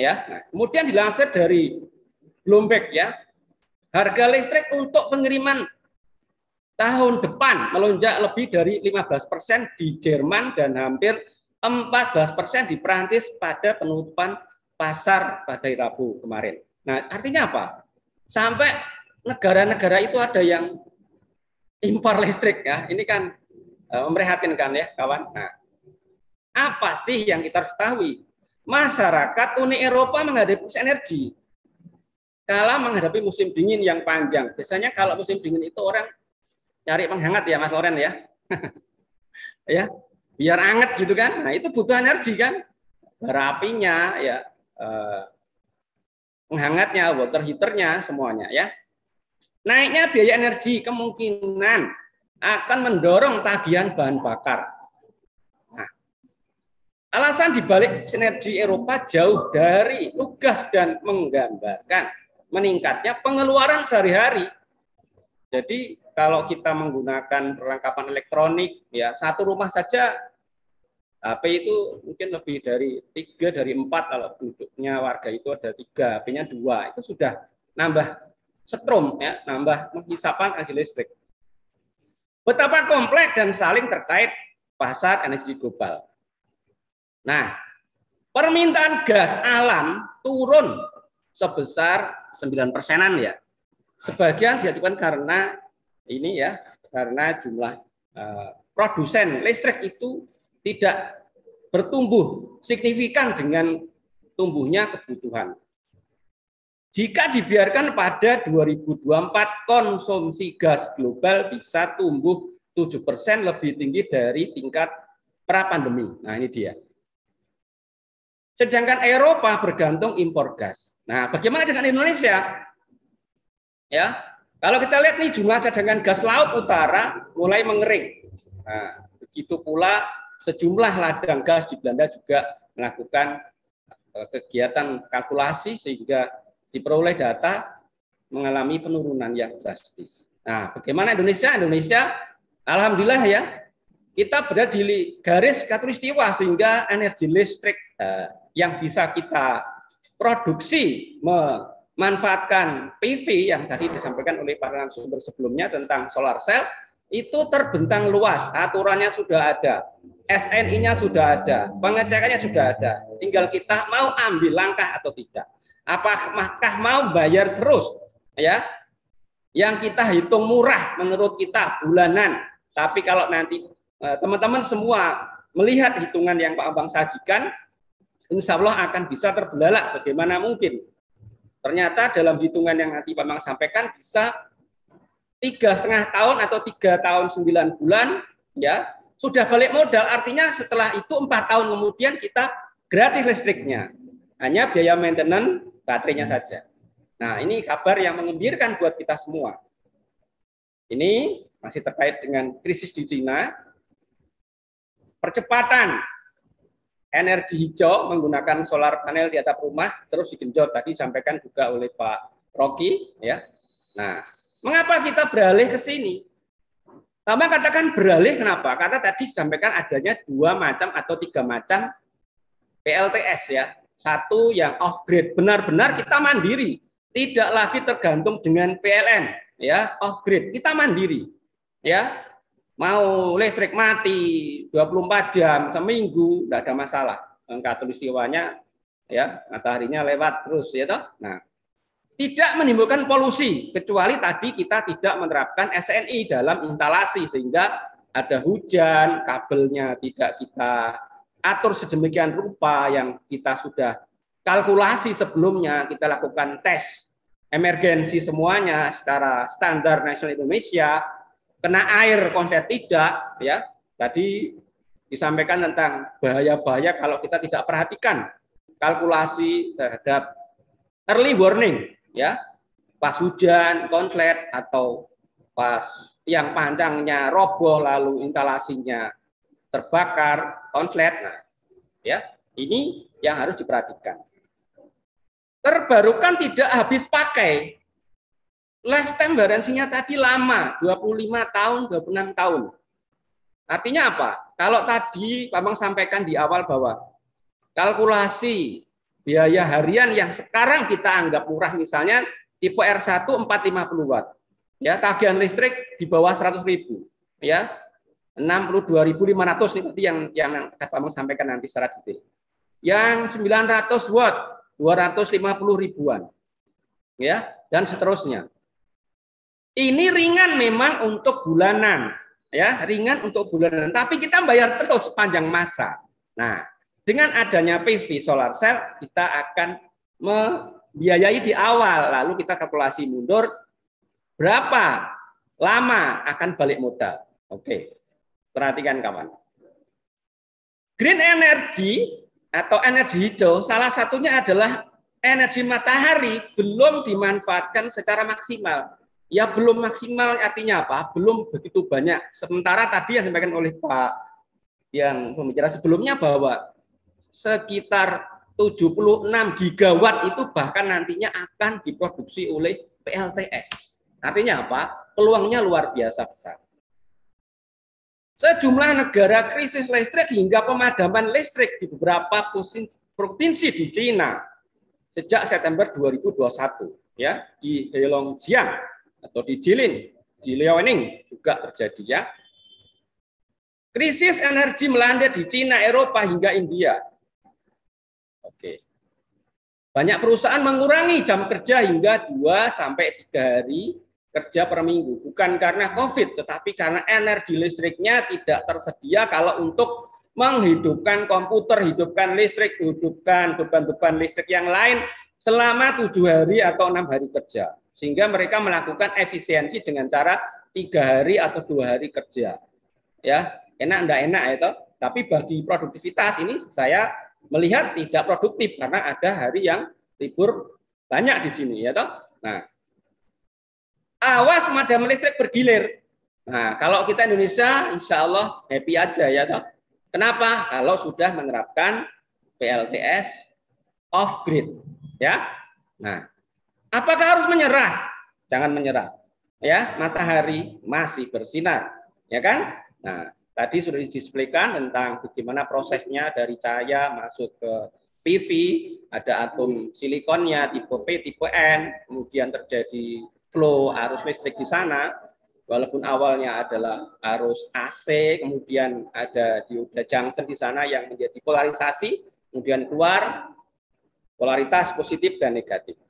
S9: Ya, nah, kemudian dilansir dari Bloomberg ya, harga listrik untuk pengiriman tahun depan melonjak lebih dari 15% di Jerman dan hampir 14% di Prancis pada penutupan pasar pada Rabu kemarin. Nah, artinya apa? Sampai negara-negara itu ada yang impor listrik ya. Ini kan e, memprihatinkan ya, kawan. Nah, apa sih yang kita harus ketahui? Masyarakat Uni Eropa menghadapi energi. Kala menghadapi musim dingin yang panjang. Biasanya kalau musim dingin itu orang cari penghangat ya Mas Loren ya. ya, biar anget gitu kan. Nah, itu butuh energi kan. berapinya ya e, penghangatnya, water heaternya, semuanya ya. Naiknya biaya energi kemungkinan akan mendorong tagihan bahan bakar. Nah, alasan dibalik sinergi Eropa jauh dari lugas dan menggambarkan meningkatnya pengeluaran sehari-hari. Jadi kalau kita menggunakan perlengkapan elektronik, ya satu rumah saja HP itu mungkin lebih dari tiga dari empat kalau penduduknya warga itu ada tiga, HP-nya dua itu sudah nambah setrum ya, nambah menghisapan energi listrik. Betapa kompleks dan saling terkait pasar energi global. Nah, permintaan gas alam turun sebesar 9 persenan ya. Sebagian diakibatkan karena ini ya, karena jumlah uh, produsen listrik itu tidak bertumbuh signifikan dengan tumbuhnya kebutuhan. Jika dibiarkan pada 2024, konsumsi gas global bisa tumbuh 7 persen lebih tinggi dari tingkat pra-pandemi. Nah ini dia. Sedangkan Eropa bergantung impor gas. Nah bagaimana dengan Indonesia? Ya, kalau kita lihat nih jumlah cadangan gas laut utara mulai mengering. Nah, begitu pula sejumlah ladang gas di Belanda juga melakukan eh, kegiatan kalkulasi sehingga diperoleh data mengalami penurunan yang drastis. Nah, bagaimana Indonesia? Indonesia, alhamdulillah ya, kita berada di garis katulistiwa sehingga energi listrik eh, yang bisa kita produksi memanfaatkan PV yang tadi disampaikan oleh para narasumber sebelumnya tentang solar cell itu terbentang luas, aturannya sudah ada, SNI-nya sudah ada, pengecekannya sudah ada. Tinggal kita mau ambil langkah atau tidak. Apakah mau bayar terus? Ya, yang kita hitung murah menurut kita bulanan. Tapi kalau nanti e, teman-teman semua melihat hitungan yang Pak Abang sajikan, insya Allah akan bisa terbelalak bagaimana mungkin. Ternyata dalam hitungan yang nanti Pak Abang sampaikan bisa tiga setengah tahun atau tiga tahun sembilan bulan ya sudah balik modal artinya setelah itu empat tahun kemudian kita gratis listriknya hanya biaya maintenance baterainya saja nah ini kabar yang mengembirakan buat kita semua ini masih terkait dengan krisis di Cina percepatan energi hijau menggunakan solar panel di atap rumah terus digenjot tadi disampaikan juga oleh Pak Rocky ya nah Mengapa kita beralih ke sini? Lama katakan beralih kenapa? Karena tadi disampaikan adanya dua macam atau tiga macam PLTS ya. Satu yang off grid, benar-benar kita mandiri, tidak lagi tergantung dengan PLN ya, off grid. Kita mandiri. Ya. Mau listrik mati 24 jam seminggu tidak ada masalah. tulis siwanya ya mataharinya lewat terus ya toh. Nah, tidak menimbulkan polusi kecuali tadi kita tidak menerapkan SNI dalam instalasi sehingga ada hujan, kabelnya tidak kita atur sedemikian rupa yang kita sudah kalkulasi sebelumnya, kita lakukan tes emergensi semuanya secara standar nasional Indonesia, kena air konsep tidak ya. Tadi disampaikan tentang bahaya-bahaya kalau kita tidak perhatikan kalkulasi terhadap early warning ya pas hujan konslet atau pas yang panjangnya roboh lalu instalasinya terbakar konslet nah ya ini yang harus diperhatikan terbarukan tidak habis pakai lifetime garansinya tadi lama 25 tahun 26 tahun artinya apa kalau tadi Bambang sampaikan di awal bahwa kalkulasi biaya harian yang sekarang kita anggap murah misalnya tipe R1 450 watt. Ya, tagihan listrik di bawah 100.000. Ya. 62.500 itu yang yang akan sampaikan nanti secara detail. Yang 900 watt 250 ribuan. Ya, dan seterusnya. Ini ringan memang untuk bulanan, ya, ringan untuk bulanan, tapi kita bayar terus sepanjang masa. Nah, dengan adanya PV solar cell, kita akan membiayai di awal, lalu kita kalkulasi mundur berapa lama akan balik modal. Oke, perhatikan kawan. Green energy atau energi hijau salah satunya adalah energi matahari belum dimanfaatkan secara maksimal. Ya belum maksimal artinya apa? Belum begitu banyak. Sementara tadi yang disampaikan oleh Pak yang pembicara sebelumnya bahwa sekitar 76 gigawatt itu bahkan nantinya akan diproduksi oleh PLTS. Artinya apa? Peluangnya luar biasa besar. Sejumlah negara krisis listrik hingga pemadaman listrik di beberapa provinsi di China sejak September 2021 ya di Heilongjiang atau di Jilin, di Liaoning juga terjadi ya. Krisis energi melanda di China, Eropa hingga India. Banyak perusahaan mengurangi jam kerja hingga 2 sampai 3 hari kerja per minggu. Bukan karena COVID, tetapi karena energi listriknya tidak tersedia kalau untuk menghidupkan komputer, hidupkan listrik, hidupkan beban-beban listrik yang lain selama tujuh hari atau enam hari kerja. Sehingga mereka melakukan efisiensi dengan cara tiga hari atau dua hari kerja. Ya, enak enggak enak itu ya Tapi bagi produktivitas ini saya melihat tidak produktif karena ada hari yang libur banyak di sini ya toh. Nah, awas madam listrik bergilir. Nah, kalau kita Indonesia insya Allah happy aja ya toh. Kenapa? Kalau sudah menerapkan PLTS off grid ya. Nah, apakah harus menyerah? Jangan menyerah. Ya, matahari masih bersinar, ya kan? Nah, Tadi sudah disebutkan tentang bagaimana prosesnya dari cahaya masuk ke PV, ada atom silikonnya tipe P, tipe N, kemudian terjadi flow arus listrik di sana. Walaupun awalnya adalah arus AC, kemudian ada dioda junction di sana yang menjadi polarisasi, kemudian keluar polaritas positif dan negatif.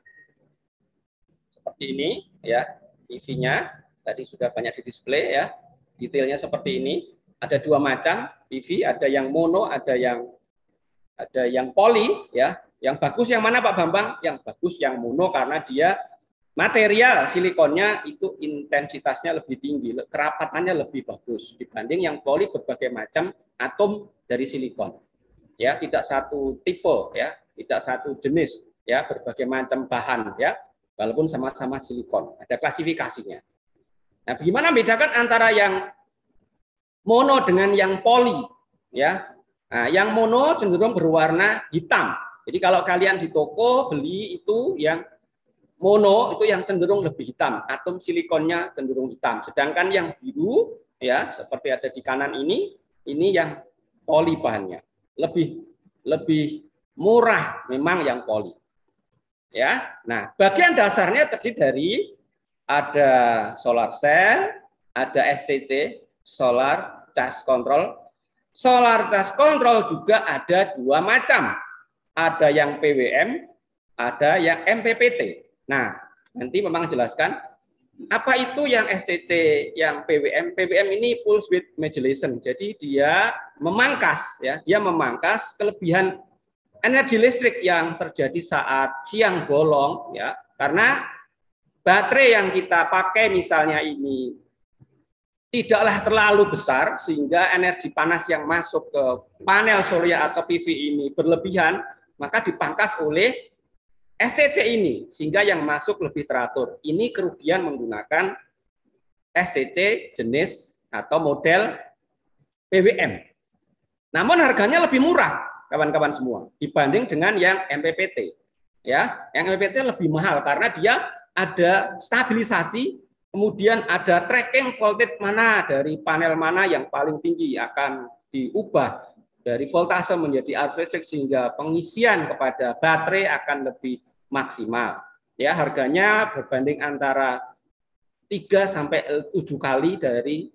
S9: Seperti ini ya, PV-nya tadi sudah banyak di display ya. Detailnya seperti ini ada dua macam PV, ada yang mono, ada yang ada yang poli ya. Yang bagus yang mana Pak Bambang? Yang bagus yang mono karena dia material silikonnya itu intensitasnya lebih tinggi, kerapatannya lebih bagus dibanding yang poli berbagai macam atom dari silikon. Ya, tidak satu tipe ya, tidak satu jenis ya, berbagai macam bahan ya, walaupun sama-sama silikon. Ada klasifikasinya. Nah, bagaimana bedakan antara yang mono dengan yang poli ya. Nah, yang mono cenderung berwarna hitam. Jadi kalau kalian di toko beli itu yang mono itu yang cenderung lebih hitam, atom silikonnya cenderung hitam. Sedangkan yang biru ya seperti ada di kanan ini, ini yang poli bahannya. Lebih lebih murah memang yang poli. Ya. Nah, bagian dasarnya terdiri dari ada solar cell, ada SCC solar charge control. Solar charge control juga ada dua macam. Ada yang PWM, ada yang MPPT. Nah, nanti memang jelaskan apa itu yang SCC, yang PWM. PWM ini pulse width modulation. Jadi dia memangkas ya, dia memangkas kelebihan energi listrik yang terjadi saat siang bolong ya. Karena baterai yang kita pakai misalnya ini tidaklah terlalu besar sehingga energi panas yang masuk ke panel surya atau PV ini berlebihan, maka dipangkas oleh SCC ini sehingga yang masuk lebih teratur. Ini kerugian menggunakan SCC jenis atau model PWM. Namun harganya lebih murah kawan-kawan semua dibanding dengan yang MPPT. Ya, yang MPPT lebih mahal karena dia ada stabilisasi Kemudian ada tracking voltage mana dari panel mana yang paling tinggi akan diubah dari voltase menjadi arbitrage sehingga pengisian kepada baterai akan lebih maksimal. Ya, harganya berbanding antara 3 sampai 7 kali dari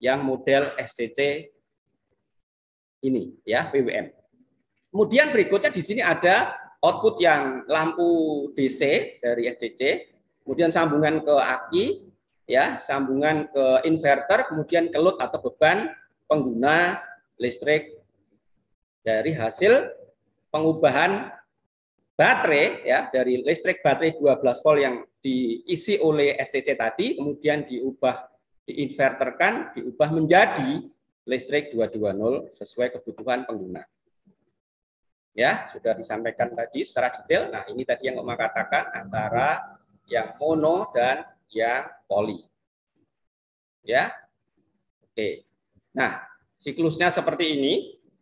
S9: yang model SCC ini ya PWM. Kemudian berikutnya di sini ada output yang lampu DC dari SCC kemudian sambungan ke aki, ya, sambungan ke inverter, kemudian ke load atau beban pengguna listrik dari hasil pengubahan baterai ya dari listrik baterai 12 volt yang diisi oleh STC tadi kemudian diubah diinverterkan diubah menjadi listrik 220 sesuai kebutuhan pengguna. Ya, sudah disampaikan tadi secara detail. Nah, ini tadi yang mau katakan antara yang mono dan yang poli. Ya. Oke. Nah, siklusnya seperti ini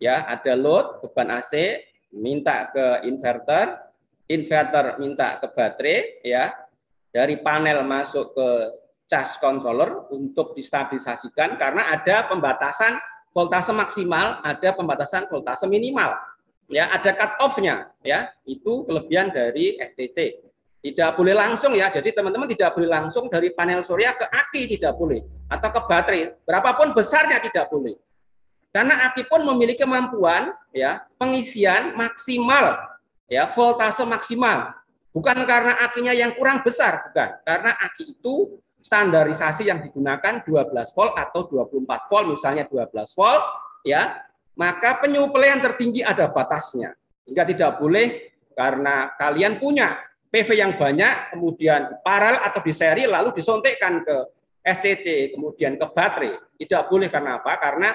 S9: ya, ada load beban AC minta ke inverter, inverter minta ke baterai ya. Dari panel masuk ke charge controller untuk distabilisasikan karena ada pembatasan voltase maksimal, ada pembatasan voltase minimal. Ya, ada cut off-nya ya. Itu kelebihan dari SCC. Tidak boleh langsung ya. Jadi teman-teman tidak boleh langsung dari panel surya ke aki tidak boleh atau ke baterai. Berapapun besarnya tidak boleh. Karena aki pun memiliki kemampuan ya pengisian maksimal ya voltase maksimal. Bukan karena akinya yang kurang besar, bukan. Karena aki itu standarisasi yang digunakan 12 volt atau 24 volt misalnya 12 volt ya, maka penyuplaian tertinggi ada batasnya. Sehingga tidak boleh karena kalian punya PV yang banyak, kemudian paralel atau diseri, lalu disontekkan ke SCC, kemudian ke baterai. Tidak boleh karena apa? Karena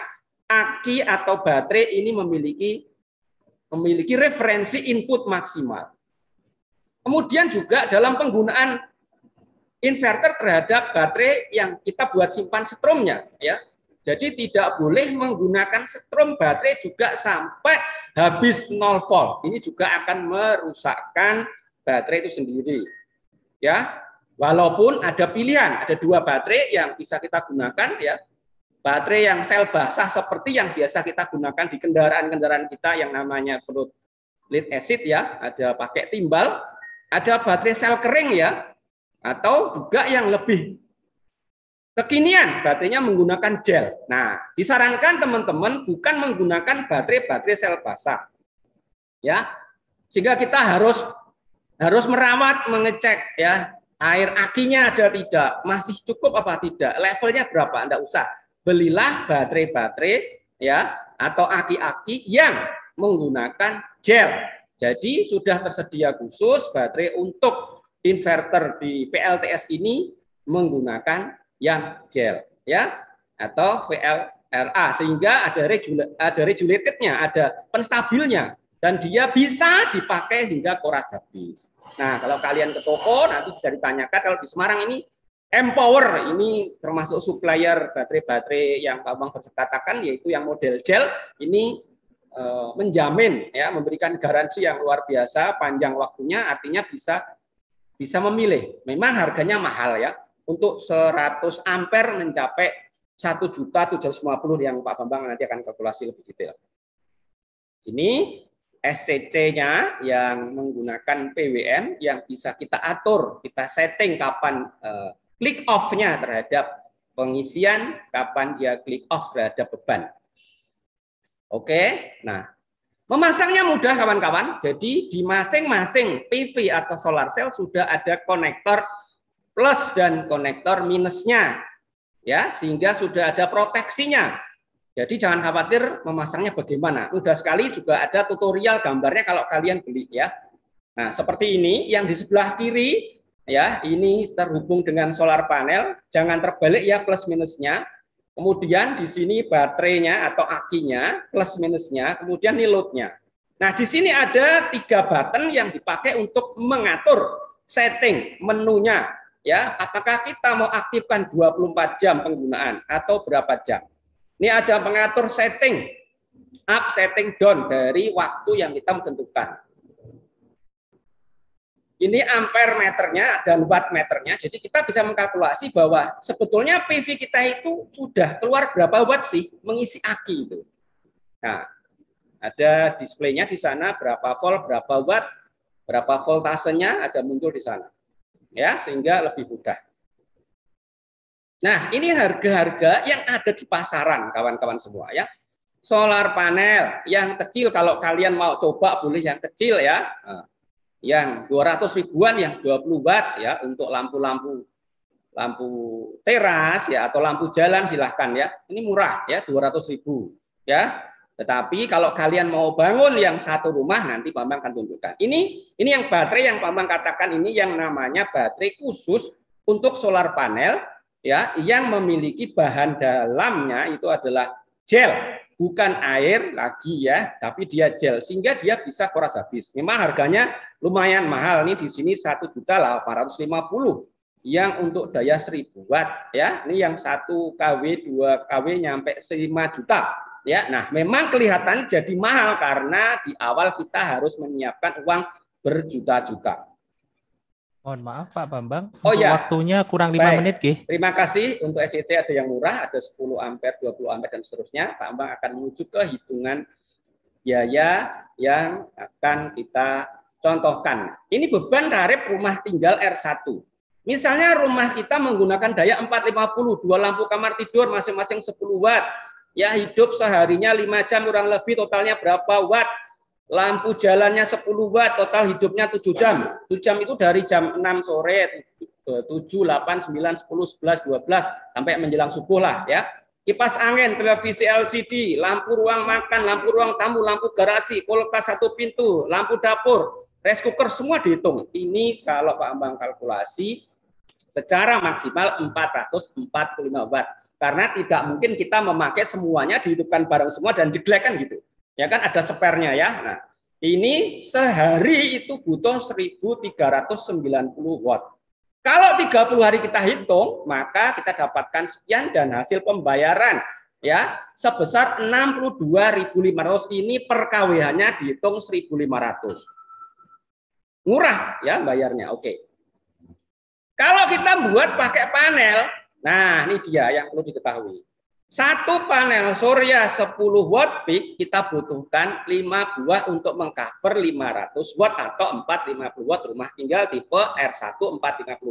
S9: aki atau baterai ini memiliki memiliki referensi input maksimal. Kemudian juga dalam penggunaan inverter terhadap baterai yang kita buat simpan setrumnya ya. Jadi tidak boleh menggunakan setrum baterai juga sampai habis 0 volt. Ini juga akan merusakkan baterai itu sendiri. Ya, walaupun ada pilihan, ada dua baterai yang bisa kita gunakan ya. Baterai yang sel basah seperti yang biasa kita gunakan di kendaraan-kendaraan kita yang namanya fluid lead acid ya, ada pakai timbal, ada baterai sel kering ya, atau juga yang lebih kekinian baterainya menggunakan gel. Nah, disarankan teman-teman bukan menggunakan baterai-baterai sel basah. Ya. Sehingga kita harus harus merawat, mengecek ya air akinya ada tidak, masih cukup apa tidak, levelnya berapa, anda usah belilah baterai-baterai ya atau aki-aki yang menggunakan gel. Jadi sudah tersedia khusus baterai untuk inverter di PLTS ini menggunakan yang gel ya atau VLRA sehingga ada regula, ada regulatornya, ada penstabilnya dan dia bisa dipakai hingga koras habis. Nah, kalau kalian ke toko nanti bisa ditanyakan kalau di Semarang ini Empower ini termasuk supplier baterai-baterai yang Pak Bang katakan yaitu yang model gel ini e, menjamin ya memberikan garansi yang luar biasa panjang waktunya artinya bisa bisa memilih. Memang harganya mahal ya. Untuk 100 ampere mencapai juta 1.750 yang Pak Bambang nanti akan kalkulasi lebih detail. Ini SCC-nya yang menggunakan PWM yang bisa kita atur, kita setting kapan eh, klik off-nya terhadap pengisian, kapan dia klik off terhadap beban. Oke, nah memasangnya mudah kawan-kawan. Jadi di masing-masing PV atau solar cell sudah ada konektor plus dan konektor minusnya, ya sehingga sudah ada proteksinya jadi jangan khawatir memasangnya bagaimana. Mudah sekali juga ada tutorial gambarnya kalau kalian beli ya. Nah, seperti ini yang di sebelah kiri ya, ini terhubung dengan solar panel, jangan terbalik ya plus minusnya. Kemudian di sini baterainya atau akinya, plus minusnya, kemudian ini loadnya. Nah, di sini ada tiga button yang dipakai untuk mengatur setting menunya ya apakah kita mau aktifkan 24 jam penggunaan atau berapa jam ini ada pengatur setting up, setting down dari waktu yang kita tentukan. Ini ampere meternya dan watt meternya. Jadi kita bisa mengkalkulasi bahwa sebetulnya PV kita itu sudah keluar berapa watt sih mengisi aki itu. Nah, ada displaynya di sana berapa volt, berapa watt, berapa voltasenya ada muncul di sana. Ya, sehingga lebih mudah. Nah, ini harga-harga yang ada di pasaran, kawan-kawan semua ya. Solar panel yang kecil kalau kalian mau coba boleh yang kecil ya. Nah, yang 200 ribuan yang 20 watt ya untuk lampu-lampu lampu teras ya atau lampu jalan silahkan ya. Ini murah ya 200 ribu ya. Tetapi kalau kalian mau bangun yang satu rumah nanti Bambang akan tunjukkan. Ini ini yang baterai yang Bambang katakan ini yang namanya baterai khusus untuk solar panel ya yang memiliki bahan dalamnya itu adalah gel bukan air lagi ya tapi dia gel sehingga dia bisa koras habis memang harganya lumayan mahal nih di sini satu juta puluh yang untuk daya 1000 watt ya ini yang satu kW 2 kW nyampe 5 juta ya nah memang kelihatan jadi mahal karena di awal kita harus menyiapkan uang berjuta-juta
S3: Mohon maaf Pak Bambang. Oh untuk ya. Waktunya kurang lima menit, Gih.
S9: Terima kasih untuk SCC ada yang murah, ada 10 ampere, 20 ampere dan seterusnya. Pak Bambang akan menuju ke hitungan biaya yang akan kita contohkan. Ini beban tarif rumah tinggal R1. Misalnya rumah kita menggunakan daya 450, dua lampu kamar tidur masing-masing 10 watt. Ya hidup seharinya 5 jam kurang lebih totalnya berapa watt? Lampu jalannya 10 watt, total hidupnya 7 jam. 7 jam itu dari jam 6 sore, 7, 8, 9, 10, 11, 12, sampai menjelang subuh lah ya. Kipas angin, televisi LCD, lampu ruang makan, lampu ruang tamu, lampu garasi, kulkas satu pintu, lampu dapur, rice cooker, semua dihitung. Ini kalau Pak Ambang kalkulasi secara maksimal 445 watt. Karena tidak mungkin kita memakai semuanya, dihidupkan barang semua, dan jeglek kan gitu Ya kan ada sepernya ya. Nah, ini sehari itu butuh 1390 watt. Kalau 30 hari kita hitung, maka kita dapatkan sekian dan hasil pembayaran ya sebesar 62.500 ini per KWH-nya dihitung 1.500. Murah ya bayarnya. Oke. Kalau kita buat pakai panel, nah ini dia yang perlu diketahui. Satu panel surya 10 watt peak kita butuhkan 5 buah untuk mengcover 500 watt atau 450 watt rumah tinggal tipe R1 450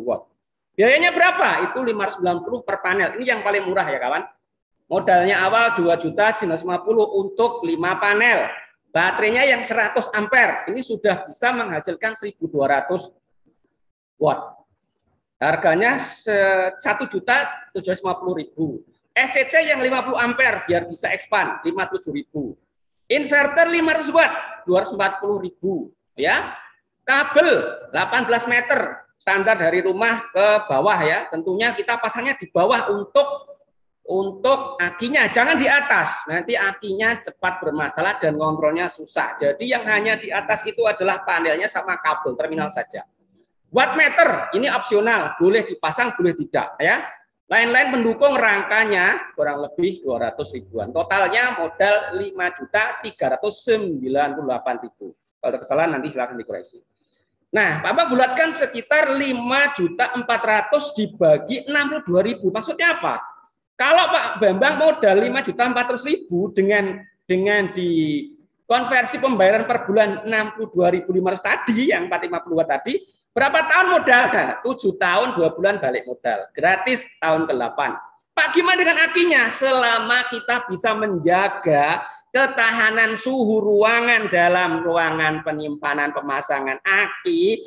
S9: watt. Biayanya berapa? Itu 590 per panel. Ini yang paling murah ya kawan. Modalnya awal 2 juta 950 untuk 5 panel. Baterainya yang 100 ampere. Ini sudah bisa menghasilkan 1200 watt. Harganya 1 juta 750 ribu. SCC yang 50 ampere biar bisa expand ribu Inverter 500 watt ribu ya. Kabel 18 meter standar dari rumah ke bawah ya. Tentunya kita pasangnya di bawah untuk untuk akinya jangan di atas. Nanti akinya cepat bermasalah dan kontrolnya susah. Jadi yang hanya di atas itu adalah panelnya sama kabel terminal saja. Wattmeter ini opsional, boleh dipasang, boleh tidak ya. Lain-lain pendukung rangkanya kurang lebih 200 ribuan. Totalnya modal 5 juta 398 ribu. Kalau ada kesalahan nanti silahkan dikoreksi. Nah, Bapak bulatkan sekitar 5 juta 400 dibagi 62 ribu. Maksudnya apa? Kalau Pak Bambang modal 5 juta 400 ribu dengan dengan di konversi pembayaran per bulan 62.500 tadi yang 450 tadi Berapa tahun modal 7 tahun 2 bulan balik modal. Gratis tahun ke-8. Pak gimana dengan akinya? Selama kita bisa menjaga ketahanan suhu ruangan dalam ruangan penyimpanan pemasangan aki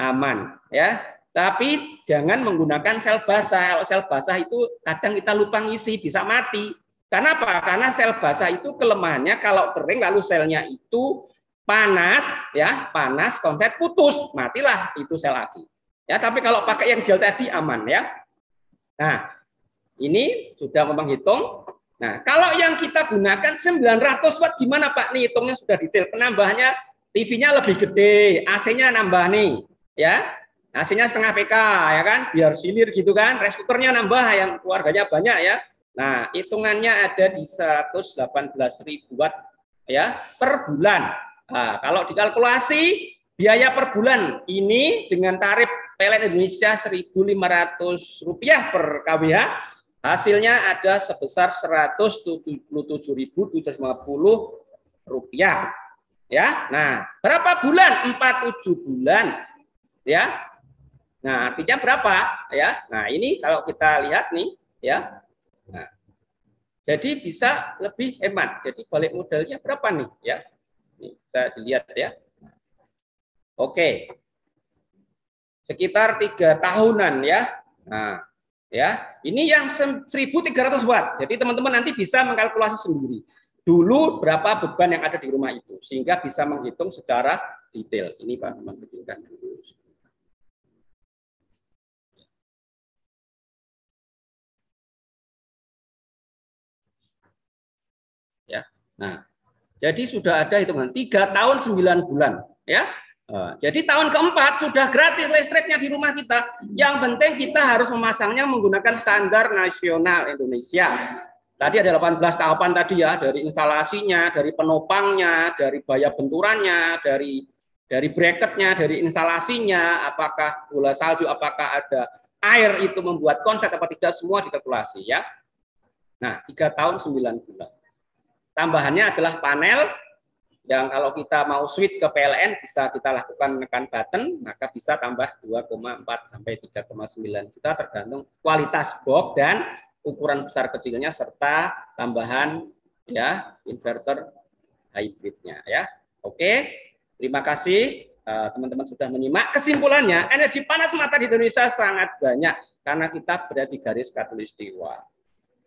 S9: aman ya. Tapi jangan menggunakan sel basah. Kalau sel basah itu kadang kita lupa ngisi, bisa mati. Karena apa? Karena sel basah itu kelemahannya kalau kering lalu selnya itu panas ya panas kontak putus matilah itu sel aki ya tapi kalau pakai yang gel tadi aman ya nah ini sudah memang hitung nah kalau yang kita gunakan 900 watt gimana pak nih hitungnya sudah detail penambahannya TV-nya lebih gede AC-nya nambah nih ya AC-nya setengah PK ya kan biar sinir gitu kan reskuternya nambah yang keluarganya banyak ya nah hitungannya ada di ribu watt ya per bulan Nah, kalau dikalkulasi biaya per bulan ini dengan tarif PLN Indonesia Rp1.500 per kWh, hasilnya ada sebesar Rp177.750. Ya. Nah, berapa bulan? 47 bulan. Ya. Nah, artinya berapa? Ya. Nah, ini kalau kita lihat nih, ya. Nah, jadi bisa lebih hemat. Jadi balik modalnya berapa nih, ya? bisa dilihat ya. Oke. Sekitar tiga tahunan ya. Nah, ya. Ini yang 1300 watt. Jadi teman-teman nanti bisa mengkalkulasi sendiri. Dulu berapa beban yang ada di rumah itu sehingga bisa menghitung secara detail. Ini Pak teman teman
S4: Ya. Nah,
S9: jadi sudah ada hitungan tiga tahun sembilan bulan, ya. Eh, jadi tahun keempat sudah gratis listriknya di rumah kita. Yang penting kita harus memasangnya menggunakan standar nasional Indonesia. Tadi ada 18 tahapan tadi ya, dari instalasinya, dari penopangnya, dari bayar benturannya, dari dari bracketnya, dari instalasinya, apakah bola salju, apakah ada air itu membuat konsep apa tidak semua dikalkulasi ya. Nah, tiga tahun sembilan bulan. Tambahannya adalah panel yang kalau kita mau switch ke PLN bisa kita lakukan menekan button maka bisa tambah 2,4 sampai 3,9 juta tergantung kualitas box dan ukuran besar kecilnya serta tambahan ya inverter hybridnya ya. Oke, terima kasih eh, teman-teman sudah menyimak. Kesimpulannya energi panas mata di Indonesia sangat banyak karena kita berada di garis katulistiwa.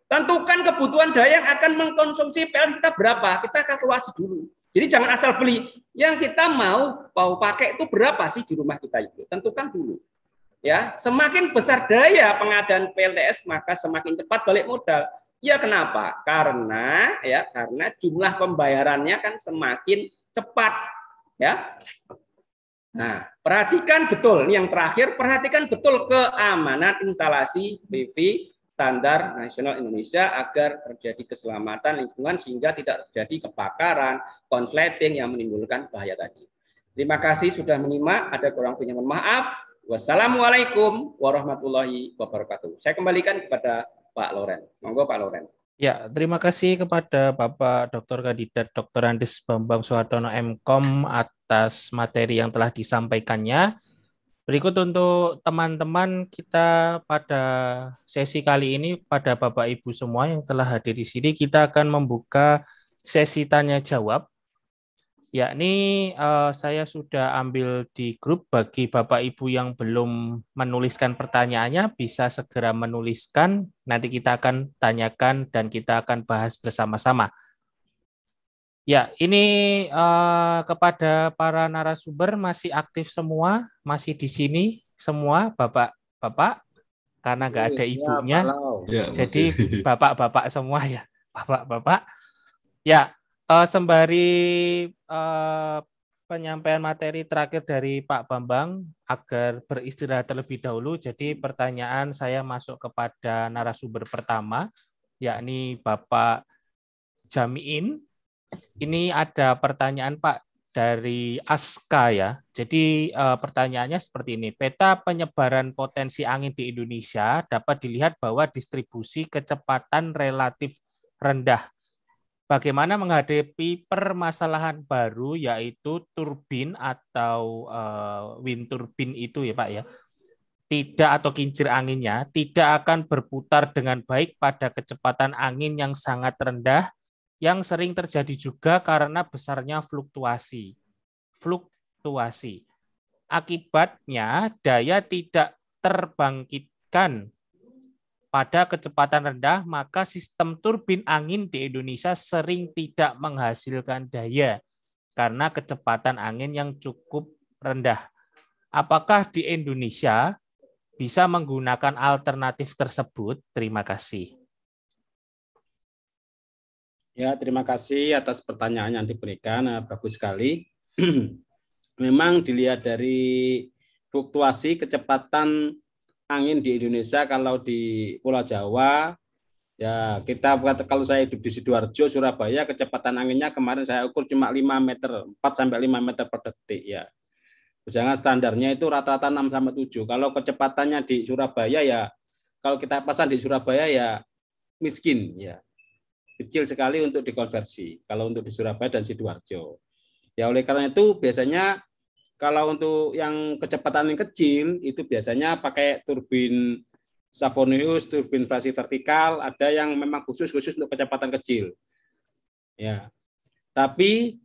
S9: Tentukan kebutuhan daya yang akan mengkonsumsi PL kita berapa. Kita kalkulasi dulu. Jadi jangan asal beli. Yang kita mau mau pakai itu berapa sih di rumah kita itu? Tentukan dulu. Ya, semakin besar daya pengadaan PLTS maka semakin cepat balik modal. Ya kenapa? Karena ya karena jumlah pembayarannya kan semakin cepat ya. Nah, perhatikan betul ini yang terakhir, perhatikan betul keamanan instalasi PV standar nasional Indonesia agar terjadi keselamatan lingkungan sehingga tidak terjadi kebakaran, konsleting yang menimbulkan bahaya tadi. Terima kasih sudah menyimak. Ada kurang punya maaf. Wassalamualaikum warahmatullahi wabarakatuh. Saya kembalikan kepada Pak Loren. Monggo Pak Loren.
S3: Ya, terima kasih kepada Bapak Dr. Kandidat Dr. Andis Bambang Soehartono MKOM atas materi yang telah disampaikannya. Berikut untuk teman-teman kita pada sesi kali ini pada Bapak Ibu semua yang telah hadir di sini kita akan membuka sesi tanya jawab. Yakni eh, saya sudah ambil di grup bagi Bapak Ibu yang belum menuliskan pertanyaannya bisa segera menuliskan nanti kita akan tanyakan dan kita akan bahas bersama-sama. Ya, ini uh, kepada para narasumber masih aktif semua, masih di sini semua, bapak-bapak, karena nggak ada iya, ibunya, ya, jadi bapak-bapak semua ya, bapak-bapak. Ya, uh, sembari uh, penyampaian materi terakhir dari Pak Bambang agar beristirahat terlebih dahulu, jadi pertanyaan saya masuk kepada narasumber pertama, yakni Bapak Jamiin ini ada pertanyaan Pak dari Aska ya. Jadi uh, pertanyaannya seperti ini. Peta penyebaran potensi angin di Indonesia dapat dilihat bahwa distribusi kecepatan relatif rendah. Bagaimana menghadapi permasalahan baru yaitu turbin atau uh, wind turbin itu ya Pak ya. Tidak atau kincir anginnya tidak akan berputar dengan baik pada kecepatan angin yang sangat rendah yang sering terjadi juga karena besarnya fluktuasi. Fluktuasi. Akibatnya daya tidak terbangkitkan pada kecepatan rendah, maka sistem turbin angin di Indonesia sering tidak menghasilkan daya karena kecepatan angin yang cukup rendah. Apakah di Indonesia bisa menggunakan alternatif tersebut? Terima
S8: kasih.
S2: Ya, terima kasih atas pertanyaan yang diberikan. Eh, bagus sekali. Memang dilihat dari fluktuasi kecepatan angin di Indonesia kalau di Pulau Jawa ya kita kalau saya hidup di Sidoarjo Surabaya kecepatan anginnya kemarin saya ukur cuma 5 meter 4 sampai 5 meter per detik ya. Jangan standarnya itu rata-rata 6 sampai 7. Kalau kecepatannya di Surabaya ya kalau kita pasang di Surabaya ya miskin ya kecil sekali untuk dikonversi kalau untuk di Surabaya dan Sidoarjo. Ya oleh karena itu biasanya kalau untuk yang kecepatan yang kecil itu biasanya pakai turbin Saponius, turbin frasi vertikal, ada yang memang khusus khusus untuk kecepatan kecil. Ya. Tapi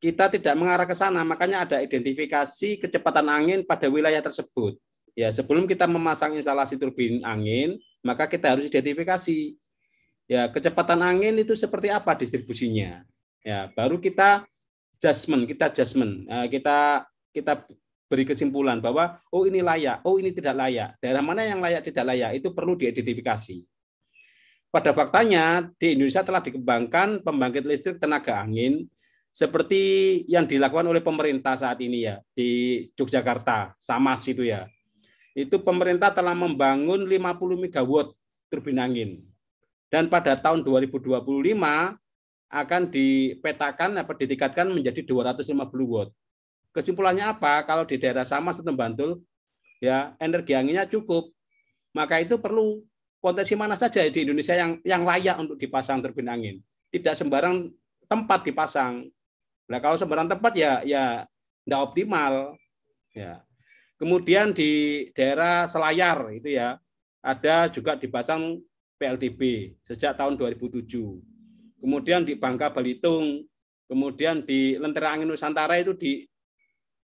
S2: kita tidak mengarah ke sana, makanya ada identifikasi kecepatan angin pada wilayah tersebut. Ya, sebelum kita memasang instalasi turbin angin, maka kita harus identifikasi ya kecepatan angin itu seperti apa distribusinya ya baru kita adjustment kita adjustment ya, kita kita beri kesimpulan bahwa oh ini layak oh ini tidak layak daerah mana yang layak tidak layak itu perlu diidentifikasi pada faktanya di Indonesia telah dikembangkan pembangkit listrik tenaga angin seperti yang dilakukan oleh pemerintah saat ini ya di Yogyakarta sama situ ya itu pemerintah telah membangun 50 megawatt turbin angin dan pada tahun 2025 akan dipetakan atau ditingkatkan menjadi 250 watt. Kesimpulannya apa? Kalau di daerah sama setem Bantul, ya energi anginnya cukup, maka itu perlu potensi mana saja di Indonesia yang yang layak untuk dipasang turbin angin. Tidak sembarang tempat dipasang. Nah, kalau sembarang tempat ya ya tidak optimal. Ya. Kemudian di daerah Selayar itu ya ada juga dipasang PLTB sejak tahun 2007. Kemudian di Bangka Belitung, kemudian di Lentera Angin Nusantara itu di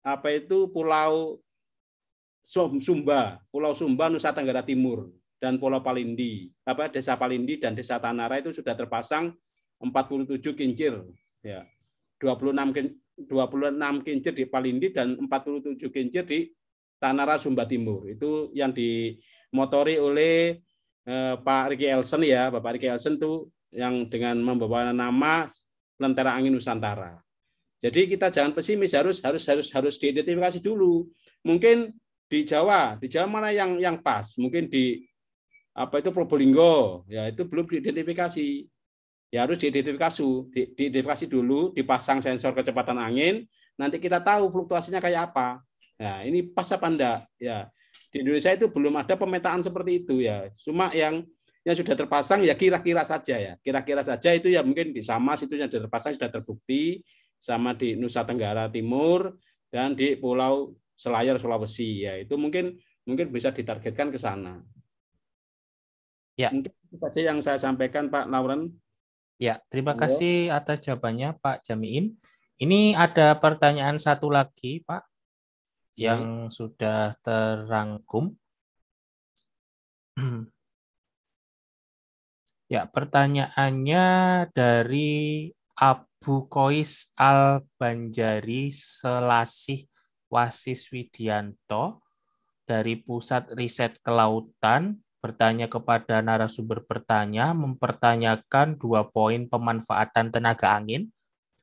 S2: apa itu Pulau Sumba, Pulau Sumba Nusa Tenggara Timur dan Pulau Palindi, apa Desa Palindi dan Desa Tanara itu sudah terpasang 47 kincir, ya. 26 26 kincir di Palindi dan 47 kincir di Tanara Sumba Timur. Itu yang dimotori oleh Eh, Pak Riki Elson ya, Bapak Riki Elson tuh yang dengan membawa nama Lentera Angin Nusantara. Jadi kita jangan pesimis, harus harus harus harus diidentifikasi dulu. Mungkin di Jawa, di Jawa mana yang yang pas? Mungkin di apa itu Probolinggo, ya itu belum diidentifikasi. Ya harus diidentifikasi, di, diidentifikasi dulu, dipasang sensor kecepatan angin, nanti kita tahu fluktuasinya kayak apa. Nah, ini pas apa enggak? Ya, di Indonesia itu belum ada pemetaan seperti itu ya. Cuma yang yang sudah terpasang ya kira-kira saja ya. Kira-kira saja itu ya mungkin di Samas itu yang sudah terpasang sudah terbukti sama di Nusa Tenggara Timur dan di Pulau Selayar Sulawesi ya. Itu mungkin mungkin bisa ditargetkan ke sana. Ya. Mungkin itu saja yang saya sampaikan Pak Lauren.
S3: Ya, terima kasih atas jawabannya Pak Jamiin. Ini ada pertanyaan satu lagi Pak yang hmm. sudah terangkum. Ya, pertanyaannya dari Abu Kois Al-Banjari Selasih Wasis Widianto dari Pusat Riset Kelautan bertanya kepada narasumber bertanya mempertanyakan dua poin pemanfaatan tenaga angin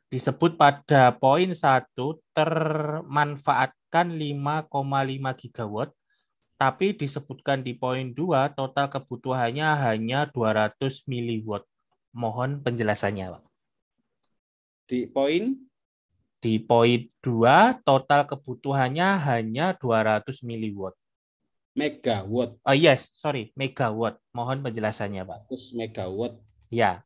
S3: disebut pada poin satu termanfaat mendapatkan 5,5 gigawatt, tapi disebutkan di poin 2 total kebutuhannya hanya 200 miliwatt. Mohon penjelasannya, Pak. Di poin? Di poin 2 total kebutuhannya hanya 200 miliwatt. Megawatt. Oh yes, iya, sorry, megawatt. Mohon penjelasannya, Pak. 200 megawatt. Ya.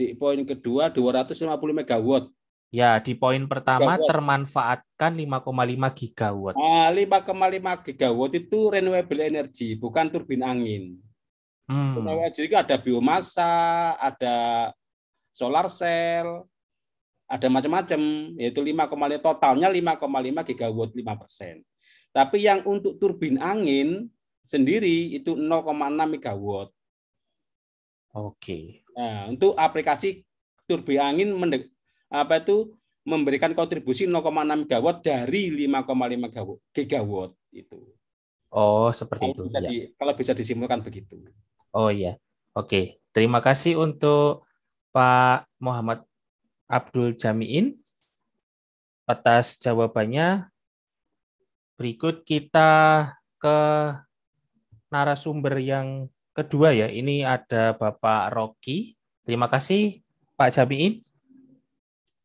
S2: Di poin kedua 250 megawatt.
S3: Ya, di poin pertama gigawatt. termanfaatkan 5,5 gigawatt.
S2: Nah, koma 5,5 gigawatt itu renewable energy, bukan turbin angin. Hmm. Renewable energy ada biomasa, ada solar cell, ada macam-macam, yaitu 5,5 totalnya 5,5 gigawatt 5 persen. Tapi yang untuk turbin angin sendiri itu 0,6 megawatt. Oke. Okay. Nah, untuk aplikasi turbin angin apa itu memberikan kontribusi 0,6 gigawatt dari 5,5 gigawatt
S6: itu. Oh, seperti kalau itu. Bisa ya. di,
S2: kalau bisa disimpulkan begitu.
S3: Oh iya. Oke, terima kasih untuk Pak Muhammad Abdul Jamiin atas jawabannya. Berikut kita ke narasumber yang kedua ya. Ini ada Bapak Rocky. Terima kasih Pak Jamiin.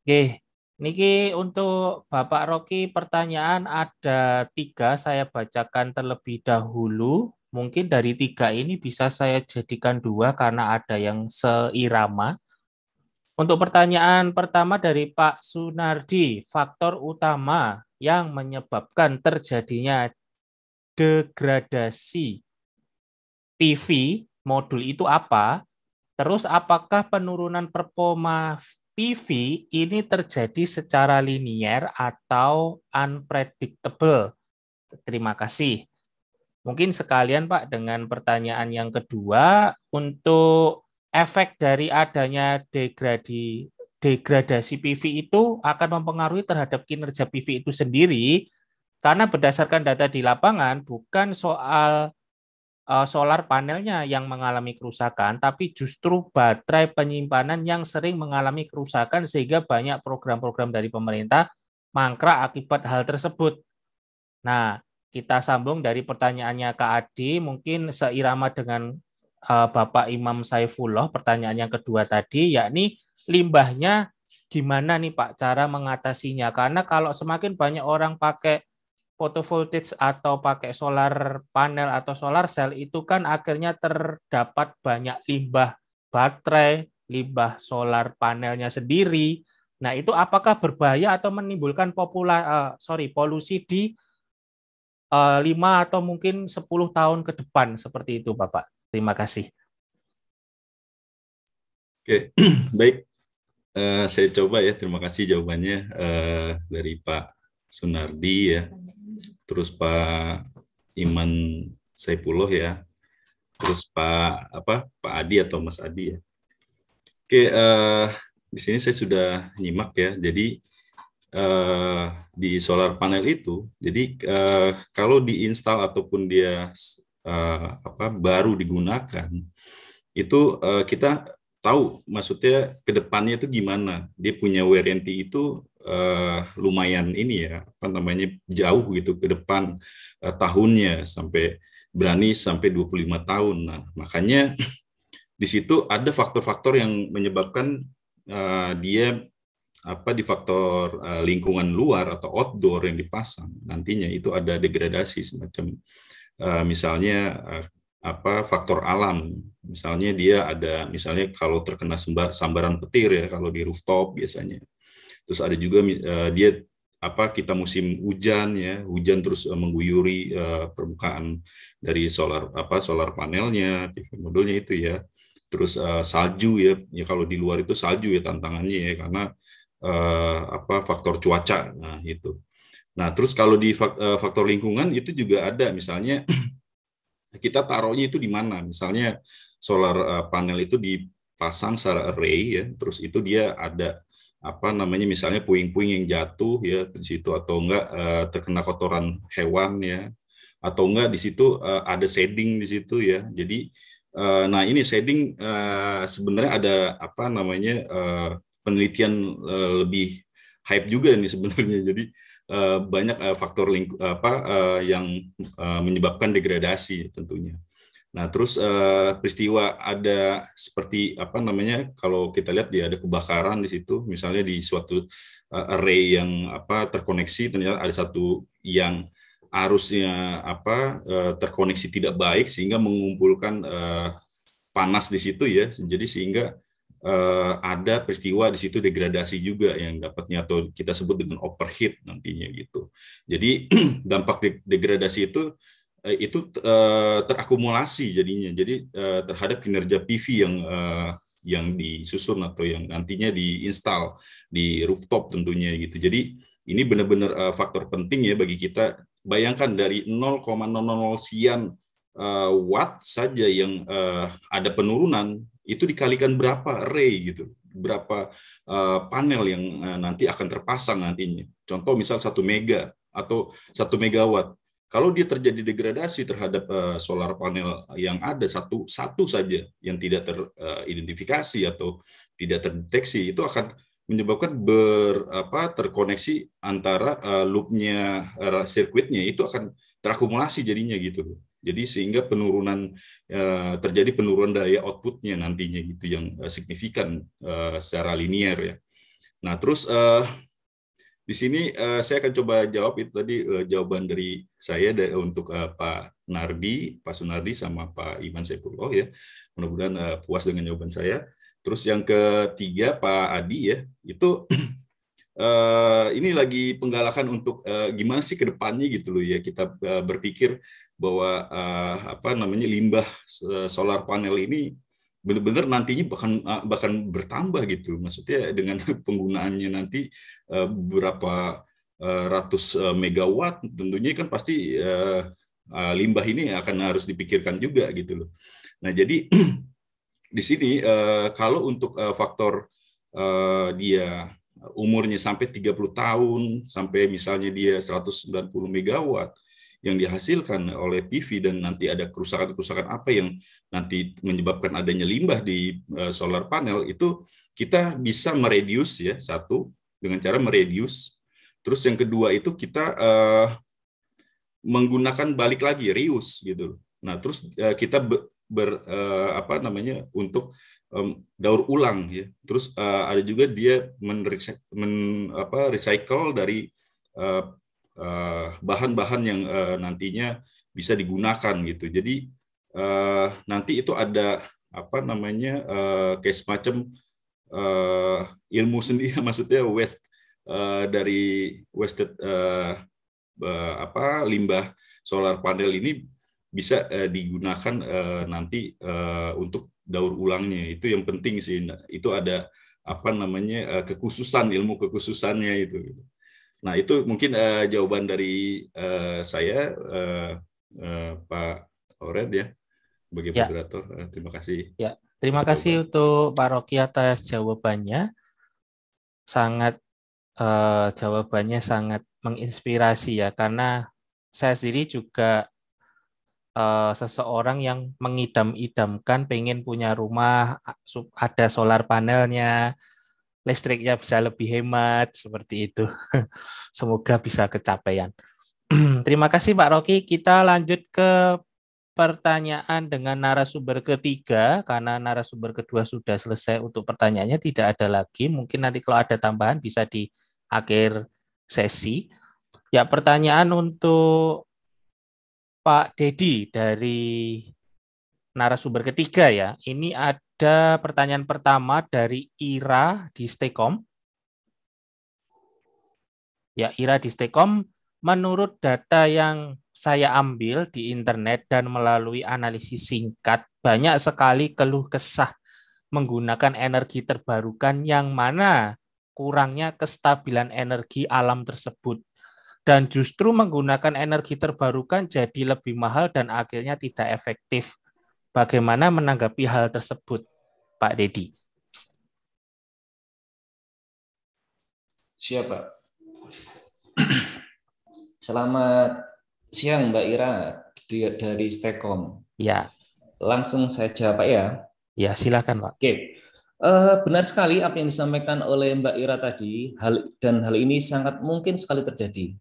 S3: Oke, Niki untuk Bapak Rocky pertanyaan ada tiga saya bacakan terlebih dahulu. Mungkin dari tiga ini bisa saya jadikan dua karena ada yang seirama. Untuk pertanyaan pertama dari Pak Sunardi, faktor utama yang menyebabkan terjadinya degradasi PV modul itu apa? Terus apakah penurunan performa PV ini terjadi secara linier atau unpredictable? Terima kasih. Mungkin sekalian Pak dengan pertanyaan yang kedua untuk efek dari adanya degradi, degradasi PV itu akan mempengaruhi terhadap kinerja PV itu sendiri karena berdasarkan data di lapangan bukan soal Eh, solar panelnya yang mengalami kerusakan, tapi justru baterai penyimpanan yang sering mengalami kerusakan sehingga banyak program-program dari pemerintah mangkrak akibat hal tersebut. Nah, kita sambung dari pertanyaannya ke Adi, mungkin seirama dengan uh, Bapak Imam Saifullah pertanyaan yang kedua tadi, yakni limbahnya gimana nih Pak cara mengatasinya? Karena kalau semakin banyak orang pakai photovoltage atau pakai solar panel atau solar cell itu kan akhirnya terdapat banyak limbah baterai, limbah solar panelnya sendiri. Nah, itu apakah berbahaya atau menimbulkan popula uh, sorry, polusi di uh, eh, 5 atau mungkin 10 tahun ke depan seperti itu, Bapak? Terima kasih.
S6: Oke, baik. Uh, saya coba ya. Terima kasih jawabannya uh, dari Pak Sunardi ya terus Pak Iman Saipuloh ya, terus Pak apa Pak Adi atau Mas Adi ya. Oke, uh, di sini saya sudah nyimak ya. Jadi uh, di solar panel itu, jadi uh, kalau diinstal ataupun dia uh, apa baru digunakan, itu uh, kita tahu maksudnya kedepannya itu gimana. Dia punya warranty itu uh, lumayan ini ya apa namanya jauh gitu ke depan uh, tahunnya sampai berani sampai 25 tahun. Nah, makanya di situ ada faktor-faktor yang menyebabkan uh, dia apa di faktor uh, lingkungan luar atau outdoor yang dipasang nantinya itu ada degradasi semacam uh, misalnya uh, apa faktor alam misalnya dia ada misalnya kalau terkena sambaran petir ya kalau di rooftop biasanya terus ada juga uh, dia apa kita musim hujan ya hujan terus uh, mengguyuri uh, permukaan dari solar apa solar panelnya PV modulnya itu ya terus uh, salju ya ya kalau di luar itu salju ya tantangannya ya karena uh, apa faktor cuaca nah itu nah terus kalau di faktor lingkungan itu juga ada misalnya kita taruhnya itu di mana misalnya solar panel itu dipasang secara array ya terus itu dia ada apa namanya misalnya puing-puing yang jatuh ya di situ atau enggak uh, terkena kotoran hewan ya atau enggak di situ uh, ada shading di situ ya jadi uh, nah ini shading uh, sebenarnya ada apa namanya uh, penelitian uh, lebih hype juga nih sebenarnya jadi uh, banyak uh, faktor link, apa uh, yang uh, menyebabkan degradasi tentunya Nah, terus uh, peristiwa ada seperti apa namanya kalau kita lihat dia ada kebakaran di situ, misalnya di suatu uh, array yang apa terkoneksi ternyata ada satu yang arusnya apa uh, terkoneksi tidak baik sehingga mengumpulkan uh, panas di situ ya. Jadi sehingga uh, ada peristiwa di situ degradasi juga yang dapatnya atau kita sebut dengan overheat nantinya gitu. Jadi dampak degradasi itu Eh, itu eh, terakumulasi jadinya jadi eh, terhadap kinerja PV yang yang disusun atau yang nantinya diinstal di rooftop tentunya gitu jadi ini benar-benar faktor penting ya bagi kita bayangkan dari 0,000 sian watt saja yang ada penurunan itu dikalikan berapa array gitu berapa panel yang nanti akan terpasang nantinya contoh misal satu mega atau satu megawatt kalau dia terjadi degradasi terhadap uh, solar panel yang ada satu satu saja yang tidak teridentifikasi eh, uh, atau tidak terdeteksi itu akan menyebabkan ber apa terkoneksi antara uh, loopnya uh, sirkuitnya itu akan terakumulasi jadinya gitu. Jadi sehingga penurunan uh, terjadi penurunan daya outputnya nantinya gitu yang uh, signifikan uh, secara linier ya. Nah terus uh, di sini uh, saya akan coba jawab itu tadi uh, jawaban dari saya dari, untuk uh, Pak Nardi, Pak Sunardi sama Pak Iman Sepuluh ya. Mudah-mudahan uh, puas dengan jawaban saya. Terus yang ketiga Pak Adi ya, itu uh, ini lagi penggalakan untuk uh, gimana sih kedepannya gitu loh ya kita uh, berpikir bahwa uh, apa namanya limbah solar panel ini benar-benar nantinya bahkan ah, bahkan bertambah gitu maksudnya dengan penggunaannya nanti eh, berapa eh, ratus eh, megawatt tentunya kan pasti ah, limbah ini akan harus dipikirkan juga gitu loh nah jadi di sini kalau untuk faktor dia umurnya sampai 30 tahun sampai misalnya dia 190 megawatt yang dihasilkan oleh PV dan nanti ada kerusakan-kerusakan apa yang nanti menyebabkan adanya limbah di eh, solar panel itu kita bisa meredius ya satu dengan cara meredius Terus yang kedua itu kita uh, menggunakan balik lagi reuse gitu. Nah, terus uh, kita ber, ber uh, apa namanya untuk um, daur ulang ya. Terus uh, ada juga dia men, men apa recycle dari uh, Eh, bahan-bahan yang eh, nantinya bisa digunakan gitu. Jadi eh, nanti itu ada apa namanya kayak semacam ilmu sendiri, maksudnya waste dari wasted apa limbah solar panel ini bisa digunakan nanti untuk daur ulangnya itu yang penting sih itu ada apa namanya kekhususan ilmu kekhususannya itu gitu. Nah itu mungkin uh, jawaban dari uh, saya uh, uh, Pak Ored ya sebagai ya. moderator. Uh, terima kasih. Ya.
S3: Terima kasih jawaban. untuk Pak Rocky atas jawabannya. Sangat uh, jawabannya sangat menginspirasi ya karena saya sendiri juga uh, seseorang yang mengidam-idamkan pengen punya rumah ada solar panelnya, listriknya bisa lebih hemat seperti itu. Semoga bisa kecapaian. Terima kasih Pak Rocky. Kita lanjut ke pertanyaan dengan narasumber ketiga karena narasumber kedua sudah selesai untuk pertanyaannya tidak ada lagi. Mungkin nanti kalau ada tambahan bisa di akhir sesi. Ya, pertanyaan untuk Pak Dedi dari narasumber ketiga ya. Ini ada ada pertanyaan pertama dari Ira di Stekom. Ya, Ira di Stekom, menurut data yang saya ambil di internet dan melalui analisis singkat, banyak sekali keluh kesah menggunakan energi terbarukan yang mana kurangnya kestabilan energi alam tersebut. Dan justru menggunakan energi terbarukan jadi lebih mahal dan akhirnya tidak efektif. Bagaimana menanggapi hal tersebut? Pak Dedi.
S8: Siapa? Selamat siang, Mbak Ira dari Stekom. Ya. Langsung saja, Pak ya. Ya, silakan, Pak. Oke. Uh, benar sekali apa yang disampaikan oleh Mbak Ira tadi, hal dan hal ini sangat mungkin sekali terjadi.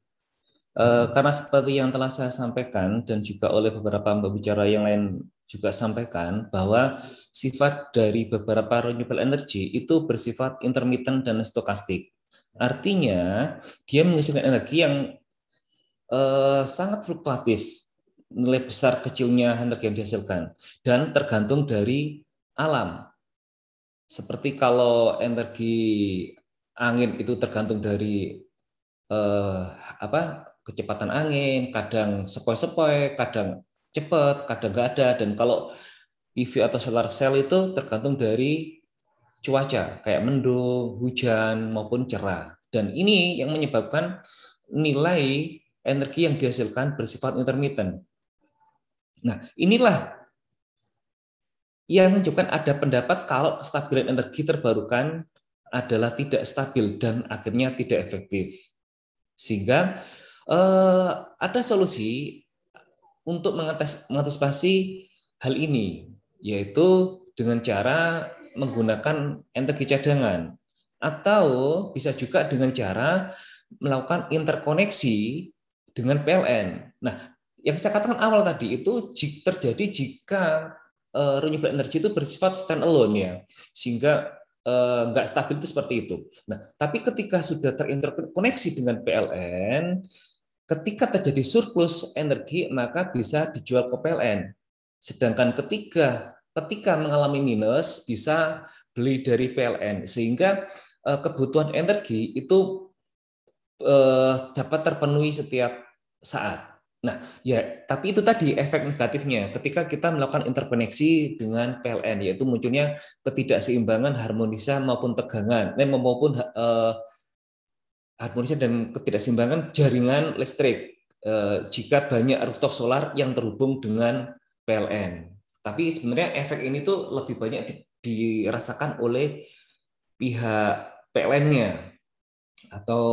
S8: Uh, karena seperti yang telah saya sampaikan dan juga oleh beberapa pembicara yang lain juga sampaikan bahwa sifat dari beberapa renewable energy itu bersifat intermittent dan stokastik. Artinya, dia menghasilkan energi yang eh, sangat fluktuatif, nilai besar kecilnya energi yang dihasilkan, dan tergantung dari alam. Seperti kalau energi angin itu tergantung dari eh, apa kecepatan angin, kadang sepoi-sepoi, kadang cepat, kadang nggak ada. Dan kalau EV atau solar cell itu tergantung dari cuaca, kayak mendung, hujan, maupun cerah. Dan ini yang menyebabkan nilai energi yang dihasilkan bersifat intermittent. Nah, inilah yang menunjukkan ada pendapat kalau kestabilan energi terbarukan adalah tidak stabil dan akhirnya tidak efektif. Sehingga eh, ada solusi untuk mengantisipasi hal ini, yaitu dengan cara menggunakan energi cadangan atau bisa juga dengan cara melakukan interkoneksi dengan PLN. Nah, yang saya katakan awal tadi itu terjadi jika uh, renewable energy itu bersifat stand alone ya, sehingga enggak nggak stabil itu seperti itu. Nah, tapi ketika sudah terinterkoneksi dengan PLN, Ketika terjadi surplus energi, maka bisa dijual ke PLN. Sedangkan ketika ketika mengalami minus bisa beli dari PLN sehingga eh, kebutuhan energi itu eh, dapat terpenuhi setiap saat. Nah, ya, tapi itu tadi efek negatifnya ketika kita melakukan interkoneksi dengan PLN, yaitu munculnya ketidakseimbangan harmonisa maupun tegangan, eh, maupun harmonisnya dan ketidakseimbangan jaringan listrik eh, jika banyak rooftop solar yang terhubung dengan PLN. Tapi sebenarnya efek ini tuh lebih banyak dirasakan oleh pihak PLN-nya atau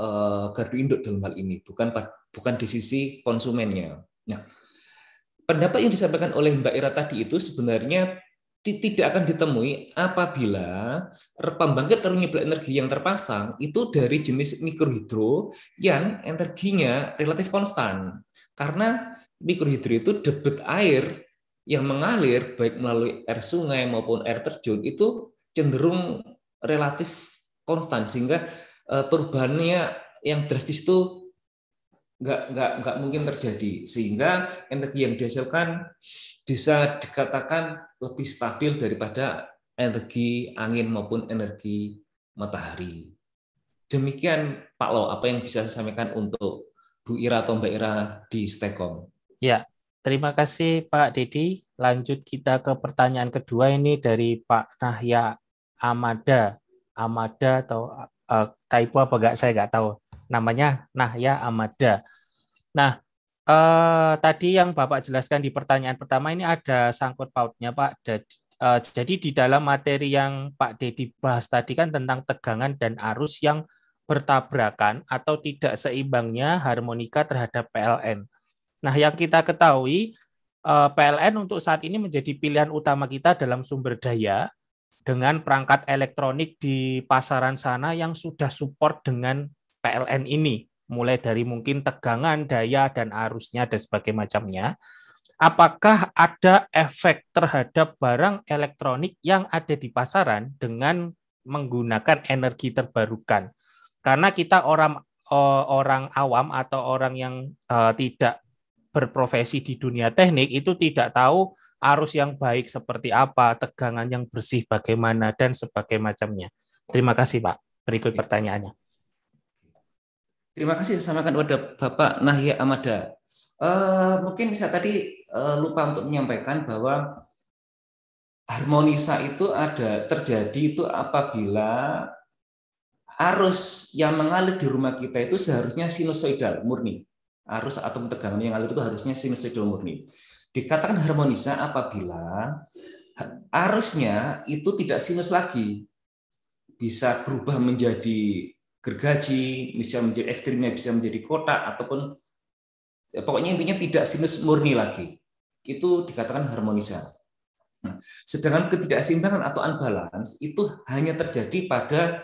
S8: eh, gardu induk dalam hal ini, bukan bukan di sisi konsumennya. Nah, pendapat yang disampaikan oleh Mbak Ira tadi itu sebenarnya tidak akan ditemui apabila pembangkit renewable energi yang terpasang itu dari jenis mikrohidro yang energinya relatif konstan. Karena mikrohidro itu debit air yang mengalir baik melalui air sungai maupun air terjun itu cenderung relatif konstan sehingga eh, perubahannya yang drastis itu nggak nggak nggak mungkin terjadi sehingga energi yang dihasilkan bisa dikatakan lebih stabil daripada energi angin maupun energi matahari. Demikian Pak Lo, apa yang bisa saya sampaikan untuk Bu Ira atau Mbak Ira di Stekom?
S3: Ya, terima kasih Pak Dedi. Lanjut kita ke pertanyaan kedua ini dari Pak Nahya Amada. Amada atau uh, typo apa enggak saya nggak tahu namanya Nahya Amada. Nah, eh, tadi yang Bapak jelaskan di pertanyaan pertama ini ada sangkut pautnya Pak. Eh, jadi di dalam materi yang Pak Dedi bahas tadi kan tentang tegangan dan arus yang bertabrakan atau tidak seimbangnya harmonika terhadap PLN. Nah, yang kita ketahui eh, PLN untuk saat ini menjadi pilihan utama kita dalam sumber daya dengan perangkat elektronik di pasaran sana yang sudah support dengan PLN ini, mulai dari mungkin tegangan, daya, dan arusnya, dan sebagainya macamnya, apakah ada efek terhadap barang elektronik yang ada di pasaran dengan menggunakan energi terbarukan? Karena kita orang orang awam atau orang yang e, tidak berprofesi di dunia teknik itu tidak tahu arus yang baik seperti apa, tegangan yang bersih bagaimana, dan sebagainya macamnya. Terima kasih, Pak. Berikut
S8: pertanyaannya. Terima kasih saya sampaikan kepada Bapak Nahya Amada. Uh, mungkin saya tadi uh, lupa untuk menyampaikan bahwa harmonisa itu ada terjadi itu apabila arus yang mengalir di rumah kita itu seharusnya sinusoidal murni. Arus atau tegangan yang mengalir itu harusnya sinusoidal murni. Dikatakan harmonisa apabila arusnya itu tidak sinus lagi, bisa berubah menjadi gergaji, bisa menjadi ekstrimnya bisa menjadi kotak ataupun ya pokoknya intinya tidak sinus murni lagi. Itu dikatakan harmonisan. Nah, sedangkan ketidakseimbangan atau unbalance itu hanya terjadi pada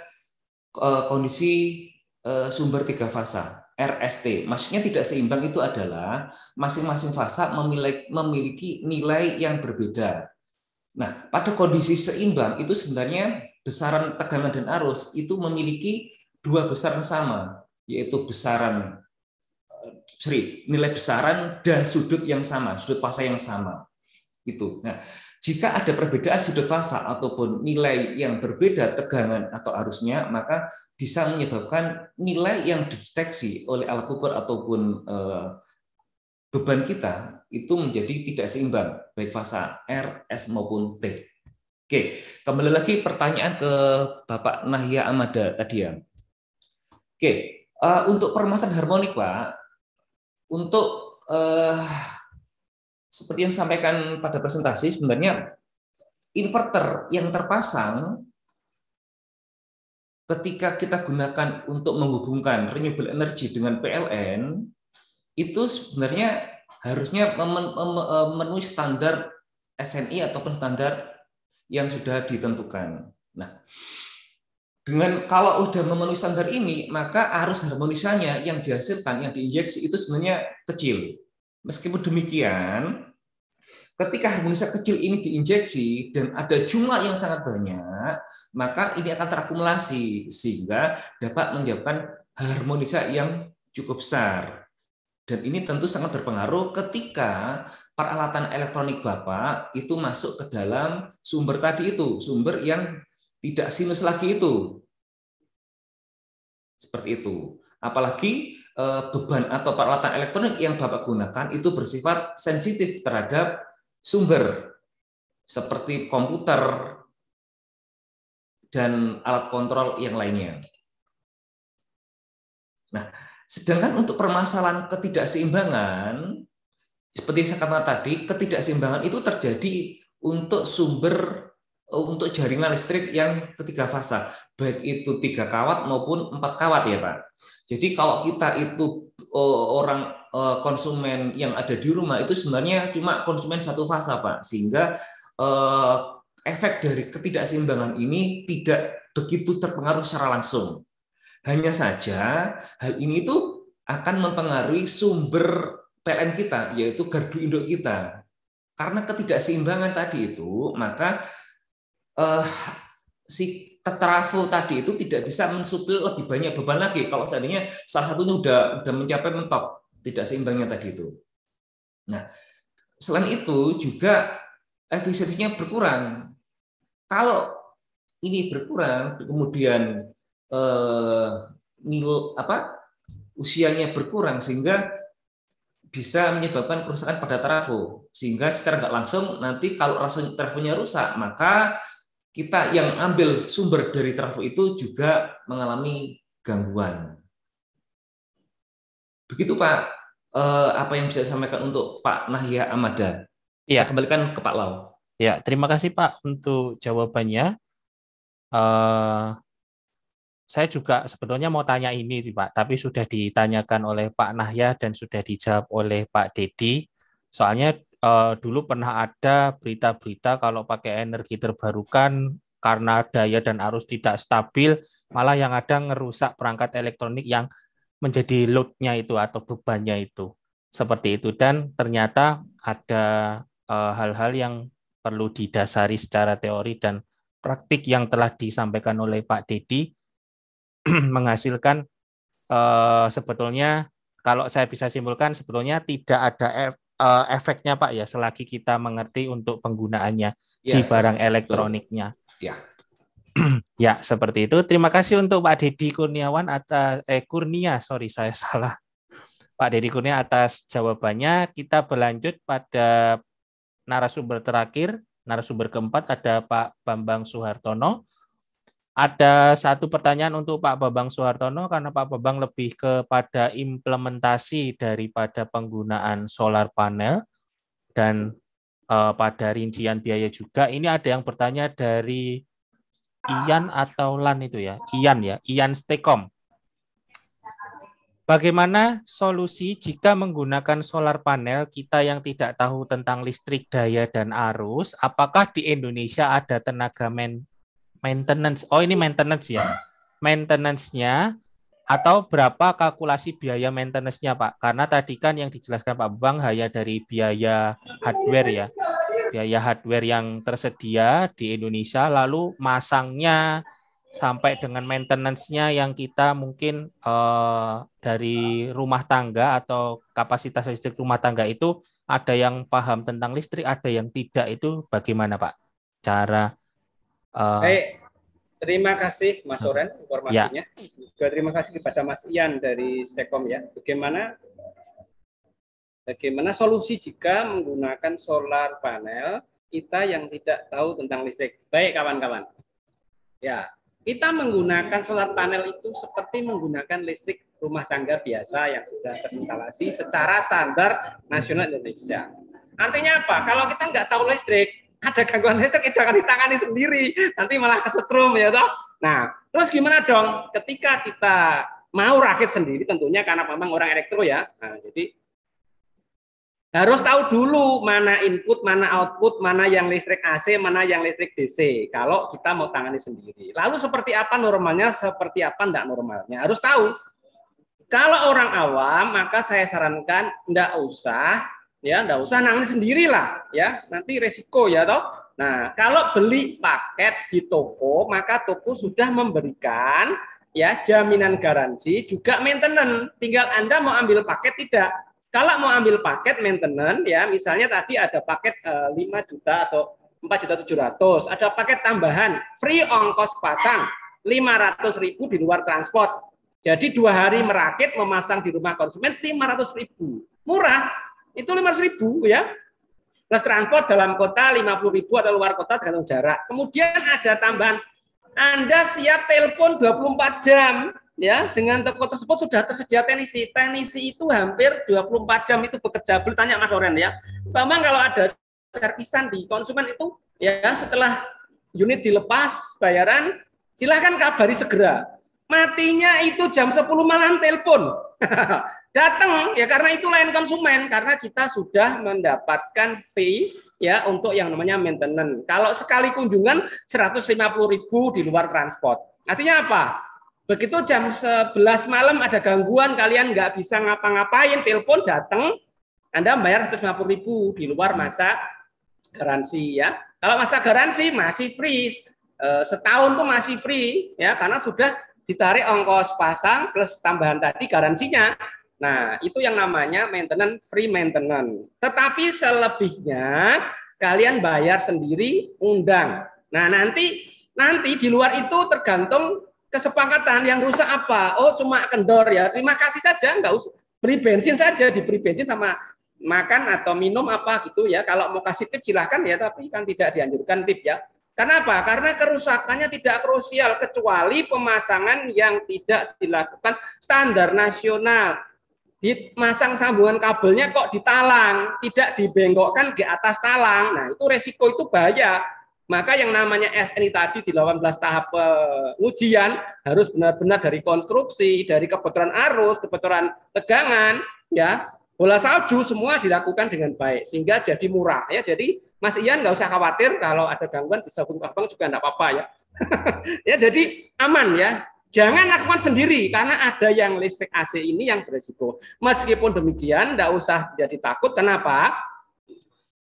S8: e, kondisi e, sumber tiga fasa RST. Maksudnya tidak seimbang itu adalah masing-masing fasa memiliki, memiliki nilai yang berbeda. Nah, pada kondisi seimbang itu sebenarnya besaran tegangan dan arus itu memiliki dua besar yang sama, yaitu besaran sorry, nilai besaran dan sudut yang sama, sudut fasa yang sama. Itu. Nah, jika ada perbedaan sudut fasa ataupun nilai yang berbeda tegangan atau arusnya, maka bisa menyebabkan nilai yang dideteksi oleh alat ukur ataupun eh, beban kita itu menjadi tidak seimbang, baik fasa R, S maupun T. Oke, kembali lagi pertanyaan ke Bapak Nahya Amada tadi ya. Oke, uh, untuk permasalahan harmonik, Pak, untuk uh, seperti yang sampaikan pada presentasi, sebenarnya inverter yang terpasang ketika kita gunakan untuk menghubungkan renewable energy dengan PLN itu sebenarnya harusnya eh, memenuhi standar SNI ataupun standar yang sudah ditentukan. Nah, dengan kalau sudah memenuhi standar ini maka arus harmonisanya yang dihasilkan yang diinjeksi itu sebenarnya kecil meskipun demikian ketika harmonisa kecil ini diinjeksi dan ada jumlah yang sangat banyak maka ini akan terakumulasi sehingga dapat menyebabkan harmonisa yang cukup besar dan ini tentu sangat berpengaruh ketika peralatan elektronik Bapak itu masuk ke dalam sumber tadi itu, sumber yang tidak sinus lagi itu. Seperti itu. Apalagi eh, beban atau peralatan elektronik yang Bapak gunakan itu bersifat sensitif terhadap sumber seperti komputer dan alat kontrol yang lainnya. Nah, sedangkan untuk permasalahan ketidakseimbangan seperti saya katakan tadi, ketidakseimbangan itu terjadi untuk sumber Oh, untuk jaringan listrik yang ketiga fase, baik itu tiga kawat maupun empat kawat ya Pak. Jadi kalau kita itu eh, orang eh, konsumen yang ada di rumah itu sebenarnya cuma konsumen satu fase Pak, sehingga eh, efek dari ketidakseimbangan ini tidak begitu terpengaruh secara langsung. Hanya saja hal ini itu akan mempengaruhi sumber PLN kita, yaitu gardu induk kita. Karena ketidakseimbangan tadi itu, maka eh, si travel tadi itu tidak bisa mensuplai lebih banyak beban lagi kalau seandainya salah satunya sudah sudah mencapai mentok tidak seimbangnya tadi itu. Nah, selain itu juga efisiensinya berkurang. Kalau ini berkurang, kemudian eh, nil apa usianya berkurang sehingga bisa menyebabkan kerusakan pada trafo sehingga secara nggak langsung nanti kalau trafonya rusak maka kita yang ambil sumber dari trafo itu juga mengalami gangguan. Begitu Pak, eh, apa yang bisa saya sampaikan untuk Pak Nahya Amada? Ya. Saya kembalikan ke Pak Lau.
S3: Ya, terima kasih Pak untuk jawabannya. Uh, saya juga sebetulnya mau tanya ini Pak, tapi sudah ditanyakan oleh Pak Nahya dan sudah dijawab oleh Pak Dedi. Soalnya uh, dulu pernah ada berita-berita kalau pakai energi terbarukan karena daya dan arus tidak stabil, malah yang ada ngerusak perangkat elektronik yang menjadi loadnya itu atau bebannya itu seperti itu dan ternyata ada eh, hal-hal uh, yang perlu didasari secara teori dan praktik yang telah disampaikan oleh Pak Dedi menghasilkan uh, sebetulnya kalau saya bisa simpulkan sebetulnya tidak ada e- uh, efeknya Pak ya selagi kita mengerti untuk penggunaannya ya, di barang elektroniknya. Ya. ya, seperti itu. Terima kasih untuk Pak Dedi Kurniawan atas eh Kurnia, sorry saya salah. Pak Dedi Kurnia atas jawabannya. Kita berlanjut pada narasumber terakhir, narasumber keempat ada Pak Bambang Suhartono ada satu pertanyaan untuk Pak Babang Soehartono karena Pak Babang lebih kepada implementasi daripada penggunaan solar panel dan uh, pada rincian biaya juga. Ini ada yang bertanya dari Ian atau Lan itu ya, Ian ya, Ian Stekom. Bagaimana solusi jika menggunakan solar panel kita yang tidak tahu tentang listrik daya dan arus? Apakah di Indonesia ada tenaga men maintenance. Oh, ini maintenance ya. Nah. Maintenance-nya atau berapa kalkulasi biaya maintenance-nya, Pak? Karena tadi kan yang dijelaskan Pak Bang hanya dari biaya hardware ya. Biaya hardware yang tersedia di Indonesia lalu masangnya sampai dengan maintenance-nya yang kita mungkin uh, dari rumah tangga atau kapasitas listrik rumah tangga itu ada yang paham tentang listrik, ada yang tidak itu bagaimana Pak? Cara Uh, Baik,
S9: terima kasih Mas hmm. Soren informasinya. Ya. Juga terima kasih kepada Mas Ian dari Stekom ya. Bagaimana bagaimana solusi jika menggunakan solar panel kita yang tidak tahu tentang listrik? Baik kawan-kawan. Ya, kita menggunakan solar panel itu seperti menggunakan listrik rumah tangga biasa yang sudah terinstalasi secara standar nasional Indonesia. Artinya apa? Kalau kita nggak tahu listrik, ada gangguan itu kita eh, jangan ditangani sendiri, nanti malah kesetrum ya toh. Nah, terus gimana dong ketika kita mau rakit sendiri tentunya karena memang orang elektro ya. Nah, jadi harus tahu dulu mana input, mana output, mana yang listrik AC, mana yang listrik DC. Kalau kita mau tangani sendiri. Lalu seperti apa normalnya, seperti apa enggak normalnya. Harus tahu. Kalau orang awam, maka saya sarankan enggak usah ya enggak usah nangis sendirilah ya nanti resiko ya toh Nah, kalau beli paket di toko, maka toko sudah memberikan ya jaminan garansi juga maintenance. Tinggal Anda mau ambil paket tidak. Kalau mau ambil paket maintenance ya, misalnya tadi ada paket eh, 5 juta atau empat juta tujuh ratus, ada paket tambahan free ongkos pasang lima ratus ribu di luar transport. Jadi dua hari merakit, memasang di rumah konsumen lima ratus ribu. Murah, itu 500 ribu ya. Plus transport dalam kota 50 ribu atau luar kota tergantung jarak. Kemudian ada tambahan Anda siap telepon 24 jam ya dengan toko tersebut sudah tersedia teknisi. Teknisi itu hampir 24 jam itu bekerja. Boleh tanya Mas Oren ya. memang kalau ada servisan di konsumen itu ya setelah unit dilepas bayaran silahkan kabari segera. Matinya itu jam 10 malam telepon. datang ya karena itu lain konsumen karena kita sudah mendapatkan fee ya untuk yang namanya maintenance. Kalau sekali kunjungan 150.000 di luar transport. Artinya apa? Begitu jam 11 malam ada gangguan kalian nggak bisa ngapa-ngapain, telepon datang, Anda bayar 150.000 di luar masa garansi ya. Kalau masa garansi masih free, e, setahun tuh masih free ya karena sudah ditarik ongkos pasang plus tambahan tadi garansinya Nah, itu yang namanya maintenance free maintenance. Tetapi selebihnya kalian bayar sendiri undang. Nah, nanti nanti di luar itu tergantung kesepakatan yang rusak apa. Oh, cuma kendor ya. Terima kasih saja, enggak usah beri bensin saja, diberi bensin sama makan atau minum apa gitu ya. Kalau mau kasih tip silahkan ya, tapi kan tidak dianjurkan tip ya. karena apa Karena kerusakannya tidak krusial kecuali pemasangan yang tidak dilakukan standar nasional dimasang sambungan kabelnya kok ditalang, tidak dibengkokkan di atas talang. Nah, itu resiko itu bahaya. Maka yang namanya SNI tadi di 18 tahap eh, ujian harus benar-benar dari konstruksi, dari kebocoran arus, kebocoran tegangan, ya bola salju semua dilakukan dengan baik sehingga jadi murah ya. Jadi Mas Ian nggak usah khawatir kalau ada gangguan bisa hubungi abang juga nggak apa-apa ya. ya jadi aman ya. Jangan lakukan sendiri karena ada yang listrik AC ini yang beresiko. Meskipun demikian, tidak usah jadi takut. Kenapa?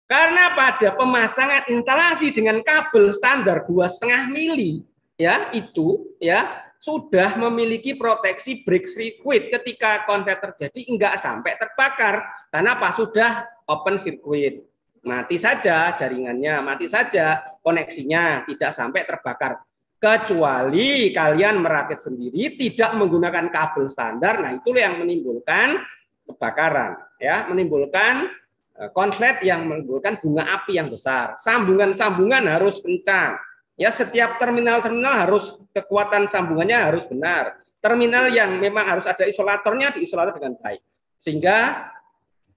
S9: Karena pada pemasangan instalasi dengan kabel standar 2,5 mili ya itu ya sudah memiliki proteksi break circuit ketika konverter terjadi enggak sampai terbakar karena apa sudah open circuit mati saja jaringannya mati saja koneksinya tidak sampai terbakar kecuali kalian merakit sendiri tidak menggunakan kabel standar nah itu yang menimbulkan kebakaran ya menimbulkan e, konslet yang menimbulkan bunga api yang besar sambungan-sambungan harus kencang ya setiap terminal-terminal harus kekuatan sambungannya harus benar terminal yang memang harus ada isolatornya diisolator dengan baik sehingga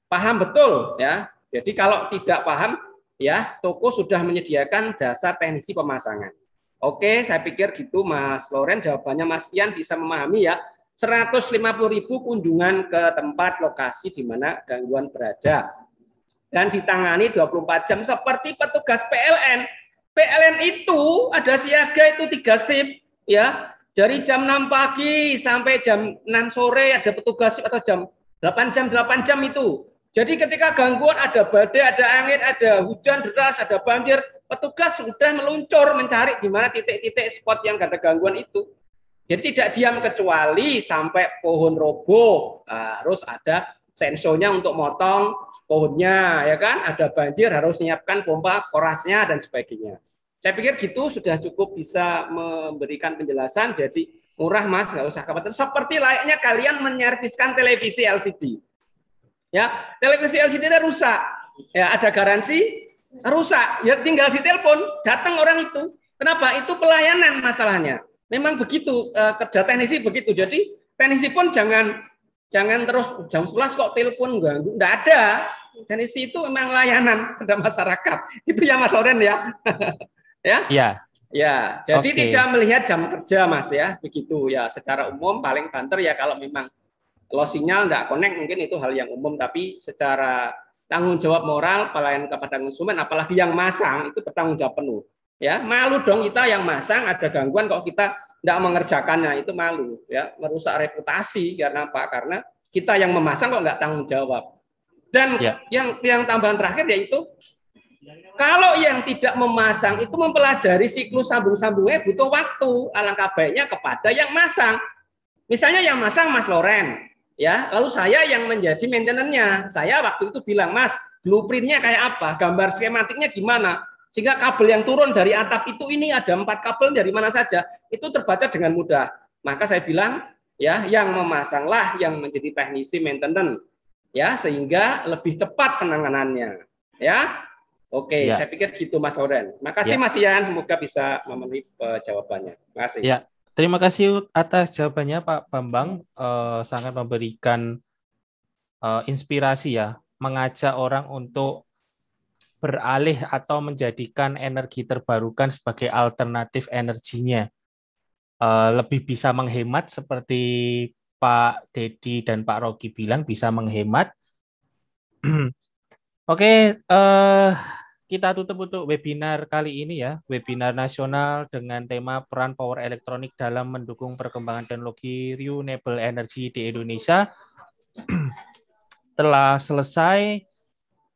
S9: paham betul ya jadi kalau tidak paham ya toko sudah menyediakan dasar teknisi pemasangan Oke, saya pikir gitu Mas Loren. Jawabannya Mas Ian bisa memahami ya. 150 ribu kunjungan ke tempat lokasi di mana gangguan berada. Dan ditangani 24 jam seperti petugas PLN. PLN itu ada siaga itu 3 sip ya. Dari jam 6 pagi sampai jam 6 sore ada petugas atau jam 8 jam 8 jam itu. Jadi ketika gangguan ada badai, ada angin, ada hujan deras, ada banjir, petugas sudah meluncur mencari di mana titik-titik spot yang ada gangguan itu. Jadi tidak diam kecuali sampai pohon roboh, nah, harus ada sensornya untuk motong pohonnya, ya kan? Ada banjir harus menyiapkan pompa korasnya dan sebagainya. Saya pikir gitu sudah cukup bisa memberikan penjelasan. Jadi murah mas, nggak usah khawatir. Seperti layaknya kalian menyerviskan televisi LCD. Ya, televisi LCD-nya rusak. Ya, ada garansi, rusak, ya tinggal di ditelepon, datang orang itu. Kenapa? Itu pelayanan masalahnya. Memang begitu eh, kerja teknisi begitu. Jadi teknisi pun jangan jangan terus jam 11 kok telepon ganggu. Enggak ada. Teknisi itu memang layanan kepada masyarakat. Itu ya Mas Oren ya. ya? Iya. Ya, jadi okay. tidak melihat jam kerja Mas ya. Begitu ya secara umum paling banter ya kalau memang low sinyal enggak connect mungkin itu hal yang umum tapi secara tanggung jawab moral pelayanan kepada konsumen apalagi yang masang itu bertanggung jawab penuh ya malu dong kita yang masang ada gangguan kok kita tidak mengerjakannya itu malu ya merusak reputasi karena apa karena kita yang memasang kok nggak tanggung jawab dan ya. yang yang tambahan terakhir yaitu kalau yang tidak memasang itu mempelajari siklus sambung-sambungnya butuh waktu. Alangkah baiknya kepada yang masang. Misalnya yang masang Mas Loren ya lalu saya yang menjadi maintenance-nya saya waktu itu bilang mas blueprintnya kayak apa gambar skematiknya gimana sehingga kabel yang turun dari atap itu ini ada empat kabel dari mana saja itu terbaca dengan mudah maka saya bilang ya yang memasanglah yang menjadi teknisi maintenance ya sehingga lebih cepat penanganannya ya oke ya. saya pikir gitu Mas Oren makasih ya. Mas Ian semoga bisa memenuhi eh, jawabannya makasih ya
S3: Terima kasih atas jawabannya Pak Bambang, uh, sangat memberikan uh, inspirasi ya, mengajak orang untuk beralih atau menjadikan energi terbarukan sebagai alternatif energinya. Uh, lebih bisa menghemat seperti Pak Dedi dan Pak Rocky bilang bisa menghemat. Oke, okay, uh, kita tutup untuk webinar kali ini ya, webinar nasional dengan tema peran power elektronik dalam mendukung perkembangan teknologi renewable energy di Indonesia telah selesai.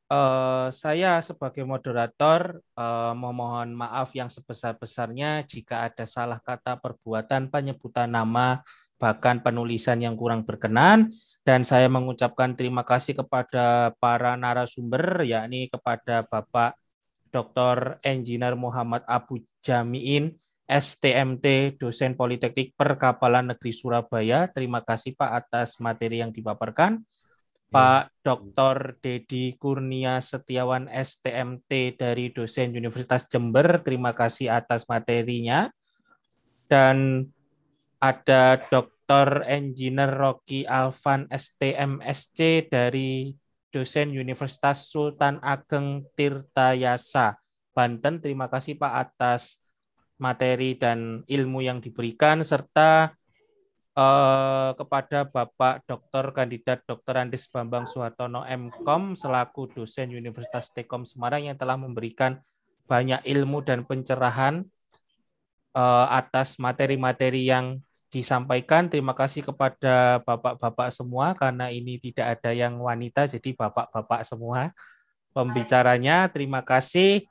S3: Eh, saya sebagai moderator uh, memohon maaf yang sebesar-besarnya jika ada salah kata perbuatan penyebutan nama bahkan penulisan yang kurang berkenan dan saya mengucapkan terima kasih kepada para narasumber yakni kepada Bapak Dr. Engineer Muhammad Abu Jamiin, STMT, dosen Politeknik Perkapalan Negeri Surabaya. Terima kasih Pak atas materi yang dipaparkan. Ya. Pak Dr. Dedi Kurnia Setiawan STMT dari dosen Universitas Jember, terima kasih atas materinya. Dan ada Dr. Engineer Rocky Alvan STMSC dari dosen Universitas Sultan Ageng Tirtayasa, Banten. Terima kasih Pak atas materi dan ilmu yang diberikan serta eh, kepada Bapak Dr. Kandidat Dr. Andes Bambang Suhartono MKOM selaku dosen Universitas Tekom Semarang yang telah memberikan banyak ilmu dan pencerahan eh, atas materi-materi yang disampaikan. Terima kasih kepada bapak-bapak semua karena ini tidak ada yang wanita jadi bapak-bapak semua pembicaranya. Terima kasih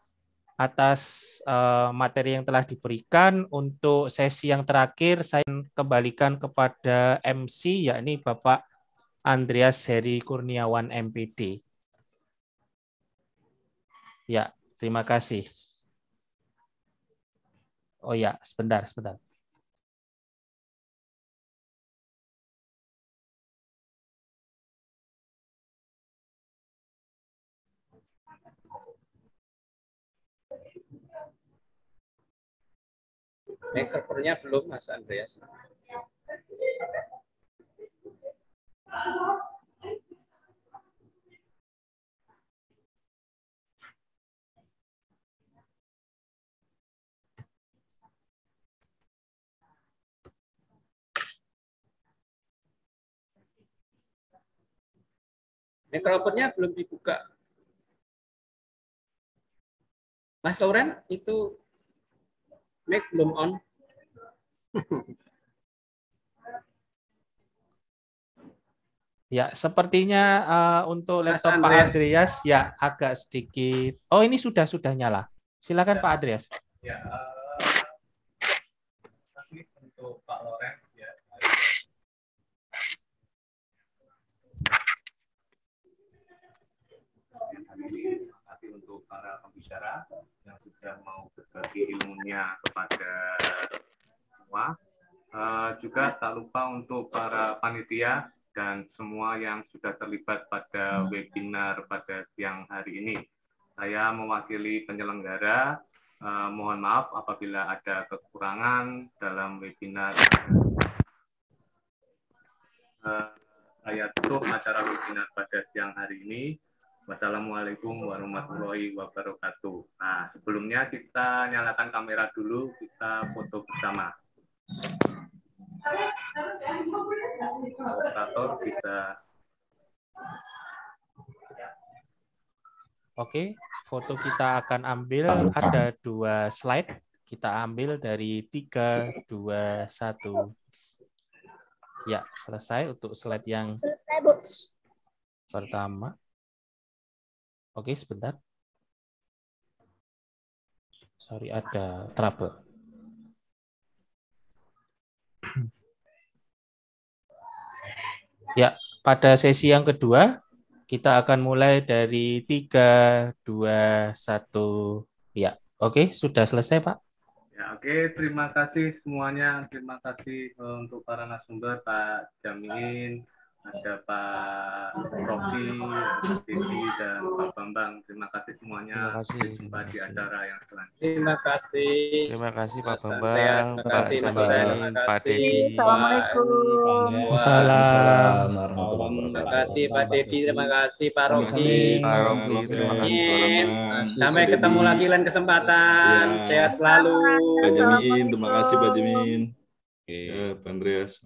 S3: atas uh, materi yang telah diberikan. Untuk sesi yang terakhir saya kembalikan kepada MC yakni Bapak Andreas Heri Kurniawan MPD. Ya, terima kasih.
S4: Oh ya, sebentar, sebentar. Mikrofonnya belum, Mas Andreas. Mikrofonnya belum dibuka. Mas Lauren, itu mic belum on.
S3: Ya, sepertinya uh, untuk Mas laptop Pak Andreas ya agak sedikit. Oh, ini sudah sudah nyala. Silakan ya. Pak Andreas.
S4: Ya, uh, untuk Pak Loren. Ya.
S1: Tapi untuk para pembicara yang sudah mau berbagi ilmunya kepada semua. Uh, juga tak lupa untuk para panitia dan semua yang sudah terlibat pada webinar pada siang hari ini. Saya mewakili penyelenggara, uh, mohon maaf apabila ada kekurangan dalam webinar. Uh, saya tutup acara webinar pada siang hari ini. Wassalamualaikum warahmatullahi wabarakatuh. Nah, sebelumnya kita nyalakan kamera dulu, kita foto bersama.
S4: Ilustrator kita
S3: Oke, foto kita akan ambil ada dua slide. Kita ambil dari tiga dua satu. Ya, selesai untuk slide yang pertama.
S4: Oke, sebentar. Sorry, ada
S3: trouble. Ya, pada sesi yang kedua kita akan mulai dari tiga dua satu. Ya, oke, sudah selesai, Pak.
S1: Ya, oke, terima kasih semuanya. Terima kasih eh, untuk para narasumber Pak Jamin, ada Pak Rofi, Titi, dan Pak Bambang. Terima kasih semuanya. Terima kasih. Jumpa di acara yang
S3: selanjutnya. Terima kasih.
S9: Terima kasih Pak Bambang, terima kasih, Pak Sambang, Pak Dedi.
S1: Assalamualaikum. Waalaikumsalam.
S9: Terima kasih Pak Dedi, terima kasih Pak Rofi. Terima kasih.
S6: terima kasih.
S9: Sampai ketemu lagi lain kesempatan. Iya. Sehat selalu. Pak Jamin,
S6: terima kasih Pak Jamin. Oke, Pak Andreas.